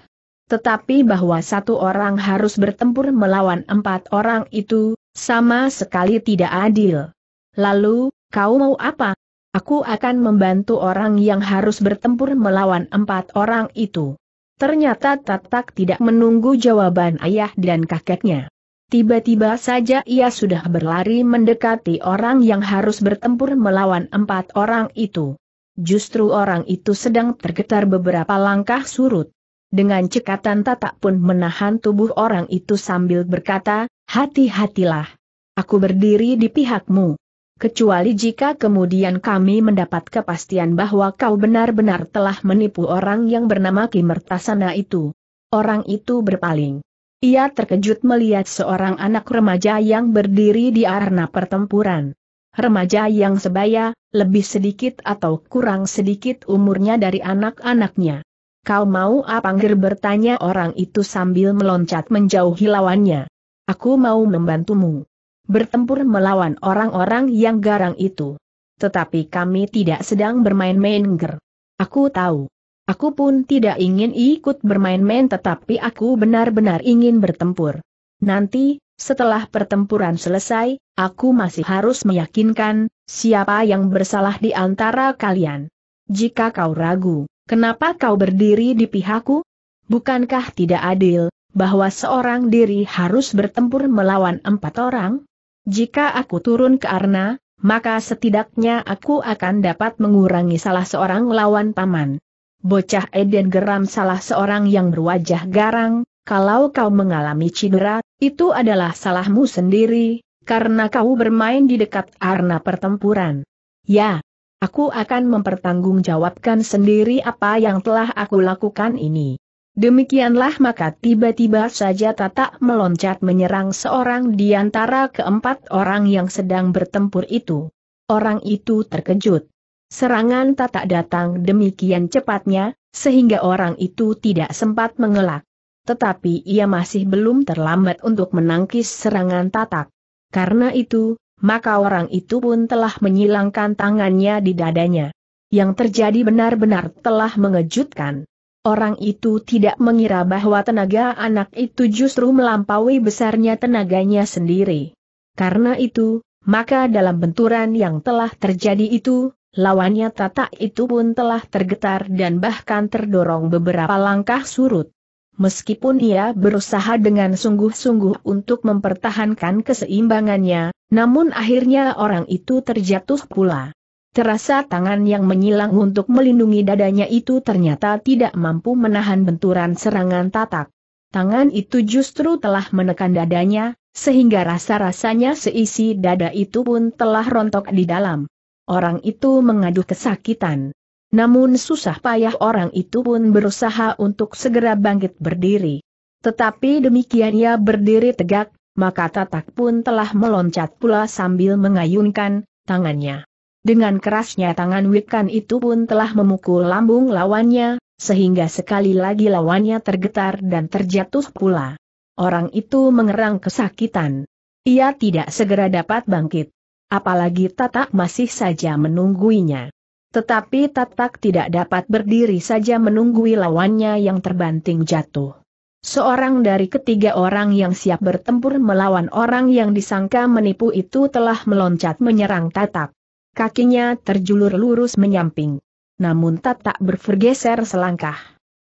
Tetapi bahwa satu orang harus bertempur melawan empat orang itu, sama sekali tidak adil. Lalu, kau mau apa? Aku akan membantu orang yang harus bertempur melawan empat orang itu. Ternyata Tatak tidak menunggu jawaban ayah dan kakeknya. Tiba-tiba saja ia sudah berlari mendekati orang yang harus bertempur melawan empat orang itu. Justru orang itu sedang tergetar beberapa langkah surut dengan cekatan tatak pun menahan tubuh orang itu sambil berkata, hati-hatilah. Aku berdiri di pihakmu. Kecuali jika kemudian kami mendapat kepastian bahwa kau benar-benar telah menipu orang yang bernama Kimertasana itu. Orang itu berpaling. Ia terkejut melihat seorang anak remaja yang berdiri di arena pertempuran. Remaja yang sebaya, lebih sedikit atau kurang sedikit umurnya dari anak-anaknya. Kau mau apa Angger bertanya orang itu sambil meloncat menjauhi lawannya. Aku mau membantumu. Bertempur melawan orang-orang yang garang itu. Tetapi kami tidak sedang bermain-main Ger. Aku tahu. Aku pun tidak ingin ikut bermain-main tetapi aku benar-benar ingin bertempur. Nanti, setelah pertempuran selesai, aku masih harus meyakinkan siapa yang bersalah di antara kalian. Jika kau ragu, Kenapa kau berdiri di pihakku? Bukankah tidak adil, bahwa seorang diri harus bertempur melawan empat orang? Jika aku turun ke Arna, maka setidaknya aku akan dapat mengurangi salah seorang lawan paman. Bocah Eden geram salah seorang yang berwajah garang, kalau kau mengalami cedera, itu adalah salahmu sendiri, karena kau bermain di dekat arna pertempuran. Ya, Aku akan mempertanggungjawabkan sendiri apa yang telah aku lakukan ini. Demikianlah maka tiba-tiba saja Tata meloncat menyerang seorang di antara keempat orang yang sedang bertempur itu. Orang itu terkejut. Serangan Tata datang demikian cepatnya, sehingga orang itu tidak sempat mengelak. Tetapi ia masih belum terlambat untuk menangkis serangan Tata. Karena itu, maka orang itu pun telah menyilangkan tangannya di dadanya. Yang terjadi benar-benar telah mengejutkan. Orang itu tidak mengira bahwa tenaga anak itu justru melampaui besarnya tenaganya sendiri. Karena itu, maka dalam benturan yang telah terjadi itu, lawannya tata itu pun telah tergetar dan bahkan terdorong beberapa langkah surut. Meskipun ia berusaha dengan sungguh-sungguh untuk mempertahankan keseimbangannya, namun akhirnya orang itu terjatuh pula. Terasa tangan yang menyilang untuk melindungi dadanya itu ternyata tidak mampu menahan benturan serangan tatak. Tangan itu justru telah menekan dadanya, sehingga rasa-rasanya seisi dada itu pun telah rontok di dalam. Orang itu mengaduh kesakitan. Namun susah payah orang itu pun berusaha untuk segera bangkit berdiri. Tetapi demikian ia berdiri tegak, maka tatak pun telah meloncat pula sambil mengayunkan tangannya. Dengan kerasnya tangan Wikan itu pun telah memukul lambung lawannya, sehingga sekali lagi lawannya tergetar dan terjatuh pula. Orang itu mengerang kesakitan. Ia tidak segera dapat bangkit. Apalagi Tatak masih saja menungguinya. Tetapi Tatak tidak dapat berdiri saja menunggui lawannya yang terbanting jatuh. Seorang dari ketiga orang yang siap bertempur melawan orang yang disangka menipu itu telah meloncat menyerang Tatak. Kakinya terjulur lurus menyamping. Namun Tatak bergeser selangkah.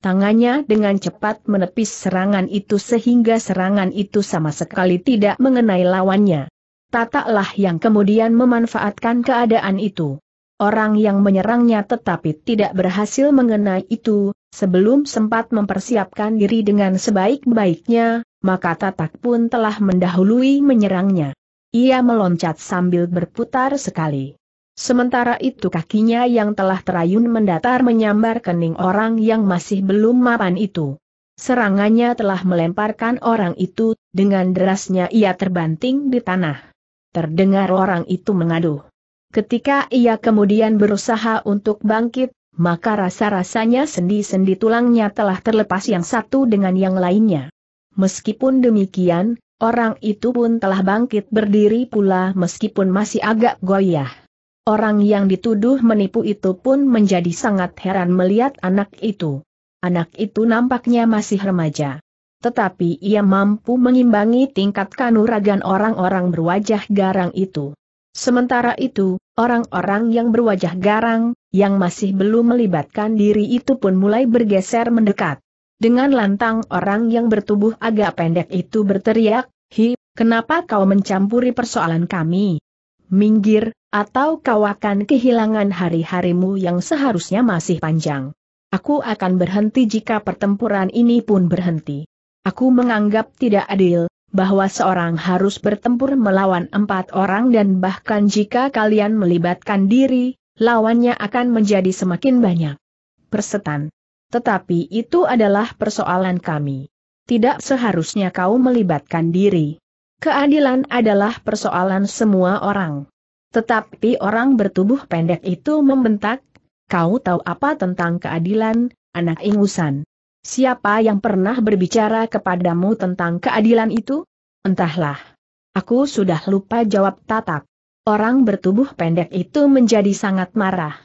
Tangannya dengan cepat menepis serangan itu sehingga serangan itu sama sekali tidak mengenai lawannya. Tataklah yang kemudian memanfaatkan keadaan itu. Orang yang menyerangnya tetapi tidak berhasil mengenai itu, sebelum sempat mempersiapkan diri dengan sebaik-baiknya, maka tatak pun telah mendahului menyerangnya. Ia meloncat sambil berputar sekali. Sementara itu kakinya yang telah terayun mendatar menyambar kening orang yang masih belum mapan itu. Serangannya telah melemparkan orang itu, dengan derasnya ia terbanting di tanah. Terdengar orang itu mengaduh. Ketika ia kemudian berusaha untuk bangkit, maka rasa-rasanya sendi-sendi tulangnya telah terlepas yang satu dengan yang lainnya. Meskipun demikian, orang itu pun telah bangkit berdiri pula meskipun masih agak goyah. Orang yang dituduh menipu itu pun menjadi sangat heran melihat anak itu. Anak itu nampaknya masih remaja. Tetapi ia mampu mengimbangi tingkat kanuragan orang-orang berwajah garang itu. Sementara itu, orang-orang yang berwajah garang, yang masih belum melibatkan diri itu pun mulai bergeser mendekat. Dengan lantang orang yang bertubuh agak pendek itu berteriak, Hi, kenapa kau mencampuri persoalan kami? Minggir, atau kau akan kehilangan hari-harimu yang seharusnya masih panjang. Aku akan berhenti jika pertempuran ini pun berhenti. Aku menganggap tidak adil, bahwa seorang harus bertempur melawan empat orang dan bahkan jika kalian melibatkan diri, lawannya akan menjadi semakin banyak. Persetan. Tetapi itu adalah persoalan kami. Tidak seharusnya kau melibatkan diri. Keadilan adalah persoalan semua orang. Tetapi orang bertubuh pendek itu membentak, kau tahu apa tentang keadilan, anak ingusan. Siapa yang pernah berbicara kepadamu tentang keadilan itu? Entahlah. Aku sudah lupa jawab tatak. Orang bertubuh pendek itu menjadi sangat marah.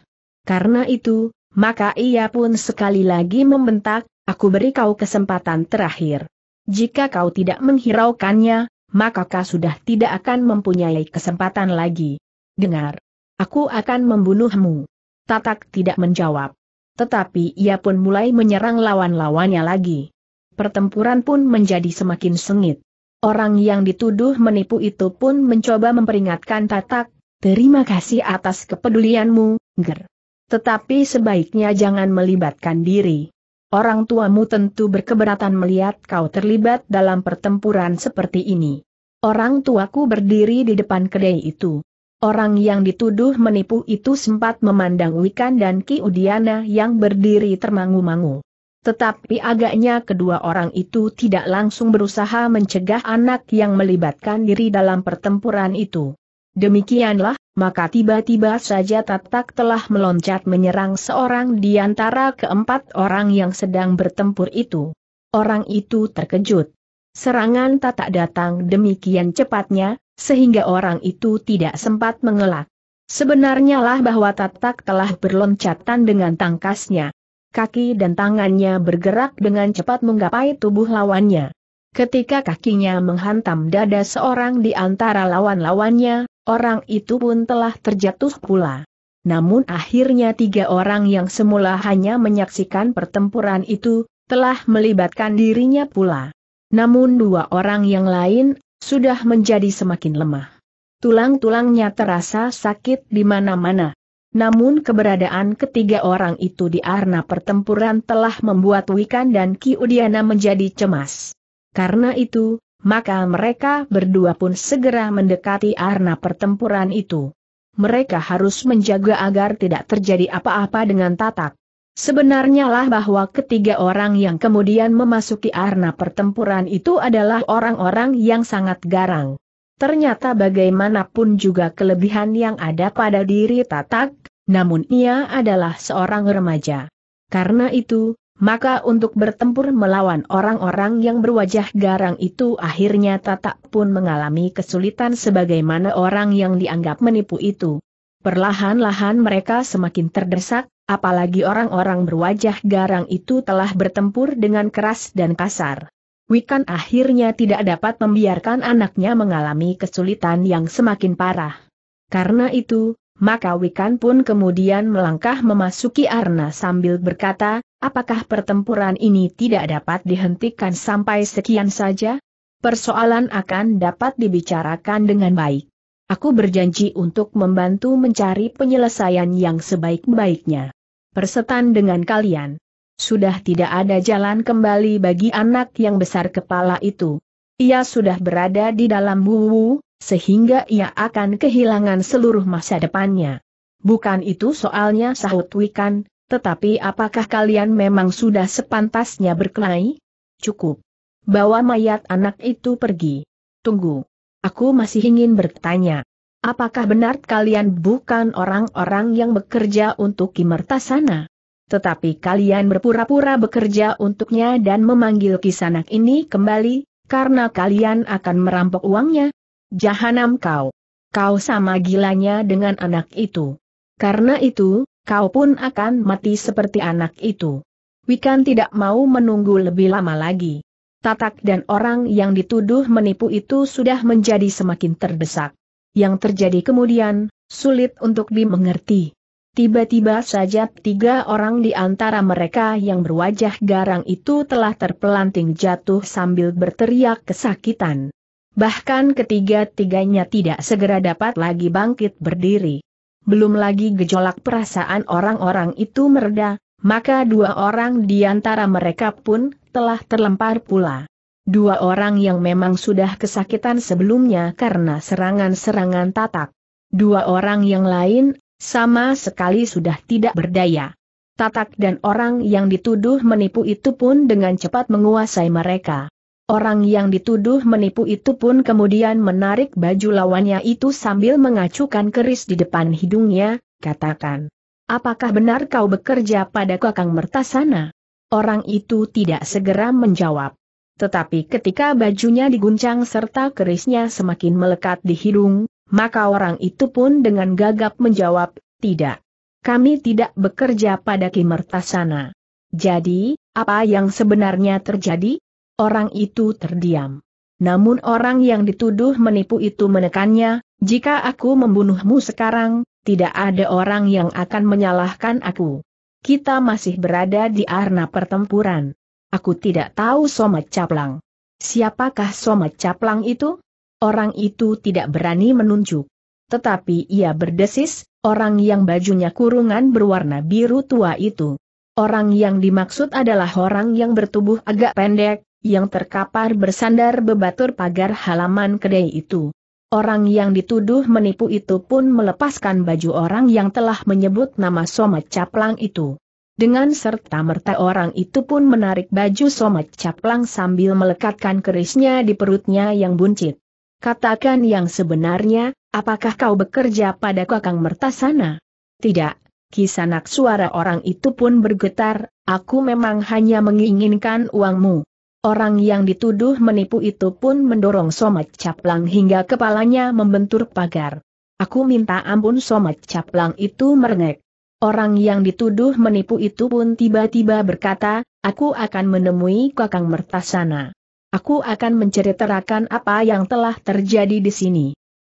Karena itu, maka ia pun sekali lagi membentak, aku beri kau kesempatan terakhir. Jika kau tidak menghiraukannya, maka kau sudah tidak akan mempunyai kesempatan lagi. Dengar. Aku akan membunuhmu. Tatak tidak menjawab. Tetapi ia pun mulai menyerang lawan-lawannya lagi. Pertempuran pun menjadi semakin sengit. Orang yang dituduh menipu itu pun mencoba memperingatkan Tatak, terima kasih atas kepedulianmu, Ger. Tetapi sebaiknya jangan melibatkan diri. Orang tuamu tentu berkeberatan melihat kau terlibat dalam pertempuran seperti ini. Orang tuaku berdiri di depan kedai itu. Orang yang dituduh menipu itu sempat memandang Wikan dan Ki Udiana yang berdiri termangu-mangu. Tetapi agaknya kedua orang itu tidak langsung berusaha mencegah anak yang melibatkan diri dalam pertempuran itu. Demikianlah, maka tiba-tiba saja Tatak telah meloncat menyerang seorang di antara keempat orang yang sedang bertempur itu. Orang itu terkejut. Serangan Tatak datang demikian cepatnya, sehingga orang itu tidak sempat mengelak. Sebenarnya lah bahwa tatak telah berloncatan dengan tangkasnya. Kaki dan tangannya bergerak dengan cepat menggapai tubuh lawannya. Ketika kakinya menghantam dada seorang di antara lawan-lawannya, orang itu pun telah terjatuh pula. Namun akhirnya tiga orang yang semula hanya menyaksikan pertempuran itu, telah melibatkan dirinya pula. Namun dua orang yang lain, sudah menjadi semakin lemah. Tulang-tulangnya terasa sakit di mana-mana. Namun keberadaan ketiga orang itu di arena pertempuran telah membuat Wikan dan Ki Kiudiana menjadi cemas. Karena itu, maka mereka berdua pun segera mendekati arena pertempuran itu. Mereka harus menjaga agar tidak terjadi apa-apa dengan Tatak. Sebenarnya lah bahwa ketiga orang yang kemudian memasuki arena pertempuran itu adalah orang-orang yang sangat garang. Ternyata bagaimanapun juga kelebihan yang ada pada diri Tatak, namun ia adalah seorang remaja. Karena itu, maka untuk bertempur melawan orang-orang yang berwajah garang itu akhirnya Tatak pun mengalami kesulitan sebagaimana orang yang dianggap menipu itu. Perlahan-lahan mereka semakin terdesak, apalagi orang-orang berwajah garang itu telah bertempur dengan keras dan kasar. Wikan akhirnya tidak dapat membiarkan anaknya mengalami kesulitan yang semakin parah. Karena itu, maka Wikan pun kemudian melangkah memasuki Arna sambil berkata, apakah pertempuran ini tidak dapat dihentikan sampai sekian saja? Persoalan akan dapat dibicarakan dengan baik. Aku berjanji untuk membantu mencari penyelesaian yang sebaik-baiknya. Persetan dengan kalian. Sudah tidak ada jalan kembali bagi anak yang besar kepala itu. Ia sudah berada di dalam buwu, sehingga ia akan kehilangan seluruh masa depannya. Bukan itu soalnya sahut Wikan, tetapi apakah kalian memang sudah sepantasnya berkelahi? Cukup. Bawa mayat anak itu pergi. Tunggu. Aku masih ingin bertanya. Apakah benar kalian bukan orang-orang yang bekerja untuk Kimertasana? Tetapi kalian berpura-pura bekerja untuknya dan memanggil kisanak ini kembali, karena kalian akan merampok uangnya. Jahanam kau. Kau sama gilanya dengan anak itu. Karena itu, kau pun akan mati seperti anak itu. Wikan tidak mau menunggu lebih lama lagi. Tatak dan orang yang dituduh menipu itu sudah menjadi semakin terdesak. Yang terjadi kemudian, sulit untuk dimengerti. Tiba-tiba saja tiga orang di antara mereka yang berwajah garang itu telah terpelanting jatuh sambil berteriak kesakitan. Bahkan ketiga-tiganya tidak segera dapat lagi bangkit berdiri. Belum lagi gejolak perasaan orang-orang itu mereda, maka dua orang di antara mereka pun telah terlempar pula. Dua orang yang memang sudah kesakitan sebelumnya karena serangan-serangan tatak. Dua orang yang lain, sama sekali sudah tidak berdaya. Tatak dan orang yang dituduh menipu itu pun dengan cepat menguasai mereka. Orang yang dituduh menipu itu pun kemudian menarik baju lawannya itu sambil mengacukan keris di depan hidungnya, katakan. Apakah benar kau bekerja pada kakang mertasana? orang itu tidak segera menjawab. Tetapi ketika bajunya diguncang serta kerisnya semakin melekat di hidung, maka orang itu pun dengan gagap menjawab, tidak. Kami tidak bekerja pada Kimertasana. Jadi, apa yang sebenarnya terjadi? Orang itu terdiam. Namun orang yang dituduh menipu itu menekannya, jika aku membunuhmu sekarang, tidak ada orang yang akan menyalahkan aku kita masih berada di arena pertempuran. Aku tidak tahu somat Caplang. Siapakah somat Caplang itu? Orang itu tidak berani menunjuk. Tetapi ia berdesis, orang yang bajunya kurungan berwarna biru tua itu. Orang yang dimaksud adalah orang yang bertubuh agak pendek, yang terkapar bersandar bebatur pagar halaman kedai itu. Orang yang dituduh menipu itu pun melepaskan baju orang yang telah menyebut nama somat Caplang itu. Dengan serta-merta orang itu pun menarik baju somat Caplang sambil melekatkan kerisnya di perutnya yang buncit. Katakan yang sebenarnya, apakah kau bekerja pada kakang mertasana? Tidak, kisanak suara orang itu pun bergetar, aku memang hanya menginginkan uangmu. Orang yang dituduh menipu itu pun mendorong Somat Caplang hingga kepalanya membentur pagar. Aku minta ampun Somat Caplang itu merengek. Orang yang dituduh menipu itu pun tiba-tiba berkata, aku akan menemui kakang mertasana. Aku akan menceritakan apa yang telah terjadi di sini.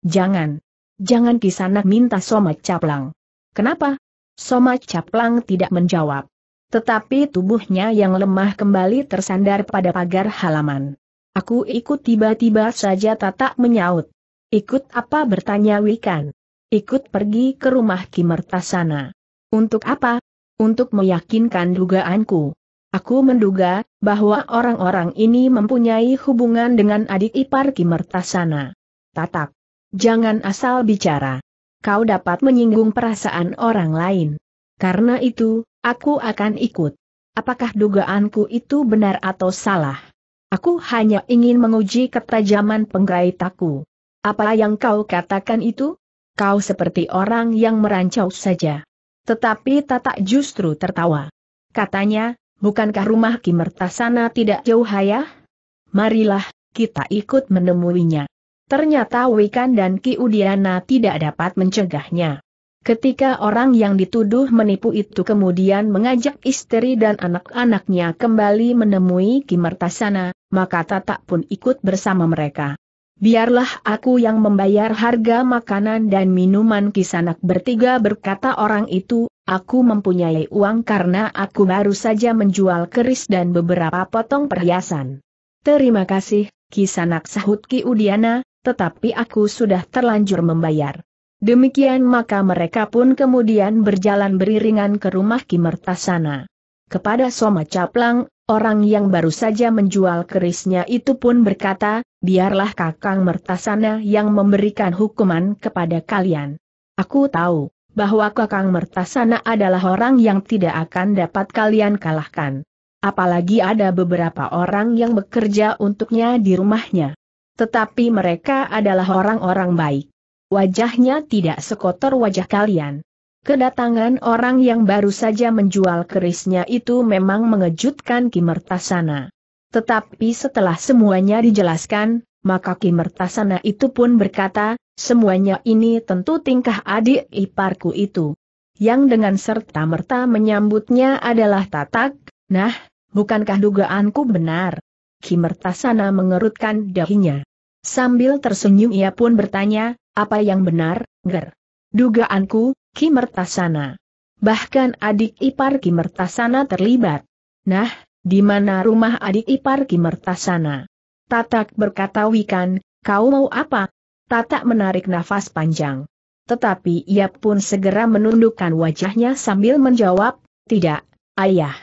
Jangan. Jangan Kisanak minta Somat Caplang. Kenapa? Somat Caplang tidak menjawab. Tetapi tubuhnya yang lemah kembali tersandar pada pagar halaman. Aku ikut tiba-tiba saja tatak menyaut. Ikut apa bertanya Wikan. Ikut pergi ke rumah Kimertasana. Untuk apa? Untuk meyakinkan dugaanku. Aku menduga, bahwa orang-orang ini mempunyai hubungan dengan adik ipar Kimertasana. Tatak. Jangan asal bicara. Kau dapat menyinggung perasaan orang lain. Karena itu, Aku akan ikut. Apakah dugaanku itu benar atau salah? Aku hanya ingin menguji ketajaman penggaitaku. Apa yang kau katakan itu? Kau seperti orang yang merancau saja. Tetapi Tata justru tertawa. Katanya, bukankah rumah Kimertasana tidak jauh hayah? Marilah, kita ikut menemuinya. Ternyata Wikan dan Ki Udiana tidak dapat mencegahnya. Ketika orang yang dituduh menipu itu kemudian mengajak istri dan anak-anaknya kembali menemui Kimertasana, maka Tatak pun ikut bersama mereka. Biarlah aku yang membayar harga makanan dan minuman kisanak bertiga berkata orang itu, aku mempunyai uang karena aku baru saja menjual keris dan beberapa potong perhiasan. Terima kasih, kisanak sahut Ki Udiana, tetapi aku sudah terlanjur membayar. Demikian maka mereka pun kemudian berjalan beriringan ke rumah Kimertasana. Kepada Soma Caplang, orang yang baru saja menjual kerisnya itu pun berkata, biarlah kakang Mertasana yang memberikan hukuman kepada kalian. Aku tahu, bahwa kakang Mertasana adalah orang yang tidak akan dapat kalian kalahkan. Apalagi ada beberapa orang yang bekerja untuknya di rumahnya. Tetapi mereka adalah orang-orang baik wajahnya tidak sekotor wajah kalian. Kedatangan orang yang baru saja menjual kerisnya itu memang mengejutkan Kimertasana. Tetapi setelah semuanya dijelaskan, maka Kimertasana itu pun berkata, semuanya ini tentu tingkah adik iparku itu. Yang dengan serta-merta menyambutnya adalah Tatak, nah, bukankah dugaanku benar? Kimertasana mengerutkan dahinya. Sambil tersenyum ia pun bertanya, apa yang benar, Ger? Dugaanku, Kimertasana. Bahkan adik ipar Kimertasana terlibat. Nah, di mana rumah adik ipar Kimertasana? Tatak berkata Wikan, kau mau apa? Tatak menarik nafas panjang. Tetapi ia pun segera menundukkan wajahnya sambil menjawab, tidak, ayah.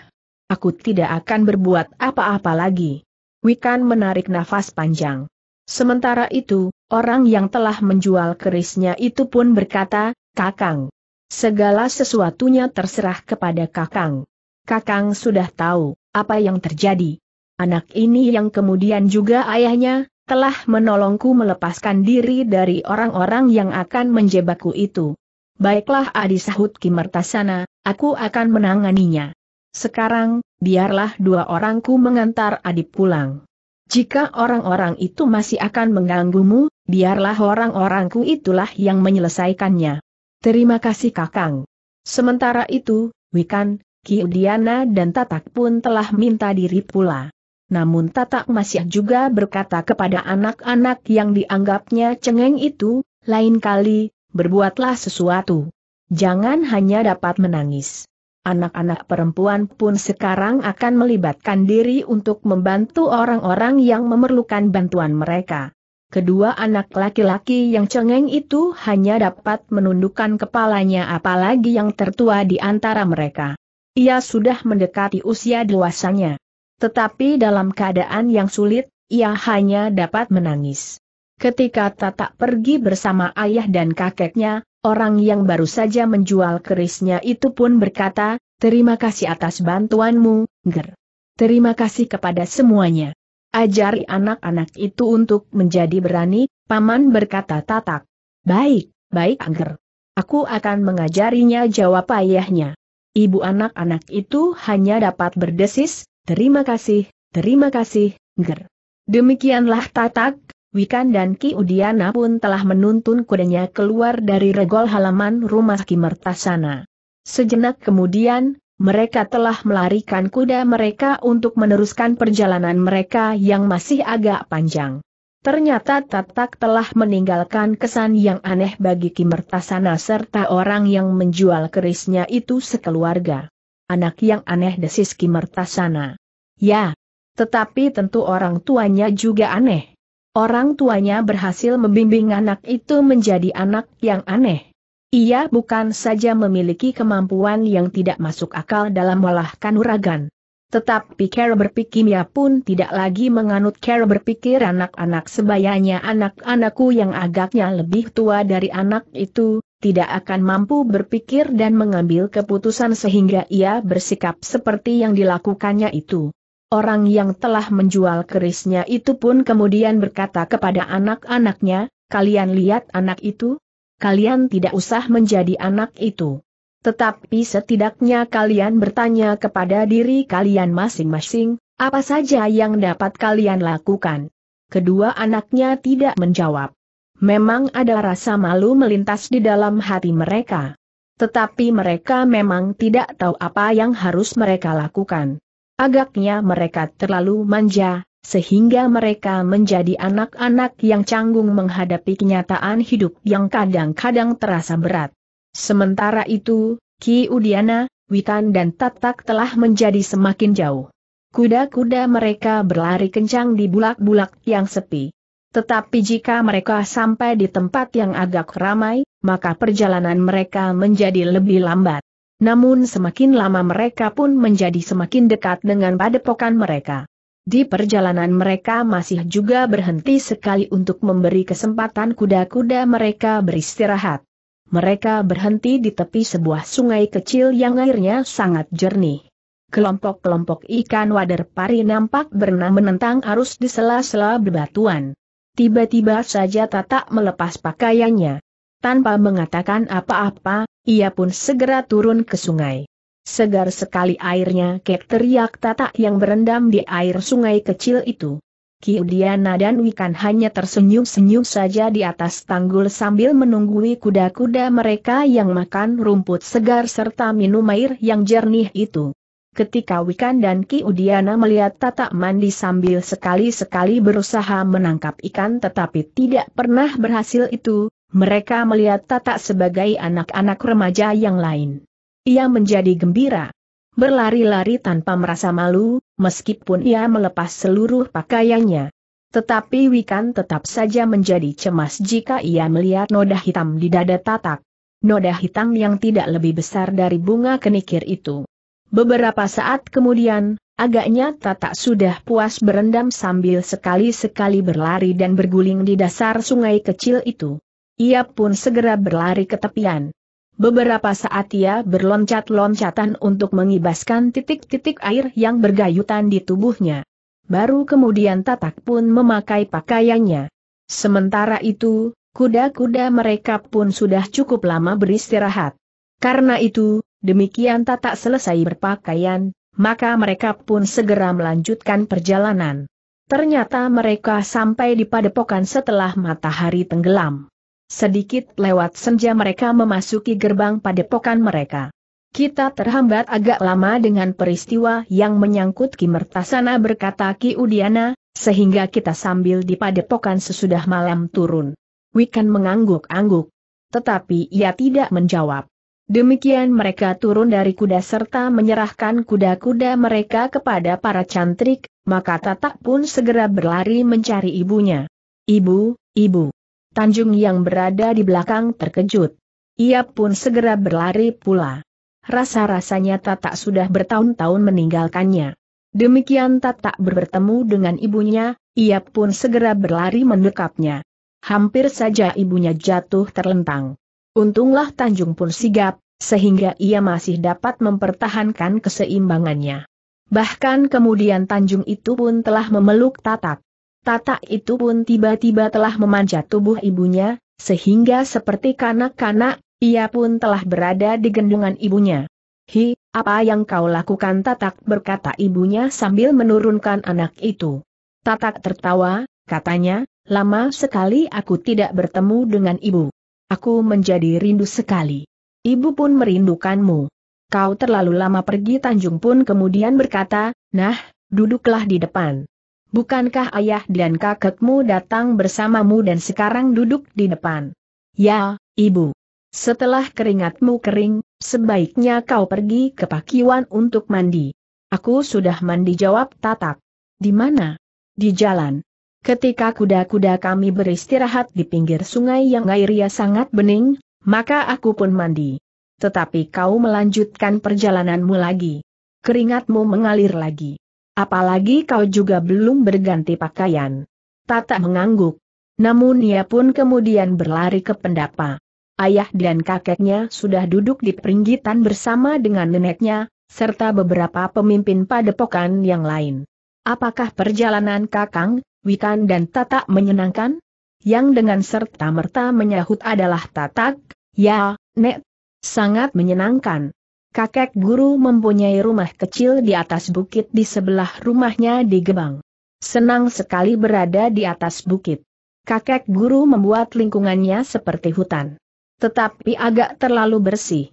Aku tidak akan berbuat apa-apa lagi. Wikan menarik nafas panjang. Sementara itu, orang yang telah menjual kerisnya itu pun berkata, Kakang. Segala sesuatunya terserah kepada Kakang. Kakang sudah tahu, apa yang terjadi. Anak ini yang kemudian juga ayahnya, telah menolongku melepaskan diri dari orang-orang yang akan menjebakku itu. Baiklah Adi sahut Kimertasana, aku akan menanganinya. Sekarang, biarlah dua orangku mengantar Adi pulang. Jika orang-orang itu masih akan mengganggumu, biarlah orang-orangku itulah yang menyelesaikannya. Terima kasih Kakang. Sementara itu, Wikan, Kiudiana dan Tatak pun telah minta diri pula. Namun Tatak masih juga berkata kepada anak-anak yang dianggapnya cengeng itu, lain kali, berbuatlah sesuatu. Jangan hanya dapat menangis. Anak-anak perempuan pun sekarang akan melibatkan diri untuk membantu orang-orang yang memerlukan bantuan mereka. Kedua anak laki-laki yang cengeng itu hanya dapat menundukkan kepalanya apalagi yang tertua di antara mereka. Ia sudah mendekati usia dewasanya. Tetapi dalam keadaan yang sulit, ia hanya dapat menangis. Ketika tata pergi bersama ayah dan kakeknya, Orang yang baru saja menjual kerisnya itu pun berkata, terima kasih atas bantuanmu, Ger. Terima kasih kepada semuanya. Ajari anak-anak itu untuk menjadi berani, Paman berkata tatak. Baik, baik Ger. Aku akan mengajarinya jawab ayahnya. Ibu anak-anak itu hanya dapat berdesis, terima kasih, terima kasih, Ger. Demikianlah tatak, Wikan dan Ki Udiana pun telah menuntun kudanya keluar dari regol halaman rumah Kimertasana. Sejenak kemudian, mereka telah melarikan kuda mereka untuk meneruskan perjalanan mereka yang masih agak panjang. Ternyata Tatak telah meninggalkan kesan yang aneh bagi Kimertasana serta orang yang menjual kerisnya itu sekeluarga. Anak yang aneh desis Kimertasana. Ya, tetapi tentu orang tuanya juga aneh. Orang tuanya berhasil membimbing anak itu menjadi anak yang aneh. Ia bukan saja memiliki kemampuan yang tidak masuk akal dalam olah kanuragan. Tetapi cara berpikirnya pun tidak lagi menganut cara berpikir anak-anak sebayanya anak-anakku yang agaknya lebih tua dari anak itu, tidak akan mampu berpikir dan mengambil keputusan sehingga ia bersikap seperti yang dilakukannya itu. Orang yang telah menjual kerisnya itu pun kemudian berkata kepada anak-anaknya, kalian lihat anak itu? Kalian tidak usah menjadi anak itu. Tetapi setidaknya kalian bertanya kepada diri kalian masing-masing, apa saja yang dapat kalian lakukan? Kedua anaknya tidak menjawab. Memang ada rasa malu melintas di dalam hati mereka. Tetapi mereka memang tidak tahu apa yang harus mereka lakukan. Agaknya mereka terlalu manja, sehingga mereka menjadi anak-anak yang canggung menghadapi kenyataan hidup yang kadang-kadang terasa berat. Sementara itu, Ki Udiana, Witan dan Tatak telah menjadi semakin jauh. Kuda-kuda mereka berlari kencang di bulak-bulak yang sepi. Tetapi jika mereka sampai di tempat yang agak ramai, maka perjalanan mereka menjadi lebih lambat. Namun semakin lama mereka pun menjadi semakin dekat dengan padepokan mereka. Di perjalanan mereka masih juga berhenti sekali untuk memberi kesempatan kuda-kuda mereka beristirahat. Mereka berhenti di tepi sebuah sungai kecil yang airnya sangat jernih. Kelompok-kelompok ikan wader pari nampak berenang menentang arus di sela-sela bebatuan. Tiba-tiba saja Tata melepas pakaiannya. Tanpa mengatakan apa-apa, ia pun segera turun ke sungai. Segar sekali airnya kek teriak tata yang berendam di air sungai kecil itu. Kiudiana dan Wikan hanya tersenyum-senyum saja di atas tanggul sambil menunggui kuda-kuda mereka yang makan rumput segar serta minum air yang jernih itu. Ketika Wikan dan Kiudiana melihat tata mandi sambil sekali-sekali berusaha menangkap ikan tetapi tidak pernah berhasil itu, mereka melihat Tata sebagai anak-anak remaja yang lain. Ia menjadi gembira. Berlari-lari tanpa merasa malu, meskipun ia melepas seluruh pakaiannya. Tetapi Wikan tetap saja menjadi cemas jika ia melihat noda hitam di dada tatak. Noda hitam yang tidak lebih besar dari bunga kenikir itu. Beberapa saat kemudian, agaknya tatak sudah puas berendam sambil sekali-sekali berlari dan berguling di dasar sungai kecil itu. Ia pun segera berlari ke tepian. Beberapa saat ia berloncat-loncatan untuk mengibaskan titik-titik air yang bergayutan di tubuhnya. Baru kemudian Tatak pun memakai pakaiannya. Sementara itu, kuda-kuda mereka pun sudah cukup lama beristirahat. Karena itu, demikian Tatak selesai berpakaian, maka mereka pun segera melanjutkan perjalanan. Ternyata mereka sampai di padepokan setelah matahari tenggelam. Sedikit lewat senja mereka memasuki gerbang padepokan mereka. Kita terhambat agak lama dengan peristiwa yang menyangkut Ki Mertasana berkata Ki Udiana, sehingga kita sambil di padepokan sesudah malam turun. Wikan mengangguk-angguk. Tetapi ia tidak menjawab. Demikian mereka turun dari kuda serta menyerahkan kuda-kuda mereka kepada para cantrik, maka Tatak pun segera berlari mencari ibunya. Ibu, ibu. Tanjung yang berada di belakang terkejut. Ia pun segera berlari pula. Rasa-rasanya Tata sudah bertahun-tahun meninggalkannya. Demikian Tata bertemu dengan ibunya, ia pun segera berlari mendekapnya. Hampir saja ibunya jatuh terlentang. Untunglah Tanjung pun sigap, sehingga ia masih dapat mempertahankan keseimbangannya. Bahkan kemudian Tanjung itu pun telah memeluk Tatak. Tata itu pun tiba-tiba telah memanjat tubuh ibunya, sehingga seperti kanak-kanak, ia pun telah berada di gendungan ibunya. Hi, apa yang kau lakukan Tatak berkata ibunya sambil menurunkan anak itu. Tatak tertawa, katanya, lama sekali aku tidak bertemu dengan ibu. Aku menjadi rindu sekali. Ibu pun merindukanmu. Kau terlalu lama pergi Tanjung pun kemudian berkata, nah, duduklah di depan. Bukankah ayah dan kakekmu datang bersamamu dan sekarang duduk di depan? Ya, ibu. Setelah keringatmu kering, sebaiknya kau pergi ke pakiwan untuk mandi. Aku sudah mandi jawab tatak. Di mana? Di jalan. Ketika kuda-kuda kami beristirahat di pinggir sungai yang airnya sangat bening, maka aku pun mandi. Tetapi kau melanjutkan perjalananmu lagi. Keringatmu mengalir lagi apalagi kau juga belum berganti pakaian. Tata mengangguk. Namun ia pun kemudian berlari ke pendapa. Ayah dan kakeknya sudah duduk di peringgitan bersama dengan neneknya, serta beberapa pemimpin padepokan yang lain. Apakah perjalanan Kakang, Wikan dan Tata menyenangkan? Yang dengan serta-merta menyahut adalah Tatak, ya, Nek. Sangat menyenangkan kakek guru mempunyai rumah kecil di atas bukit di sebelah rumahnya di Gebang. Senang sekali berada di atas bukit. Kakek guru membuat lingkungannya seperti hutan. Tetapi agak terlalu bersih.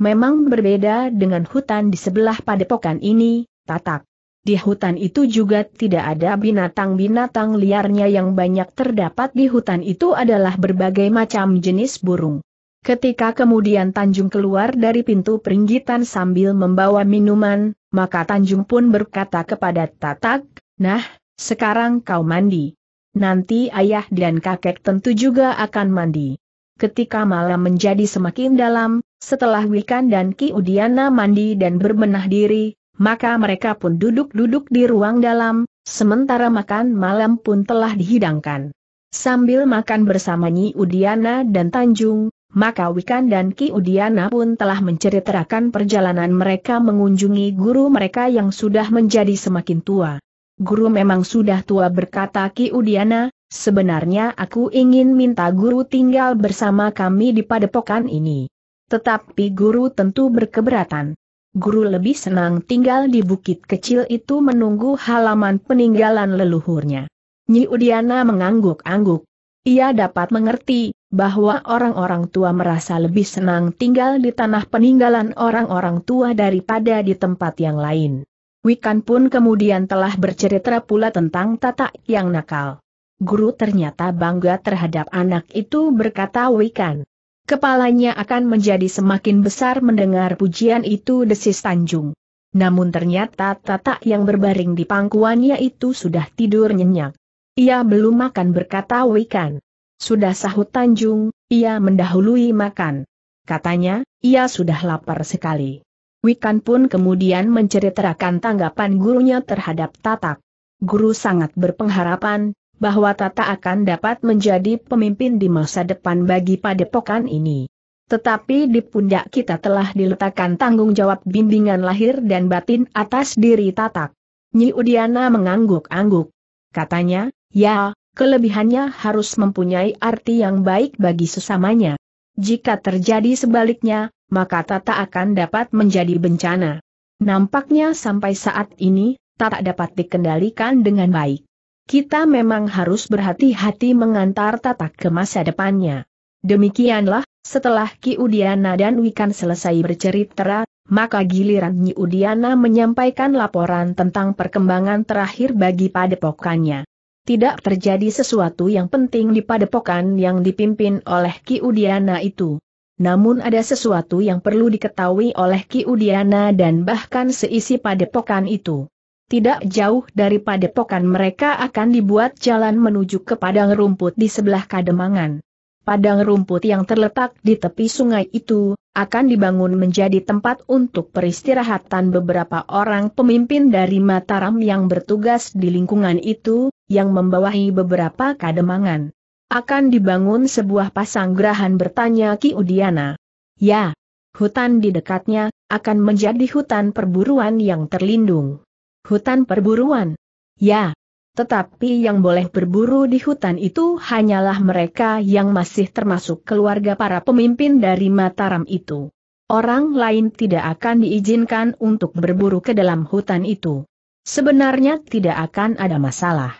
Memang berbeda dengan hutan di sebelah padepokan ini, tatak. Di hutan itu juga tidak ada binatang-binatang liarnya yang banyak terdapat di hutan itu adalah berbagai macam jenis burung. Ketika kemudian Tanjung keluar dari pintu peringgitan sambil membawa minuman, maka Tanjung pun berkata kepada Tatak, Nah, sekarang kau mandi. Nanti ayah dan kakek tentu juga akan mandi. Ketika malam menjadi semakin dalam, setelah Wikan dan Ki Udiana mandi dan berbenah diri, maka mereka pun duduk-duduk di ruang dalam, sementara makan malam pun telah dihidangkan. Sambil makan bersama Nyi Udiana dan Tanjung, maka Wikan dan Ki Udiana pun telah menceritakan perjalanan mereka mengunjungi guru mereka yang sudah menjadi semakin tua. Guru memang sudah tua berkata Ki Udiana, sebenarnya aku ingin minta guru tinggal bersama kami di padepokan ini. Tetapi guru tentu berkeberatan. Guru lebih senang tinggal di bukit kecil itu menunggu halaman peninggalan leluhurnya. Nyi Udiana mengangguk-angguk. Ia dapat mengerti, bahwa orang-orang tua merasa lebih senang tinggal di tanah peninggalan orang-orang tua daripada di tempat yang lain. Wikan pun kemudian telah bercerita pula tentang Tata yang nakal. Guru ternyata bangga terhadap anak itu berkata Wikan. Kepalanya akan menjadi semakin besar mendengar pujian itu desis Tanjung. Namun ternyata Tata yang berbaring di pangkuannya itu sudah tidur nyenyak. Ia belum makan berkata Wikan. Sudah sahut Tanjung, ia mendahului makan. Katanya, ia sudah lapar sekali. Wikan pun kemudian menceritakan tanggapan gurunya terhadap Tatak. Guru sangat berpengharapan, bahwa Tata akan dapat menjadi pemimpin di masa depan bagi padepokan ini. Tetapi di pundak kita telah diletakkan tanggung jawab bimbingan lahir dan batin atas diri Tatak. Nyi Udiana mengangguk-angguk. Katanya, ya, Kelebihannya harus mempunyai arti yang baik bagi sesamanya. Jika terjadi sebaliknya, maka Tata akan dapat menjadi bencana. Nampaknya sampai saat ini, Tata dapat dikendalikan dengan baik. Kita memang harus berhati-hati mengantar Tata ke masa depannya. Demikianlah, setelah Ki Udiana dan Wikan selesai bercerita, maka giliran Nyi Udiana menyampaikan laporan tentang perkembangan terakhir bagi padepokannya tidak terjadi sesuatu yang penting di padepokan yang dipimpin oleh Ki Udiana itu. Namun ada sesuatu yang perlu diketahui oleh Ki Udiana dan bahkan seisi padepokan itu. Tidak jauh dari padepokan mereka akan dibuat jalan menuju ke padang rumput di sebelah kademangan. Padang rumput yang terletak di tepi sungai itu, akan dibangun menjadi tempat untuk peristirahatan beberapa orang pemimpin dari Mataram yang bertugas di lingkungan itu, yang membawahi beberapa kademangan. Akan dibangun sebuah pasang gerahan bertanya Ki Udiana. Ya, hutan di dekatnya, akan menjadi hutan perburuan yang terlindung. Hutan perburuan? Ya, tetapi yang boleh berburu di hutan itu hanyalah mereka yang masih termasuk keluarga para pemimpin dari Mataram itu. Orang lain tidak akan diizinkan untuk berburu ke dalam hutan itu. Sebenarnya tidak akan ada masalah.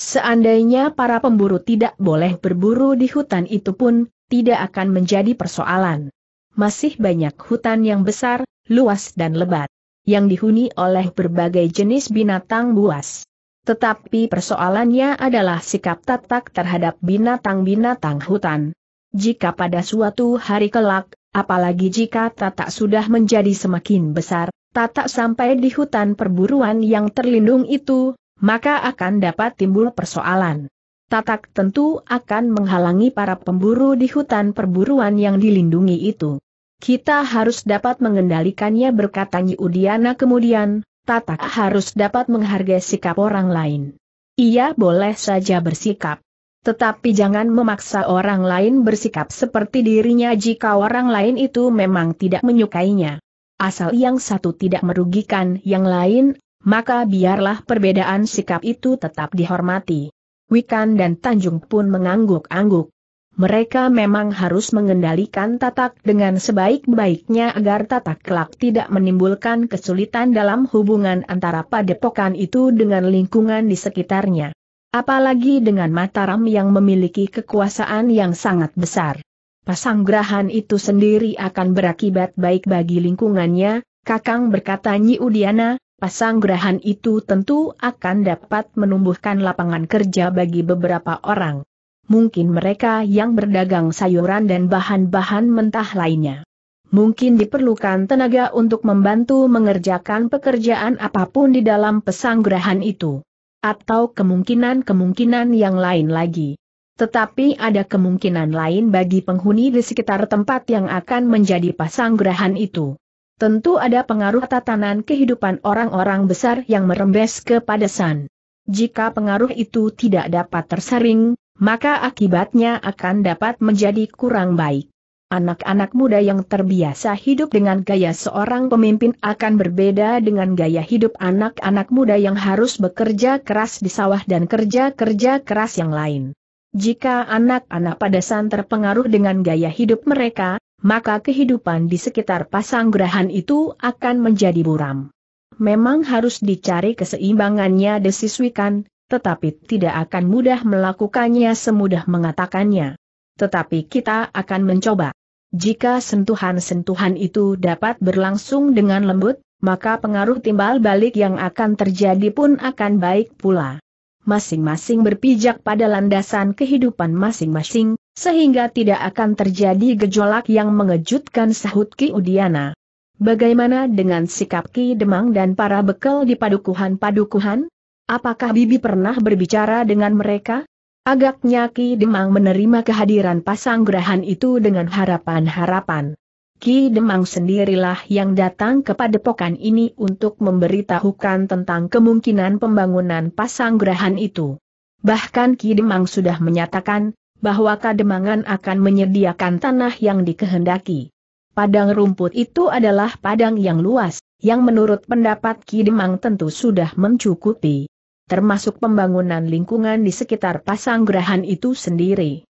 Seandainya para pemburu tidak boleh berburu di hutan itu pun, tidak akan menjadi persoalan. Masih banyak hutan yang besar, luas dan lebat, yang dihuni oleh berbagai jenis binatang buas. Tetapi persoalannya adalah sikap tatak terhadap binatang-binatang hutan. Jika pada suatu hari kelak, apalagi jika tatak sudah menjadi semakin besar, tatak sampai di hutan perburuan yang terlindung itu, maka akan dapat timbul persoalan. Tatak tentu akan menghalangi para pemburu di hutan perburuan yang dilindungi itu. Kita harus dapat mengendalikannya berkata Nyi Udiana kemudian, Tatak harus dapat menghargai sikap orang lain. Ia boleh saja bersikap. Tetapi jangan memaksa orang lain bersikap seperti dirinya jika orang lain itu memang tidak menyukainya. Asal yang satu tidak merugikan yang lain, maka biarlah perbedaan sikap itu tetap dihormati. Wikan dan Tanjung pun mengangguk-angguk. Mereka memang harus mengendalikan tatak dengan sebaik-baiknya agar tatak kelak tidak menimbulkan kesulitan dalam hubungan antara padepokan itu dengan lingkungan di sekitarnya. Apalagi dengan Mataram yang memiliki kekuasaan yang sangat besar. Pasanggrahan itu sendiri akan berakibat baik bagi lingkungannya, Kakang berkata Nyi Udiana, Pasanggrahan itu tentu akan dapat menumbuhkan lapangan kerja bagi beberapa orang. Mungkin mereka yang berdagang sayuran dan bahan-bahan mentah lainnya. Mungkin diperlukan tenaga untuk membantu mengerjakan pekerjaan apapun di dalam pesanggrahan itu. Atau kemungkinan-kemungkinan yang lain lagi. Tetapi ada kemungkinan lain bagi penghuni di sekitar tempat yang akan menjadi pesanggrahan itu. Tentu ada pengaruh tatanan kehidupan orang-orang besar yang merembes kepada san. Jika pengaruh itu tidak dapat tersaring, maka akibatnya akan dapat menjadi kurang baik. Anak-anak muda yang terbiasa hidup dengan gaya seorang pemimpin akan berbeda dengan gaya hidup anak-anak muda yang harus bekerja keras di sawah dan kerja-kerja keras yang lain. Jika anak-anak pada padasan terpengaruh dengan gaya hidup mereka, maka kehidupan di sekitar pasang gerahan itu akan menjadi buram. Memang harus dicari keseimbangannya desiswikan, tetapi tidak akan mudah melakukannya semudah mengatakannya. Tetapi kita akan mencoba. Jika sentuhan-sentuhan itu dapat berlangsung dengan lembut, maka pengaruh timbal balik yang akan terjadi pun akan baik pula. Masing-masing berpijak pada landasan kehidupan masing-masing, sehingga tidak akan terjadi gejolak yang mengejutkan sahut Ki Udiana. Bagaimana dengan sikap Ki Demang dan para bekel di padukuhan-padukuhan? Apakah Bibi pernah berbicara dengan mereka? Agaknya Ki Demang menerima kehadiran pasanggrahan itu dengan harapan-harapan. Ki Demang sendirilah yang datang kepada padepokan ini untuk memberitahukan tentang kemungkinan pembangunan pasanggrahan itu. Bahkan Ki Demang sudah menyatakan, bahwa Kademangan akan menyediakan tanah yang dikehendaki. Padang rumput itu adalah padang yang luas, yang menurut pendapat Kidemang tentu sudah mencukupi. Termasuk pembangunan lingkungan di sekitar pasang itu sendiri.